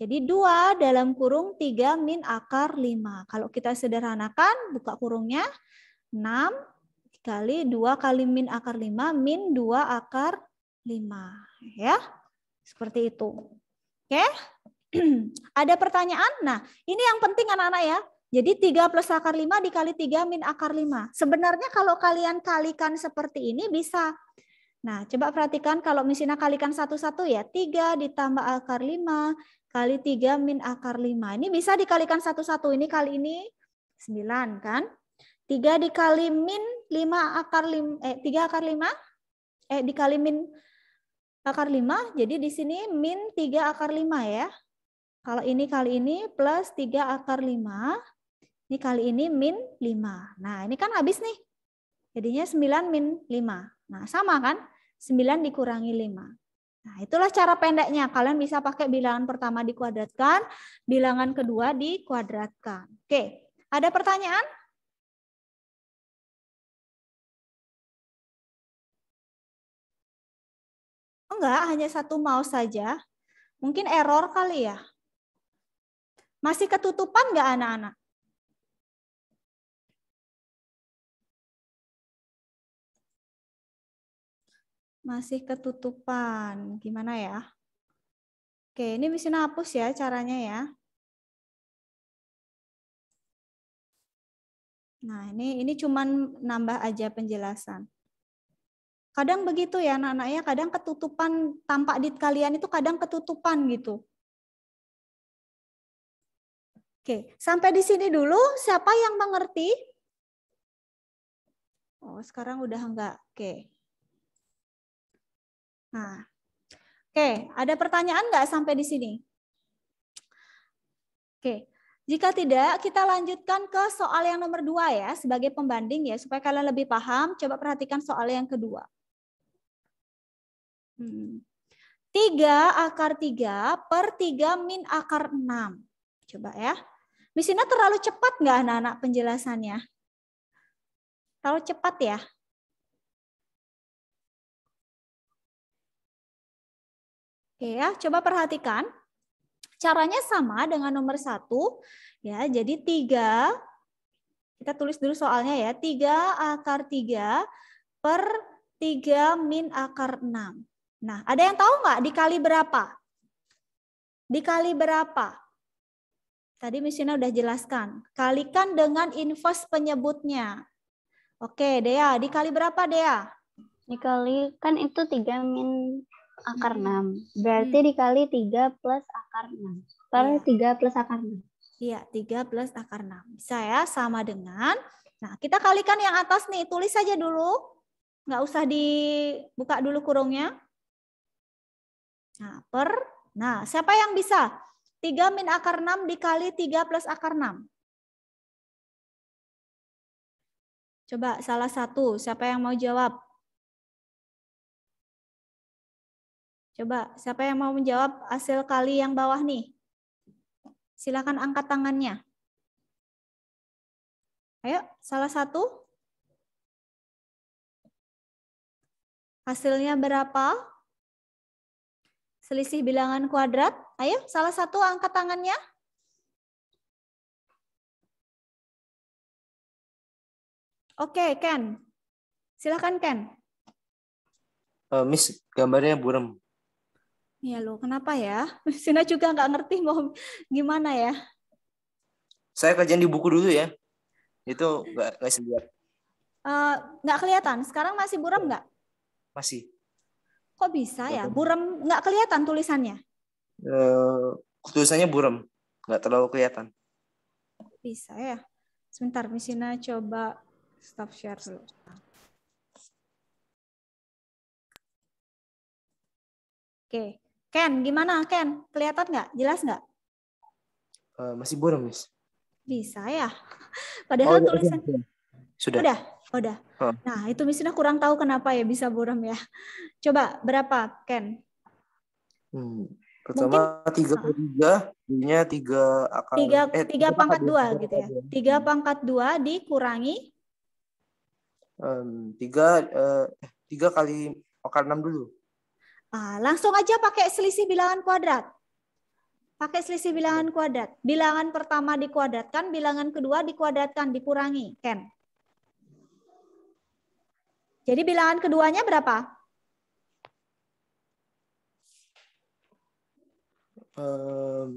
Jadi 2 dalam kurung 3 min akar 5. Kalau kita sederhanakan, buka kurungnya 6 kali 2 kali min akar 5 min 2 akar 5. Ya, seperti itu. Oke, ada pertanyaan? Nah, ini yang penting anak-anak ya. Jadi 3 plus akar 5 dikali 3 min akar 5. Sebenarnya kalau kalian kalikan seperti ini bisa. Nah, coba perhatikan kalau misalnya kalikan satu-satu ya. 3 ditambah akar 5 kali 3 min akar 5. Ini bisa dikalikan satu-satu. Ini kali ini 9 kan? 3 dikali min 5 akar 5 eh 3 akar 5 eh dikali min akar 5. Jadi di sini min 3 akar 5 ya. Kalau ini kali ini plus 3 akar 5. Ini kali ini min 5. Nah, ini kan habis nih. Jadinya 9 min 5. Nah, sama kan? 9 dikurangi 5. Nah, itulah cara pendeknya. Kalian bisa pakai bilangan pertama dikuadratkan, bilangan kedua dikuadratkan. Oke, ada pertanyaan? Oh, enggak, hanya satu mau saja. Mungkin error kali ya. Masih ketutupan enggak anak-anak? masih ketutupan. Gimana ya? Oke, ini mesti hapus ya caranya ya. Nah, ini ini cuman nambah aja penjelasan. Kadang begitu ya anak-anak ya, kadang ketutupan tampak di kalian itu kadang ketutupan gitu. Oke, sampai di sini dulu. Siapa yang mengerti? Oh, sekarang udah enggak. Oke. Nah, oke, okay. ada pertanyaan nggak sampai di sini? Oke, okay. jika tidak, kita lanjutkan ke soal yang nomor dua ya, sebagai pembanding ya, supaya kalian lebih paham. Coba perhatikan soal yang kedua. Hmm. akar 3 per tiga min akar 6. Coba ya. Misina terlalu cepat nggak anak-anak penjelasannya? Terlalu cepat ya? Oke ya, coba perhatikan. Caranya sama dengan nomor satu. Ya, jadi tiga kita tulis dulu soalnya ya. tiga akar tiga per tiga min akar enam. Nah, ada yang tahu nggak dikali berapa? Dikali berapa? Tadi misalnya udah jelaskan. Kalikan dengan inverse penyebutnya. Oke, Dea. Dikali berapa, Dea? Dikali, kan itu tiga min akar 6. Berarti hmm. dikali 3 plus akar 6. Karena ya. 3 plus akar 6. Iya, 3 plus akar 6. Bisa ya, sama dengan. Nah, kita kalikan yang atas nih. Tulis saja dulu. Nggak usah dibuka dulu kurungnya. Nah, per. Nah, siapa yang bisa? 3 min akar 6 dikali 3 plus akar 6. Coba salah satu, siapa yang mau jawab? Coba siapa yang mau menjawab hasil kali yang bawah nih? Silakan angkat tangannya. Ayo, salah satu. Hasilnya berapa? Selisih bilangan kuadrat. Ayo, salah satu angkat tangannya. Oke, Ken. Silakan Ken. Uh, miss, gambarnya buram. Iya lo kenapa ya? Sina juga nggak ngerti mau gimana ya. Saya kerjaan di buku dulu ya. Itu nggak nggak sediap. Eh, nggak kelihatan. Sekarang masih buram nggak? Masih. Kok bisa ya? Buram nggak kelihatan tulisannya? Uh, tulisannya buram, nggak terlalu kelihatan. Bisa ya. Sebentar, Misina coba stop share dulu. Oke. Okay. Ken, gimana Ken? Kelihatan nggak? Jelas nggak? Uh, masih buram, Miss. Bisa ya. Oh, Padahal oh, tulisan. Okay. Sudah. Udah, udah. Huh. Oh. Nah, itu Missina kurang tahu kenapa ya bisa buram ya. Coba berapa, Ken? Hmm. Pertama tiga puluh tiga, punya tiga akan tiga, eh, tiga pangkat dua gitu ya. Tiga pangkat dua dikurangi um, tiga uh, tiga kali akar enam dulu. Ah, langsung aja pakai selisih bilangan kuadrat. Pakai selisih bilangan kuadrat. Bilangan pertama dikuadratkan, bilangan kedua dikuadratkan, dikurangi. Ken. Jadi bilangan keduanya berapa? Um,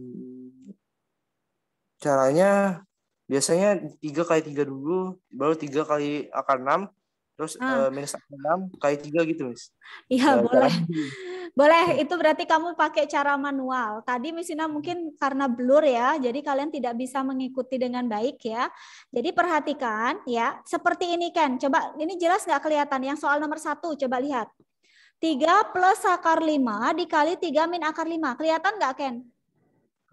caranya biasanya tiga kali tiga dulu, baru tiga kali akar enam, Terus ah. uh, minus enam kali tiga gitu, mis. Iya, boleh. boleh, itu berarti kamu pakai cara manual. Tadi Misina mungkin karena blur ya, jadi kalian tidak bisa mengikuti dengan baik ya. Jadi perhatikan ya, seperti ini kan. Coba, ini jelas nggak kelihatan yang soal nomor satu coba lihat. 3 plus akar 5 dikali 3 min akar 5. Kelihatan nggak, Ken?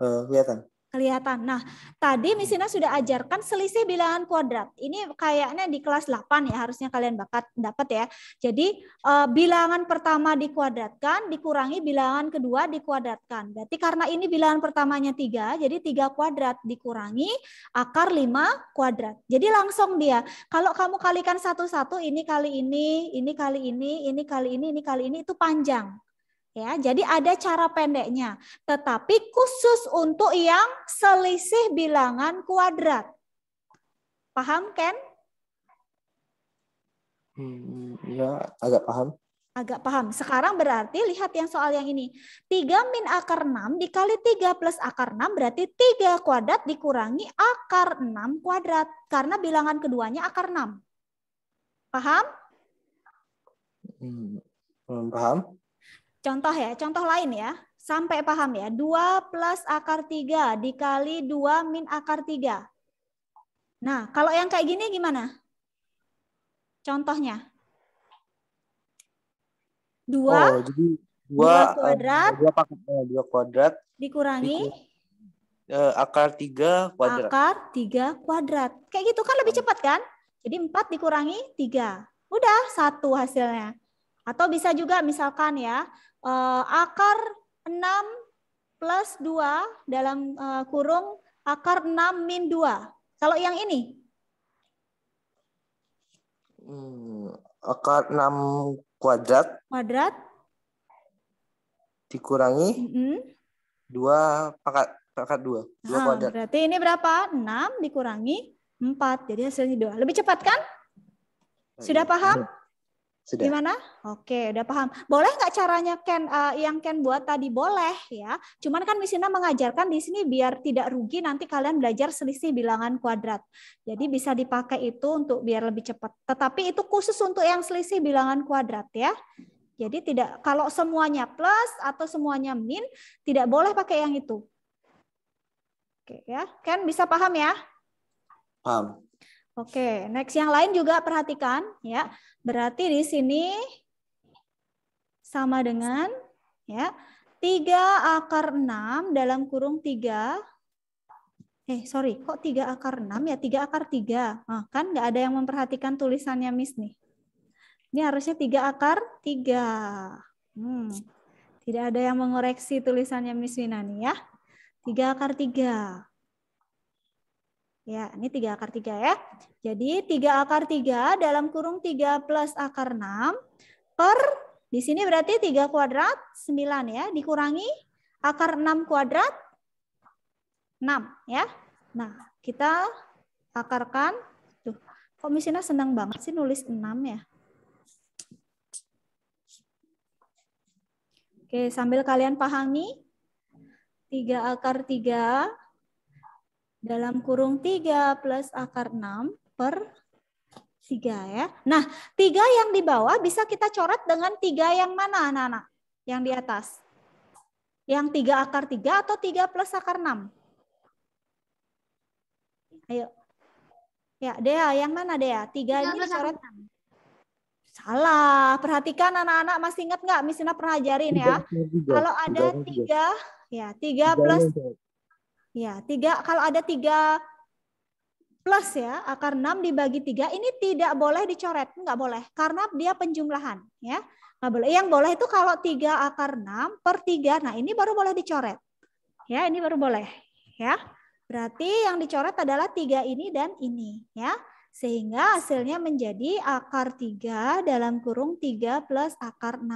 Uh, kelihatan kelihatan. Nah, tadi Misina sudah ajarkan selisih bilangan kuadrat. Ini kayaknya di kelas 8 ya, harusnya kalian bakat dapat ya. Jadi uh, bilangan pertama dikuadratkan, dikurangi bilangan kedua dikuadratkan. Berarti karena ini bilangan pertamanya 3, jadi 3 kuadrat dikurangi akar 5 kuadrat. Jadi langsung dia, kalau kamu kalikan satu-satu, ini kali ini, ini kali ini, ini kali ini, ini kali ini, itu panjang. Ya, jadi ada cara pendeknya, tetapi khusus untuk yang selisih bilangan kuadrat. Paham, Ken? Hmm, ya, agak paham. Agak paham. Sekarang berarti lihat yang soal yang ini. 3 min akar 6 dikali 3 plus akar 6 berarti 3 kuadrat dikurangi akar 6 kuadrat. Karena bilangan keduanya akar 6. Paham? Hmm, paham. Contoh ya, contoh lain ya. Sampai paham ya. 2 plus akar 3 dikali 2 min akar 3. Nah, kalau yang kayak gini gimana? Contohnya. 2, oh, jadi 2, 2 eh, kuadrat. 2, pakai, 2 eh, kuadrat. Dikurangi. uh, akar 3 kuadrat. Akar 3 kuadrat. Kayak gitu kan lebih cepat kan? Jadi 4 dikurangi 3. Udah, satu hasilnya. Atau bisa juga misalkan ya, uh, akar 6 plus 2 dalam uh, kurung akar 6 min 2. Kalau yang ini? Hmm, akar 6 kuadrat. Kuadrat. Dikurangi mm -hmm. 2 pangkat, pangkat 2. 2 ah, kuadrat. Berarti ini berapa? 6 dikurangi 4. Jadi hasilnya 2. Lebih cepat kan? Sudah iya. paham? Iya. Sudah. Gimana? Oke, udah paham. Boleh nggak caranya Ken uh, yang Ken buat tadi boleh ya. Cuman kan Misina mengajarkan di sini biar tidak rugi nanti kalian belajar selisih bilangan kuadrat. Jadi bisa dipakai itu untuk biar lebih cepat. Tetapi itu khusus untuk yang selisih bilangan kuadrat ya. Jadi tidak kalau semuanya plus atau semuanya min tidak boleh pakai yang itu. Oke ya. Ken bisa paham ya? Paham. Oke, next yang lain juga perhatikan ya. Berarti di sini sama dengan ya 3 akar 6 dalam kurung 3 eh sorry kok 3 akar 6 ya 3 akar 3 nah, kan nggak ada yang memperhatikan tulisannya Miss nih ini harusnya 3 akar 3 hmm. tidak ada yang mengoreksi tulisannya Miss Winani ya 3 akar 3 Ya, ini tiga akar tiga ya. Jadi tiga akar tiga dalam kurung tiga plus akar enam per, di sini berarti tiga kuadrat sembilan ya, dikurangi akar enam kuadrat enam ya. Nah, kita akarkan. Tuh, kok senang banget sih nulis enam ya. Oke, sambil kalian pahami, tiga akar tiga dalam kurung 3 plus akar 6 per 3 ya. Nah, 3 yang di bawah bisa kita coret dengan 3 yang mana anak-anak? Yang di atas. Yang 3 akar 3 atau 3 plus akar 6? Ayo. Ya, Dea, yang mana Dea? 3 ini dicoret. Salah. Perhatikan anak-anak masih ingat nggak? Misalnya pernah ajarin ya. Kalau ada 3, ya 3 plus Ya, tiga kalau ada tiga plus ya, akar 6 dibagi tiga ini tidak boleh dicoret, nggak boleh karena dia penjumlahan ya. Nggak boleh. Yang boleh itu kalau tiga akar 6 per tiga Nah, ini baru boleh dicoret. Ya, ini baru boleh ya. Berarti yang dicoret adalah tiga ini dan ini ya. Sehingga hasilnya menjadi akar tiga dalam kurung tiga plus akar 6.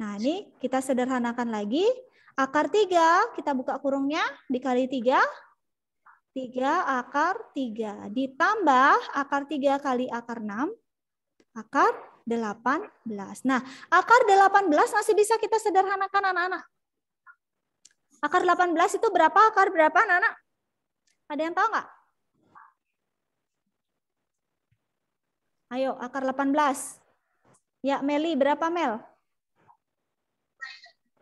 Nah ini kita sederhanakan lagi. Akar 3, kita buka kurungnya, dikali 3. 3 akar 3. Ditambah akar 3 kali akar 6, akar 18. Nah, akar 18 masih bisa kita sederhanakan anak-anak. Akar 18 itu berapa? Akar berapa anak-anak? Ada yang tahu nggak? Ayo, akar 18. Ya, Meli, berapa Mel?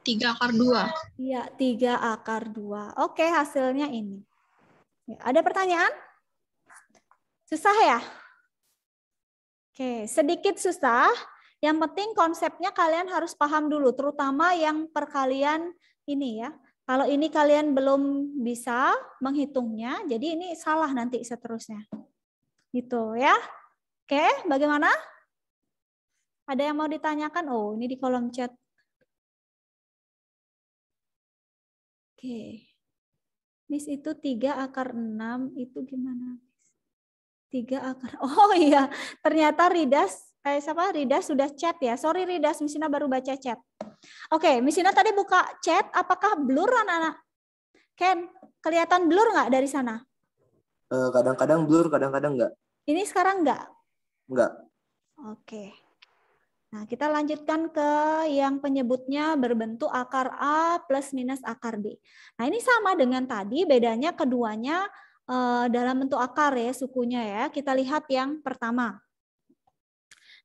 3 akar 2. Iya, 3 akar 2. Oke, hasilnya ini. Ya, ada pertanyaan? Susah ya? Oke, sedikit susah. Yang penting konsepnya kalian harus paham dulu, terutama yang perkalian ini ya. Kalau ini kalian belum bisa menghitungnya, jadi ini salah nanti seterusnya. Gitu ya. Oke, bagaimana? Ada yang mau ditanyakan? Oh, ini di kolom chat. Oke. Miss itu 3 akar 6 itu gimana? Tiga akar. Oh iya, ternyata Ridas eh siapa Ridas sudah chat ya. Sorry Ridas, Misina baru baca chat. Oke, Misina tadi buka chat, apakah blur anak-anak? Ken, kelihatan blur nggak dari sana? Eh, kadang-kadang blur, kadang-kadang nggak. Ini sekarang nggak? Enggak. Oke. Nah, kita lanjutkan ke yang penyebutnya berbentuk akar A plus minus akar B. Nah, ini sama dengan tadi, bedanya keduanya eh, dalam bentuk akar ya, sukunya ya. Kita lihat yang pertama.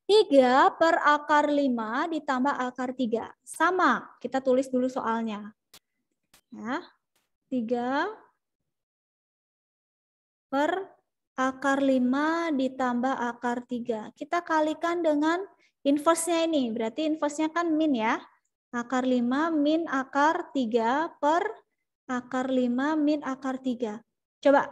3 per akar 5 ditambah akar 3. Sama, kita tulis dulu soalnya. Ya, 3 per akar 5 ditambah akar 3. Kita kalikan dengan Inverse-nya ini, berarti inverse-nya kan min ya. Akar 5 min akar 3 per akar 5 min akar 3. Coba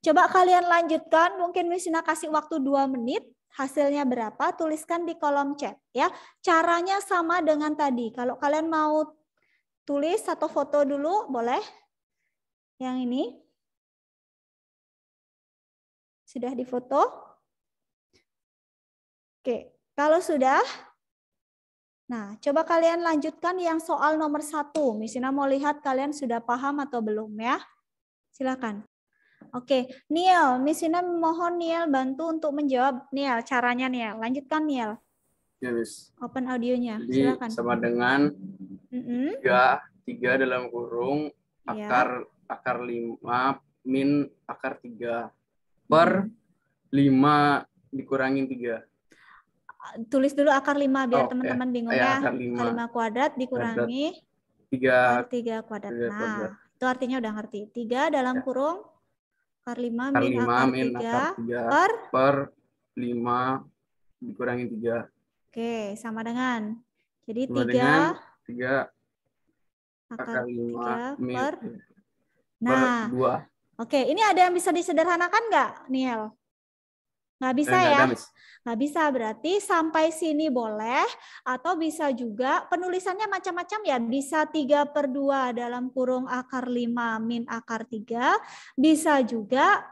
coba kalian lanjutkan, mungkin Misina kasih waktu 2 menit, hasilnya berapa, tuliskan di kolom chat ya. Caranya sama dengan tadi. Kalau kalian mau tulis atau foto dulu boleh. Yang ini. Sudah difoto? Oke. Kalau sudah, nah coba kalian lanjutkan yang soal nomor satu. Misina mau lihat kalian sudah paham atau belum ya. Silakan. Oke, Niel, Misina mohon Niel bantu untuk menjawab. Niel, caranya Niel. Lanjutkan Niel. Ya, Open audionya. Jadi, Silakan. sama dengan mm -hmm. tiga, dalam kurung iya. akar yeah. akar lima min akar tiga per lima dikurangin tiga tulis dulu akar 5 biar oh, teman-teman oh, okay. Iya, bingung ya. Akar 5. akar 5 kuadrat dikurangi 3 3 kuadrat. Nah, itu artinya udah ngerti. 3 dalam ya. kurung akar 5 min akar 5 min 3, akar 3 per per 5 dikurangi 3. Oke, sama dengan. Jadi sama 3 dengan 3 akar 5 3 min per per Nah, 2. Oke, ini ada yang bisa disederhanakan nggak, Niel? Nggak bisa eh, ya? Nggak bisa, berarti sampai sini boleh, atau bisa juga penulisannya macam-macam ya, bisa 3 per 2 dalam kurung akar 5 min akar 3, bisa juga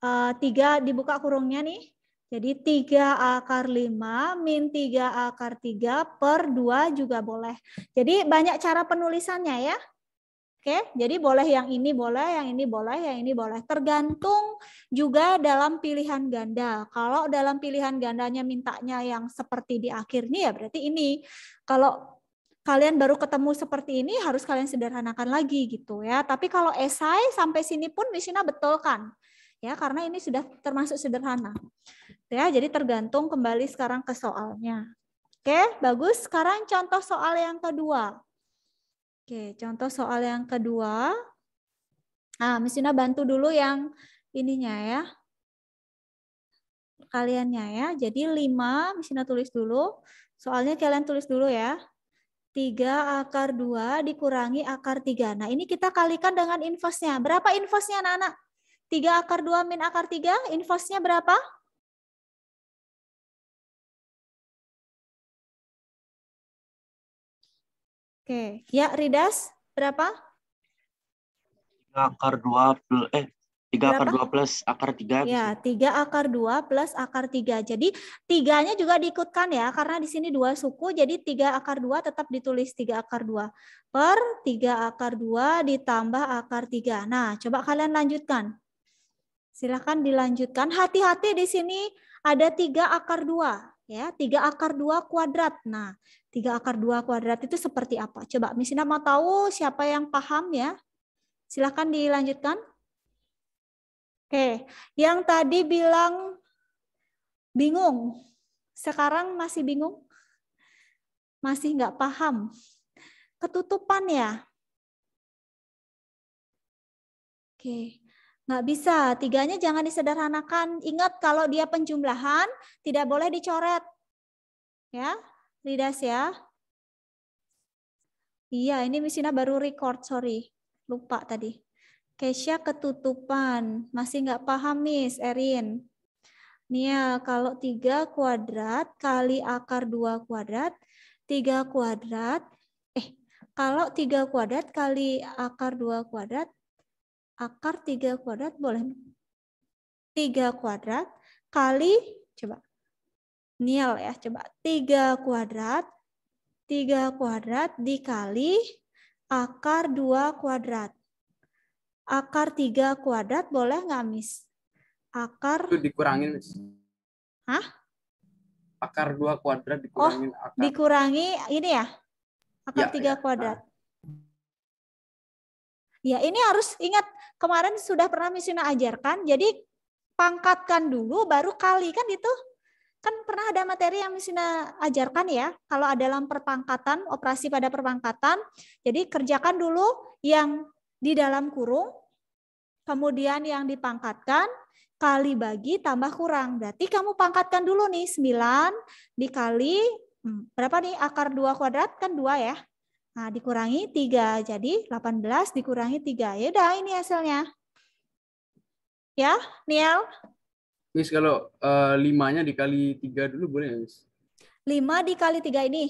uh, eh, 3 dibuka kurungnya nih, jadi 3 akar 5 min 3 akar 3 per 2 juga boleh. Jadi banyak cara penulisannya ya. Oke, jadi boleh yang ini boleh, yang ini boleh, yang ini boleh. Tergantung juga dalam pilihan ganda. Kalau dalam pilihan gandanya mintanya yang seperti di akhir ini ya berarti ini. Kalau kalian baru ketemu seperti ini harus kalian sederhanakan lagi gitu ya. Tapi kalau esai sampai sini pun betul kan Ya, karena ini sudah termasuk sederhana. Ya, jadi tergantung kembali sekarang ke soalnya. Oke, bagus. Sekarang contoh soal yang kedua. Oke, contoh soal yang kedua. Ah, Misina bantu dulu yang ininya ya. Kaliannya ya. Jadi 5, Misina tulis dulu. Soalnya kalian tulis dulu ya. 3 akar 2 dikurangi akar 3. Nah, ini kita kalikan dengan inversnya. Berapa inversnya, anak-anak? 3 akar 2 min akar 3, inversnya berapa? Oke, okay. ya Ridas berapa? 3 akar 2 eh 3 berapa? akar 2 plus akar 3. Ya, 3 akar 2 plus akar 3. Jadi tiganya juga diikutkan ya karena di sini dua suku jadi 3 akar 2 tetap ditulis 3 akar 2 per 3 akar 2 ditambah akar 3. Nah, coba kalian lanjutkan. Silahkan dilanjutkan. Hati-hati di sini ada 3 akar 2 ya tiga akar dua kuadrat. Nah, tiga akar dua kuadrat itu seperti apa? Coba Misina mau tahu siapa yang paham ya? Silahkan dilanjutkan. Oke, yang tadi bilang bingung, sekarang masih bingung? Masih nggak paham? Ketutupan ya? Oke, Nggak bisa, tiganya jangan disederhanakan. Ingat kalau dia penjumlahan, tidak boleh dicoret. Ya, Ridas ya. Iya, ini Misina baru record, sorry. Lupa tadi. Kesha ketutupan, masih nggak paham Miss Erin. Nia, ya, kalau tiga kuadrat kali akar dua kuadrat, tiga kuadrat, eh, kalau tiga kuadrat kali akar dua kuadrat, akar 3 kuadrat boleh 3 kuadrat kali coba nil ya coba 3 kuadrat 3 kuadrat dikali akar 2 kuadrat akar 3 kuadrat boleh nggak mis akar itu dikurangin mis Hah? akar 2 kuadrat oh, dikurangin oh, akar dikurangi ini ya akar ya, 3 ya. kuadrat nah. Ya, ini harus ingat Kemarin sudah pernah Misina ajarkan, jadi pangkatkan dulu baru kali kan itu. Kan pernah ada materi yang Misina ajarkan ya, kalau ada dalam perpangkatan, operasi pada perpangkatan. Jadi kerjakan dulu yang di dalam kurung, kemudian yang dipangkatkan, kali bagi tambah kurang. Berarti kamu pangkatkan dulu nih 9 dikali hmm, berapa nih akar 2 kuadrat kan 2 ya. Nah, dikurangi 3. Jadi 18 dikurangi 3. Ya udah ini hasilnya. Ya, Niel? Miss, kalau uh, eh, 5-nya dikali 3 dulu boleh ya, Miss? 5 dikali 3 ini?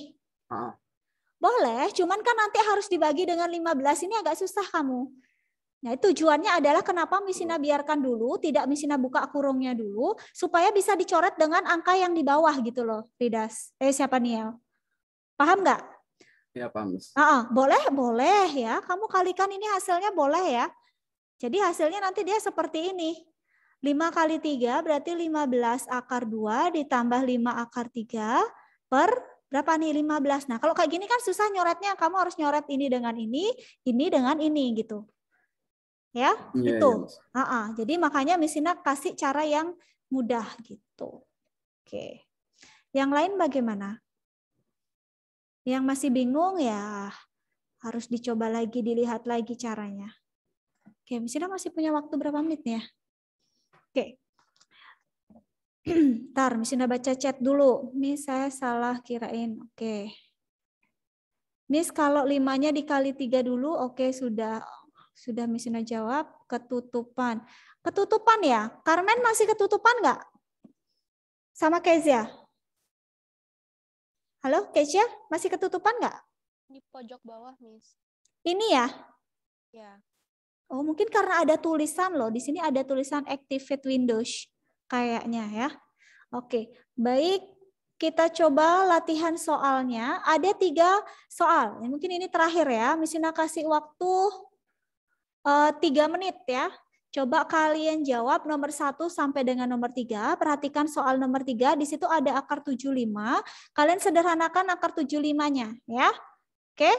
Ah. Boleh, cuman kan nanti harus dibagi dengan 15 ini agak susah kamu. Nah, tujuannya adalah kenapa Misina biarkan dulu, tidak Misina buka kurungnya dulu, supaya bisa dicoret dengan angka yang di bawah gitu loh, Ridas. Eh, siapa Niel? Paham nggak? Ya, paham. Uh -uh. Boleh, boleh ya. Kamu kalikan ini hasilnya boleh ya. Jadi hasilnya nanti dia seperti ini. 5 kali 3 berarti 15 akar 2 ditambah 5 akar 3 per berapa nih 15. Nah kalau kayak gini kan susah nyoretnya. Kamu harus nyoret ini dengan ini, ini dengan ini gitu. Ya, ya itu. Iya, gitu. Ya, Uh -uh. Jadi makanya Misina kasih cara yang mudah gitu. Oke. Yang lain bagaimana? Yang masih bingung ya harus dicoba lagi, dilihat lagi caranya. Oke, misalnya masih punya waktu berapa menit nih ya? Oke. Ntar, misalnya baca chat dulu. Ini saya salah kirain. Oke. Miss, kalau limanya dikali tiga dulu, oke sudah sudah misalnya jawab ketutupan. Ketutupan ya? Carmen masih ketutupan nggak? Sama Kezia? Halo, Kesia, masih ketutupan nggak? Di pojok bawah, Miss. Ini ya? Ya. Oh, mungkin karena ada tulisan loh. Di sini ada tulisan Activate Windows. Kayaknya ya. Oke, baik. Kita coba latihan soalnya. Ada tiga soal. Ya, mungkin ini terakhir ya. Misi kasih waktu eh, tiga menit ya. Coba kalian jawab nomor 1 sampai dengan nomor 3. Perhatikan soal nomor 3, di situ ada akar 75. Kalian sederhanakan akar 75-nya ya. Oke?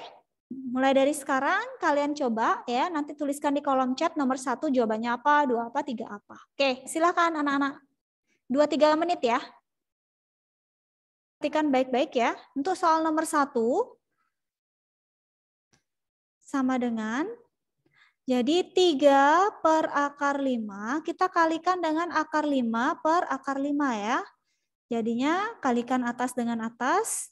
Mulai dari sekarang kalian coba ya, nanti tuliskan di kolom chat nomor 1 jawabannya apa, 2 apa, 3 apa. Oke, silakan anak-anak. 2 3 menit ya. Perhatikan baik-baik ya. Untuk soal nomor 1 sama dengan jadi 3 per akar 5 kita kalikan dengan akar 5 per akar 5 ya. Jadinya kalikan atas dengan atas.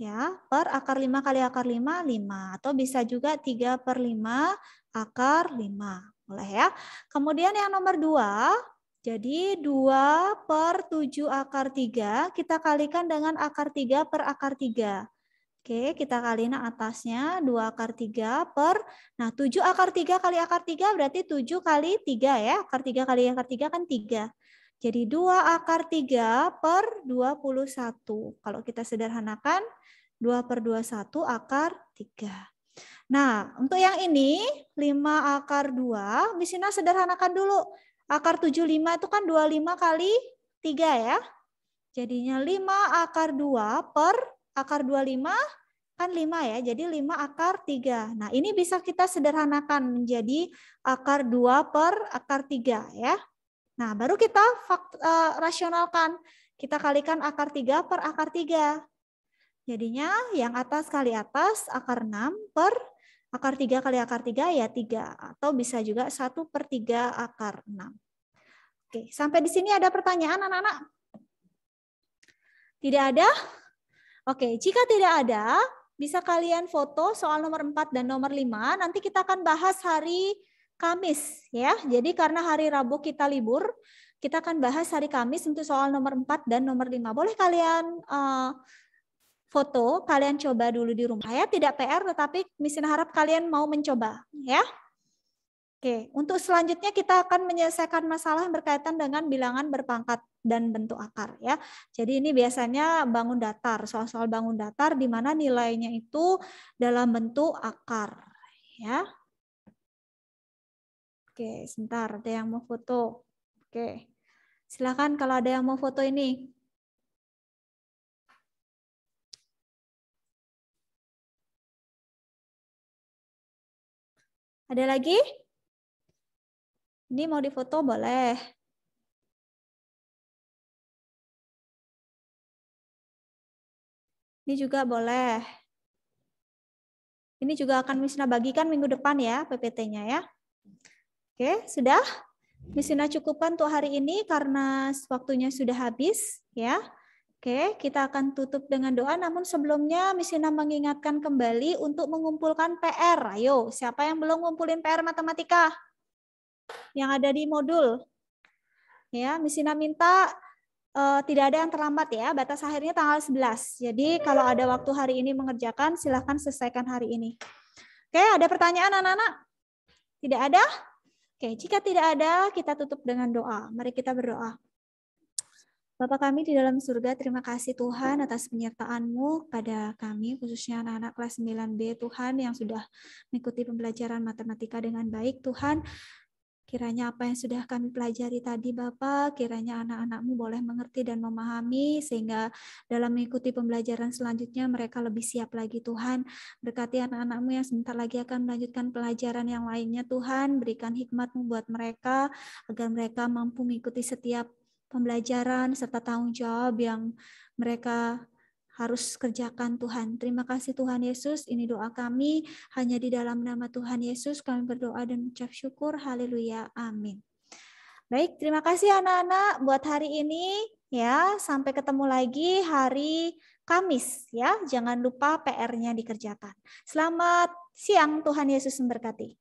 ya Per akar 5 kali akar 5, 5. Atau bisa juga 3 per 5 akar 5. Boleh ya. Kemudian yang nomor 2. Jadi 2 per 7 akar 3 kita kalikan dengan akar 3 per akar 3. Oke, kita kali kaliin atasnya 2 akar 3 per, nah 7 akar 3 kali akar 3 berarti 7 kali 3 ya. Akar 3 kali akar 3 kan 3. Jadi 2 akar 3 per 21. Kalau kita sederhanakan 2 per 21 akar 3. Nah, untuk yang ini 5 akar 2, misalnya sederhanakan dulu. Akar 75 itu kan 25 kali 3 ya. Jadinya 5 akar 2 per akar 25 kan 5 ya, jadi 5 akar 3. Nah ini bisa kita sederhanakan menjadi akar 2 per akar 3 ya. Nah baru kita fakt, uh, rasionalkan, kita kalikan akar 3 per akar 3. Jadinya yang atas kali atas akar 6 per akar 3 kali akar 3 ya 3. Atau bisa juga 1 per 3 akar 6. Oke, sampai di sini ada pertanyaan anak-anak? Tidak ada? Oke, jika tidak ada, bisa kalian foto soal nomor 4 dan nomor 5. Nanti kita akan bahas hari Kamis ya. Jadi karena hari Rabu kita libur, kita akan bahas hari Kamis untuk soal nomor 4 dan nomor 5. Boleh kalian uh, foto, kalian coba dulu di rumah ya. Tidak PR tetapi misin harap kalian mau mencoba ya. Oke, untuk selanjutnya kita akan menyelesaikan masalah berkaitan dengan bilangan berpangkat dan bentuk akar ya. Jadi ini biasanya bangun datar, soal-soal bangun datar di mana nilainya itu dalam bentuk akar ya. Oke, sebentar ada yang mau foto. Oke. Silakan kalau ada yang mau foto ini. Ada lagi? Ini mau difoto boleh. Ini juga boleh. Ini juga akan Misna bagikan minggu depan ya PPT-nya ya. Oke, sudah? Misna cukupkan untuk hari ini karena waktunya sudah habis ya. Oke, kita akan tutup dengan doa. Namun sebelumnya Misina mengingatkan kembali untuk mengumpulkan PR. Ayo, siapa yang belum ngumpulin PR matematika? yang ada di modul. Ya, Misina minta uh, tidak ada yang terlambat ya, batas akhirnya tanggal 11. Jadi kalau ada waktu hari ini mengerjakan, silahkan selesaikan hari ini. Oke, ada pertanyaan anak-anak? Tidak ada? Oke, jika tidak ada, kita tutup dengan doa. Mari kita berdoa. Bapa kami di dalam surga, terima kasih Tuhan atas penyertaan-Mu pada kami, khususnya anak-anak kelas 9B Tuhan yang sudah mengikuti pembelajaran matematika dengan baik. Tuhan, Kiranya apa yang sudah kami pelajari tadi Bapak, kiranya anak-anakmu boleh mengerti dan memahami sehingga dalam mengikuti pembelajaran selanjutnya mereka lebih siap lagi Tuhan. Berkati anak-anakmu yang sebentar lagi akan melanjutkan pelajaran yang lainnya Tuhan, berikan hikmatmu buat mereka agar mereka mampu mengikuti setiap pembelajaran serta tanggung jawab yang mereka harus kerjakan Tuhan. Terima kasih Tuhan Yesus, ini doa kami. Hanya di dalam nama Tuhan Yesus kami berdoa dan mengucap syukur. Haleluya. Amin. Baik, terima kasih anak-anak buat hari ini ya. Sampai ketemu lagi hari Kamis ya. Jangan lupa PR-nya dikerjakan. Selamat siang Tuhan Yesus memberkati.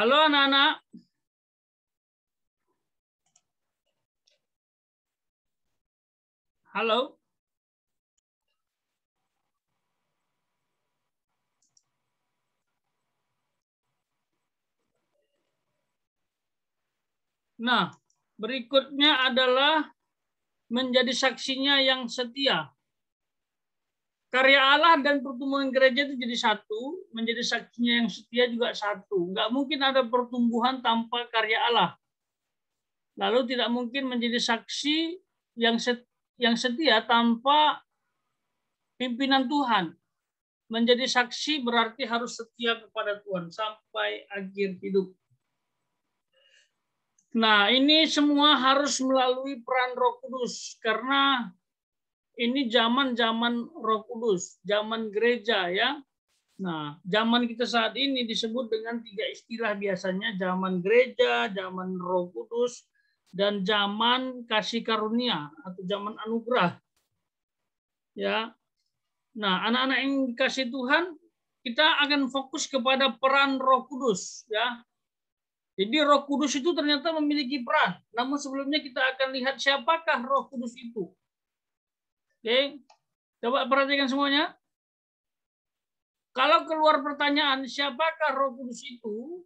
Halo anak-anak. Halo. Nah, berikutnya adalah menjadi saksinya yang setia. Karya Allah dan pertumbuhan gereja itu jadi satu, menjadi saksinya yang setia juga satu. Nggak mungkin ada pertumbuhan tanpa karya Allah. Lalu tidak mungkin menjadi saksi yang set yang setia tanpa pimpinan Tuhan. Menjadi saksi berarti harus setia kepada Tuhan sampai akhir hidup. Nah, ini semua harus melalui peran Roh Kudus karena ini zaman-zaman Roh Kudus, zaman gereja ya. Nah, zaman kita saat ini disebut dengan tiga istilah biasanya zaman gereja, zaman Roh Kudus, dan zaman kasih karunia atau zaman anugerah. Ya. Nah, anak-anak yang dikasih Tuhan, kita akan fokus kepada peran Roh Kudus ya. Jadi Roh Kudus itu ternyata memiliki peran. Namun sebelumnya kita akan lihat siapakah Roh Kudus itu. Oke. Coba perhatikan semuanya. Kalau keluar pertanyaan siapakah Roh Kudus itu?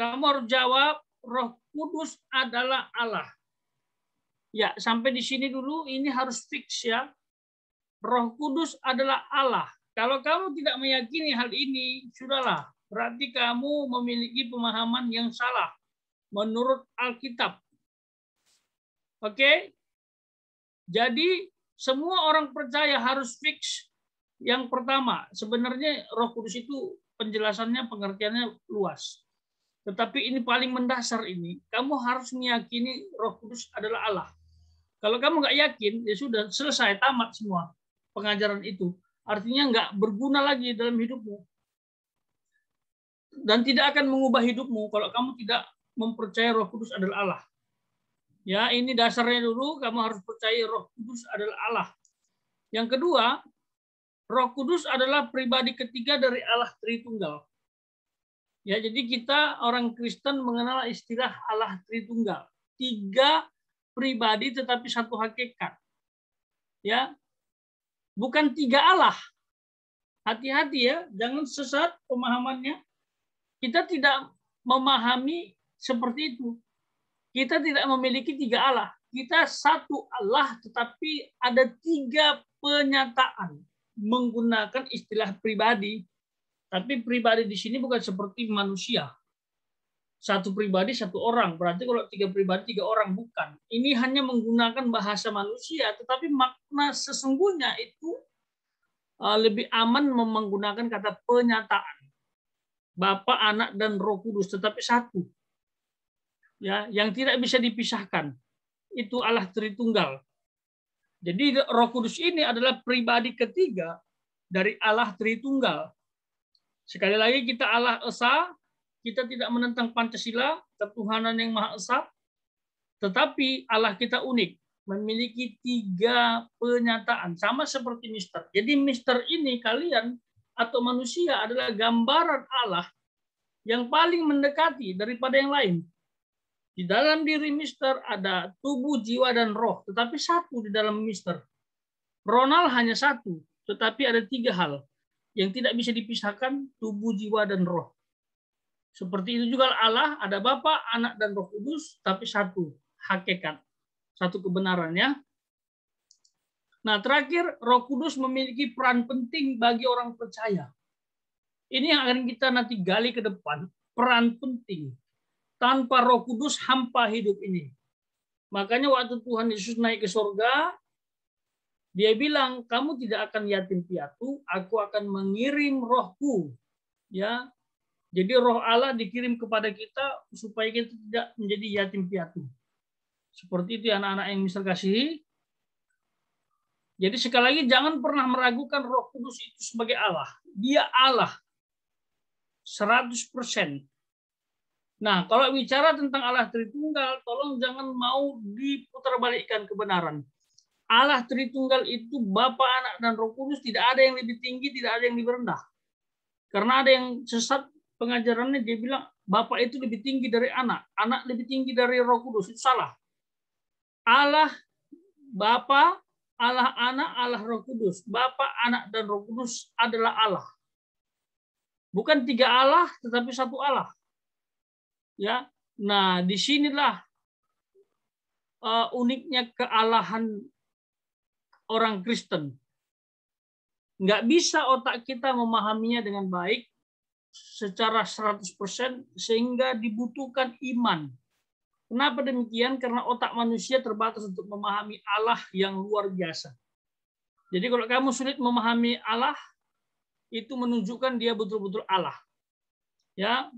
Kamu harus jawab Roh Kudus adalah Allah. Ya, sampai di sini dulu ini harus fix ya. Roh Kudus adalah Allah. Kalau kamu tidak meyakini hal ini, sudahlah. Berarti kamu memiliki pemahaman yang salah menurut Alkitab. Oke? Jadi semua orang percaya harus fix yang pertama. Sebenarnya Roh Kudus itu penjelasannya pengertiannya luas. Tetapi ini paling mendasar ini, kamu harus meyakini Roh Kudus adalah Allah. Kalau kamu nggak yakin, ya sudah selesai tamat semua pengajaran itu. Artinya nggak berguna lagi dalam hidupmu dan tidak akan mengubah hidupmu kalau kamu tidak mempercayai Roh Kudus adalah Allah. Ya, ini dasarnya dulu kamu harus percaya Roh Kudus adalah Allah. Yang kedua, Roh Kudus adalah pribadi ketiga dari Allah Tritunggal. Ya, jadi kita orang Kristen mengenal istilah Allah Tritunggal. Tiga pribadi tetapi satu hakikat. Ya. Bukan tiga Allah. Hati-hati ya, jangan sesat pemahamannya. Kita tidak memahami seperti itu kita tidak memiliki tiga Allah. Kita satu Allah, tetapi ada tiga penyataan menggunakan istilah pribadi. Tapi pribadi di sini bukan seperti manusia. Satu pribadi, satu orang. Berarti kalau tiga pribadi, tiga orang. Bukan. Ini hanya menggunakan bahasa manusia, tetapi makna sesungguhnya itu uh, lebih aman menggunakan kata penyataan. Bapak, Anak, dan Roh Kudus, tetapi satu ya yang tidak bisa dipisahkan. Itu Allah Tritunggal. Jadi Roh Kudus ini adalah pribadi ketiga dari Allah Tritunggal. Sekali lagi kita Allah Esa, kita tidak menentang Pancasila, ketuhanan yang Maha Esa, tetapi Allah kita unik memiliki tiga penyataan sama seperti mister. Jadi mister ini kalian atau manusia adalah gambaran Allah yang paling mendekati daripada yang lain. Di dalam diri Mister ada tubuh, jiwa, dan roh, tetapi satu di dalam Mister. Ronald hanya satu, tetapi ada tiga hal yang tidak bisa dipisahkan tubuh, jiwa, dan roh. Seperti itu juga Allah, ada Bapa, Anak, dan Roh Kudus, tapi satu hakikat, satu kebenarannya. Nah terakhir, Roh Kudus memiliki peran penting bagi orang percaya. Ini yang akan kita nanti gali ke depan, peran penting tanpa roh kudus hampa hidup ini. Makanya waktu Tuhan Yesus naik ke sorga, dia bilang, kamu tidak akan yatim piatu, aku akan mengirim rohku. ya. Jadi roh Allah dikirim kepada kita supaya kita tidak menjadi yatim piatu. Seperti itu ya anak-anak yang misal kasih. Jadi sekali lagi jangan pernah meragukan roh kudus itu sebagai Allah. Dia Allah. 100%. Nah, kalau bicara tentang Allah Tritunggal, tolong jangan mau diputarbalikkan kebenaran. Allah Tritunggal itu Bapa, Anak, dan Roh Kudus tidak ada yang lebih tinggi, tidak ada yang lebih rendah. Karena ada yang sesat pengajarannya, dia bilang Bapak itu lebih tinggi dari anak, anak lebih tinggi dari Roh Kudus. Itu salah. Allah Bapa, Allah Anak, Allah Roh Kudus. Bapa, Anak, dan Roh Kudus adalah Allah. Bukan tiga Allah, tetapi satu Allah Ya, nah disinilah uh, eh, uniknya kealahan orang Kristen. Nggak bisa otak kita memahaminya dengan baik secara 100% sehingga dibutuhkan iman. Kenapa demikian? Karena otak manusia terbatas untuk memahami Allah yang luar biasa. Jadi kalau kamu sulit memahami Allah, itu menunjukkan dia betul-betul Allah. Ya,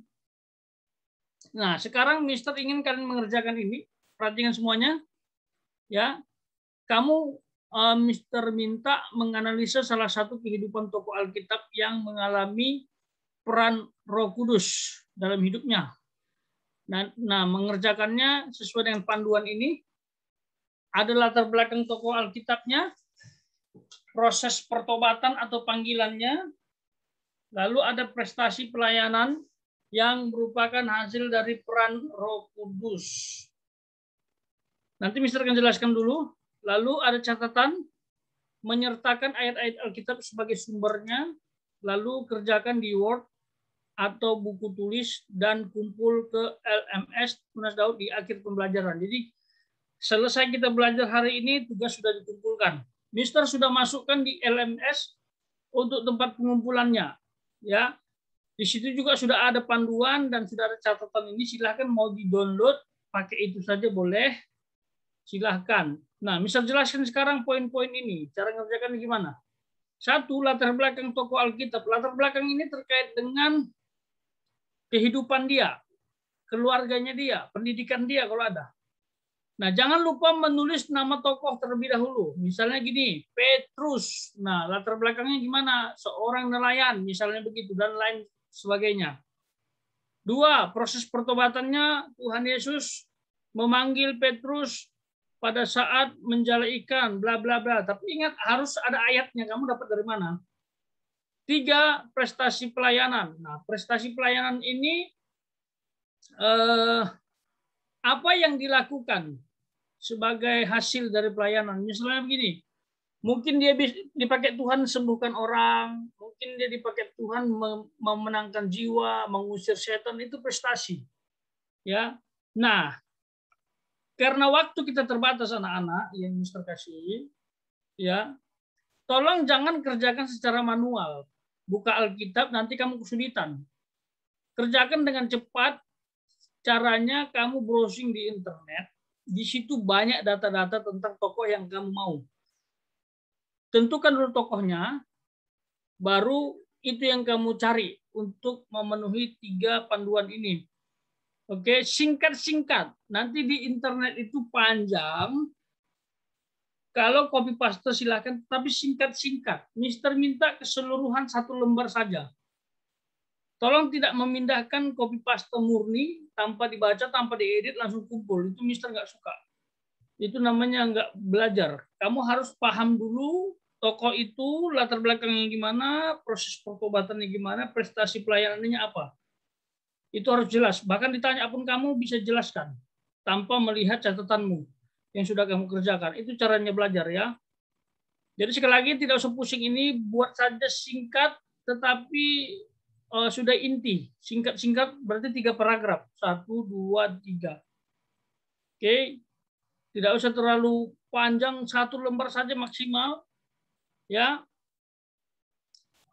Nah, sekarang Mister ingin kalian mengerjakan ini, perhatikan semuanya. Ya, kamu uh, Mister minta menganalisa salah satu kehidupan tokoh Alkitab yang mengalami peran Roh Kudus dalam hidupnya. Nah, nah, mengerjakannya sesuai dengan panduan ini adalah latar belakang tokoh Alkitabnya, proses pertobatan atau panggilannya, lalu ada prestasi pelayanan yang merupakan hasil dari peran Roh Kudus. Nanti Mister akan jelaskan dulu. Lalu ada catatan menyertakan ayat-ayat Alkitab sebagai sumbernya, lalu kerjakan di Word atau buku tulis dan kumpul ke LMS Tunas Daud di akhir pembelajaran. Jadi selesai kita belajar hari ini tugas sudah dikumpulkan. Mister sudah masukkan di LMS untuk tempat pengumpulannya. Ya, di situ juga sudah ada panduan dan sudah ada catatan ini. Silahkan mau di-download, pakai itu saja boleh. Silahkan. Nah, misal jelaskan sekarang poin-poin ini. Cara ngerjakan gimana? Satu, latar belakang toko Alkitab. Latar belakang ini terkait dengan kehidupan dia, keluarganya dia, pendidikan dia kalau ada. Nah, jangan lupa menulis nama tokoh terlebih dahulu. Misalnya gini, Petrus. Nah, latar belakangnya gimana? Seorang nelayan, misalnya begitu, dan lain sebagainya. Dua, proses pertobatannya Tuhan Yesus memanggil Petrus pada saat menjala ikan, bla bla bla. Tapi ingat harus ada ayatnya. Kamu dapat dari mana? Tiga, prestasi pelayanan. Nah, prestasi pelayanan ini eh, apa yang dilakukan sebagai hasil dari pelayanan? Misalnya begini, mungkin dia dipakai Tuhan sembuhkan orang, mungkin dia dipakai Tuhan memenangkan jiwa, mengusir setan itu prestasi. Ya. Nah, karena waktu kita terbatas anak-anak ya, yang Mister kasih, ya. Tolong jangan kerjakan secara manual. Buka Alkitab nanti kamu kesulitan. Kerjakan dengan cepat. Caranya kamu browsing di internet. Di situ banyak data-data tentang tokoh yang kamu mau tentukan dulu tokohnya, baru itu yang kamu cari untuk memenuhi tiga panduan ini. Oke, singkat-singkat. Nanti di internet itu panjang. Kalau copy paste silahkan, tapi singkat-singkat. Mister minta keseluruhan satu lembar saja. Tolong tidak memindahkan copy paste murni tanpa dibaca, tanpa diedit, langsung kumpul. Itu Mister nggak suka. Itu namanya nggak belajar. Kamu harus paham dulu Toko itu latar belakangnya gimana, proses pengobatannya gimana, prestasi pelayanannya apa. Itu harus jelas. Bahkan ditanya pun kamu bisa jelaskan tanpa melihat catatanmu yang sudah kamu kerjakan. Itu caranya belajar ya. Jadi sekali lagi tidak usah pusing ini, buat saja singkat tetapi uh, sudah inti. Singkat-singkat berarti tiga paragraf. Satu, dua, tiga. Oke. Okay. Tidak usah terlalu panjang, satu lembar saja maksimal ya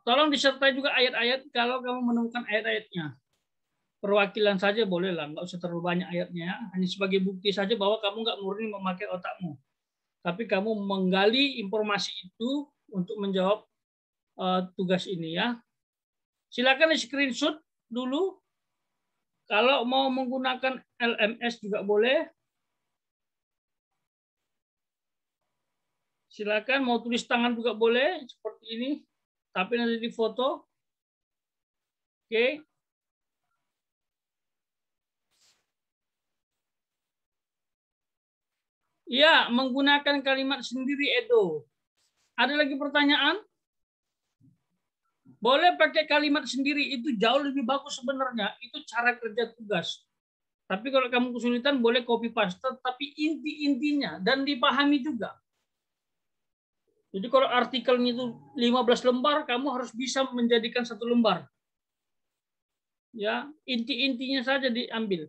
tolong disertai juga ayat-ayat kalau kamu menemukan ayat-ayatnya perwakilan saja boleh lah, nggak usah terlalu banyak ayatnya ya. hanya sebagai bukti saja bahwa kamu nggak murni memakai otakmu tapi kamu menggali informasi itu untuk menjawab uh, tugas ini ya silakan screenshot dulu kalau mau menggunakan LMS juga boleh Silakan mau tulis tangan juga boleh seperti ini. Tapi nanti di foto. Oke. Okay. Ya, menggunakan kalimat sendiri Edo. Ada lagi pertanyaan? Boleh pakai kalimat sendiri, itu jauh lebih bagus sebenarnya. Itu cara kerja tugas. Tapi kalau kamu kesulitan, boleh copy paste. Tapi inti-intinya, dan dipahami juga. Jadi kalau artikelnya itu 15 lembar, kamu harus bisa menjadikan satu lembar. Ya, inti-intinya saja diambil.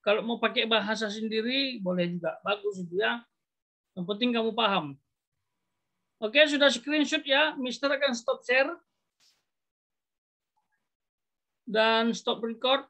Kalau mau pakai bahasa sendiri boleh juga, bagus juga. ya. Yang penting kamu paham. Oke, sudah screenshot ya. Mister akan stop share dan stop record.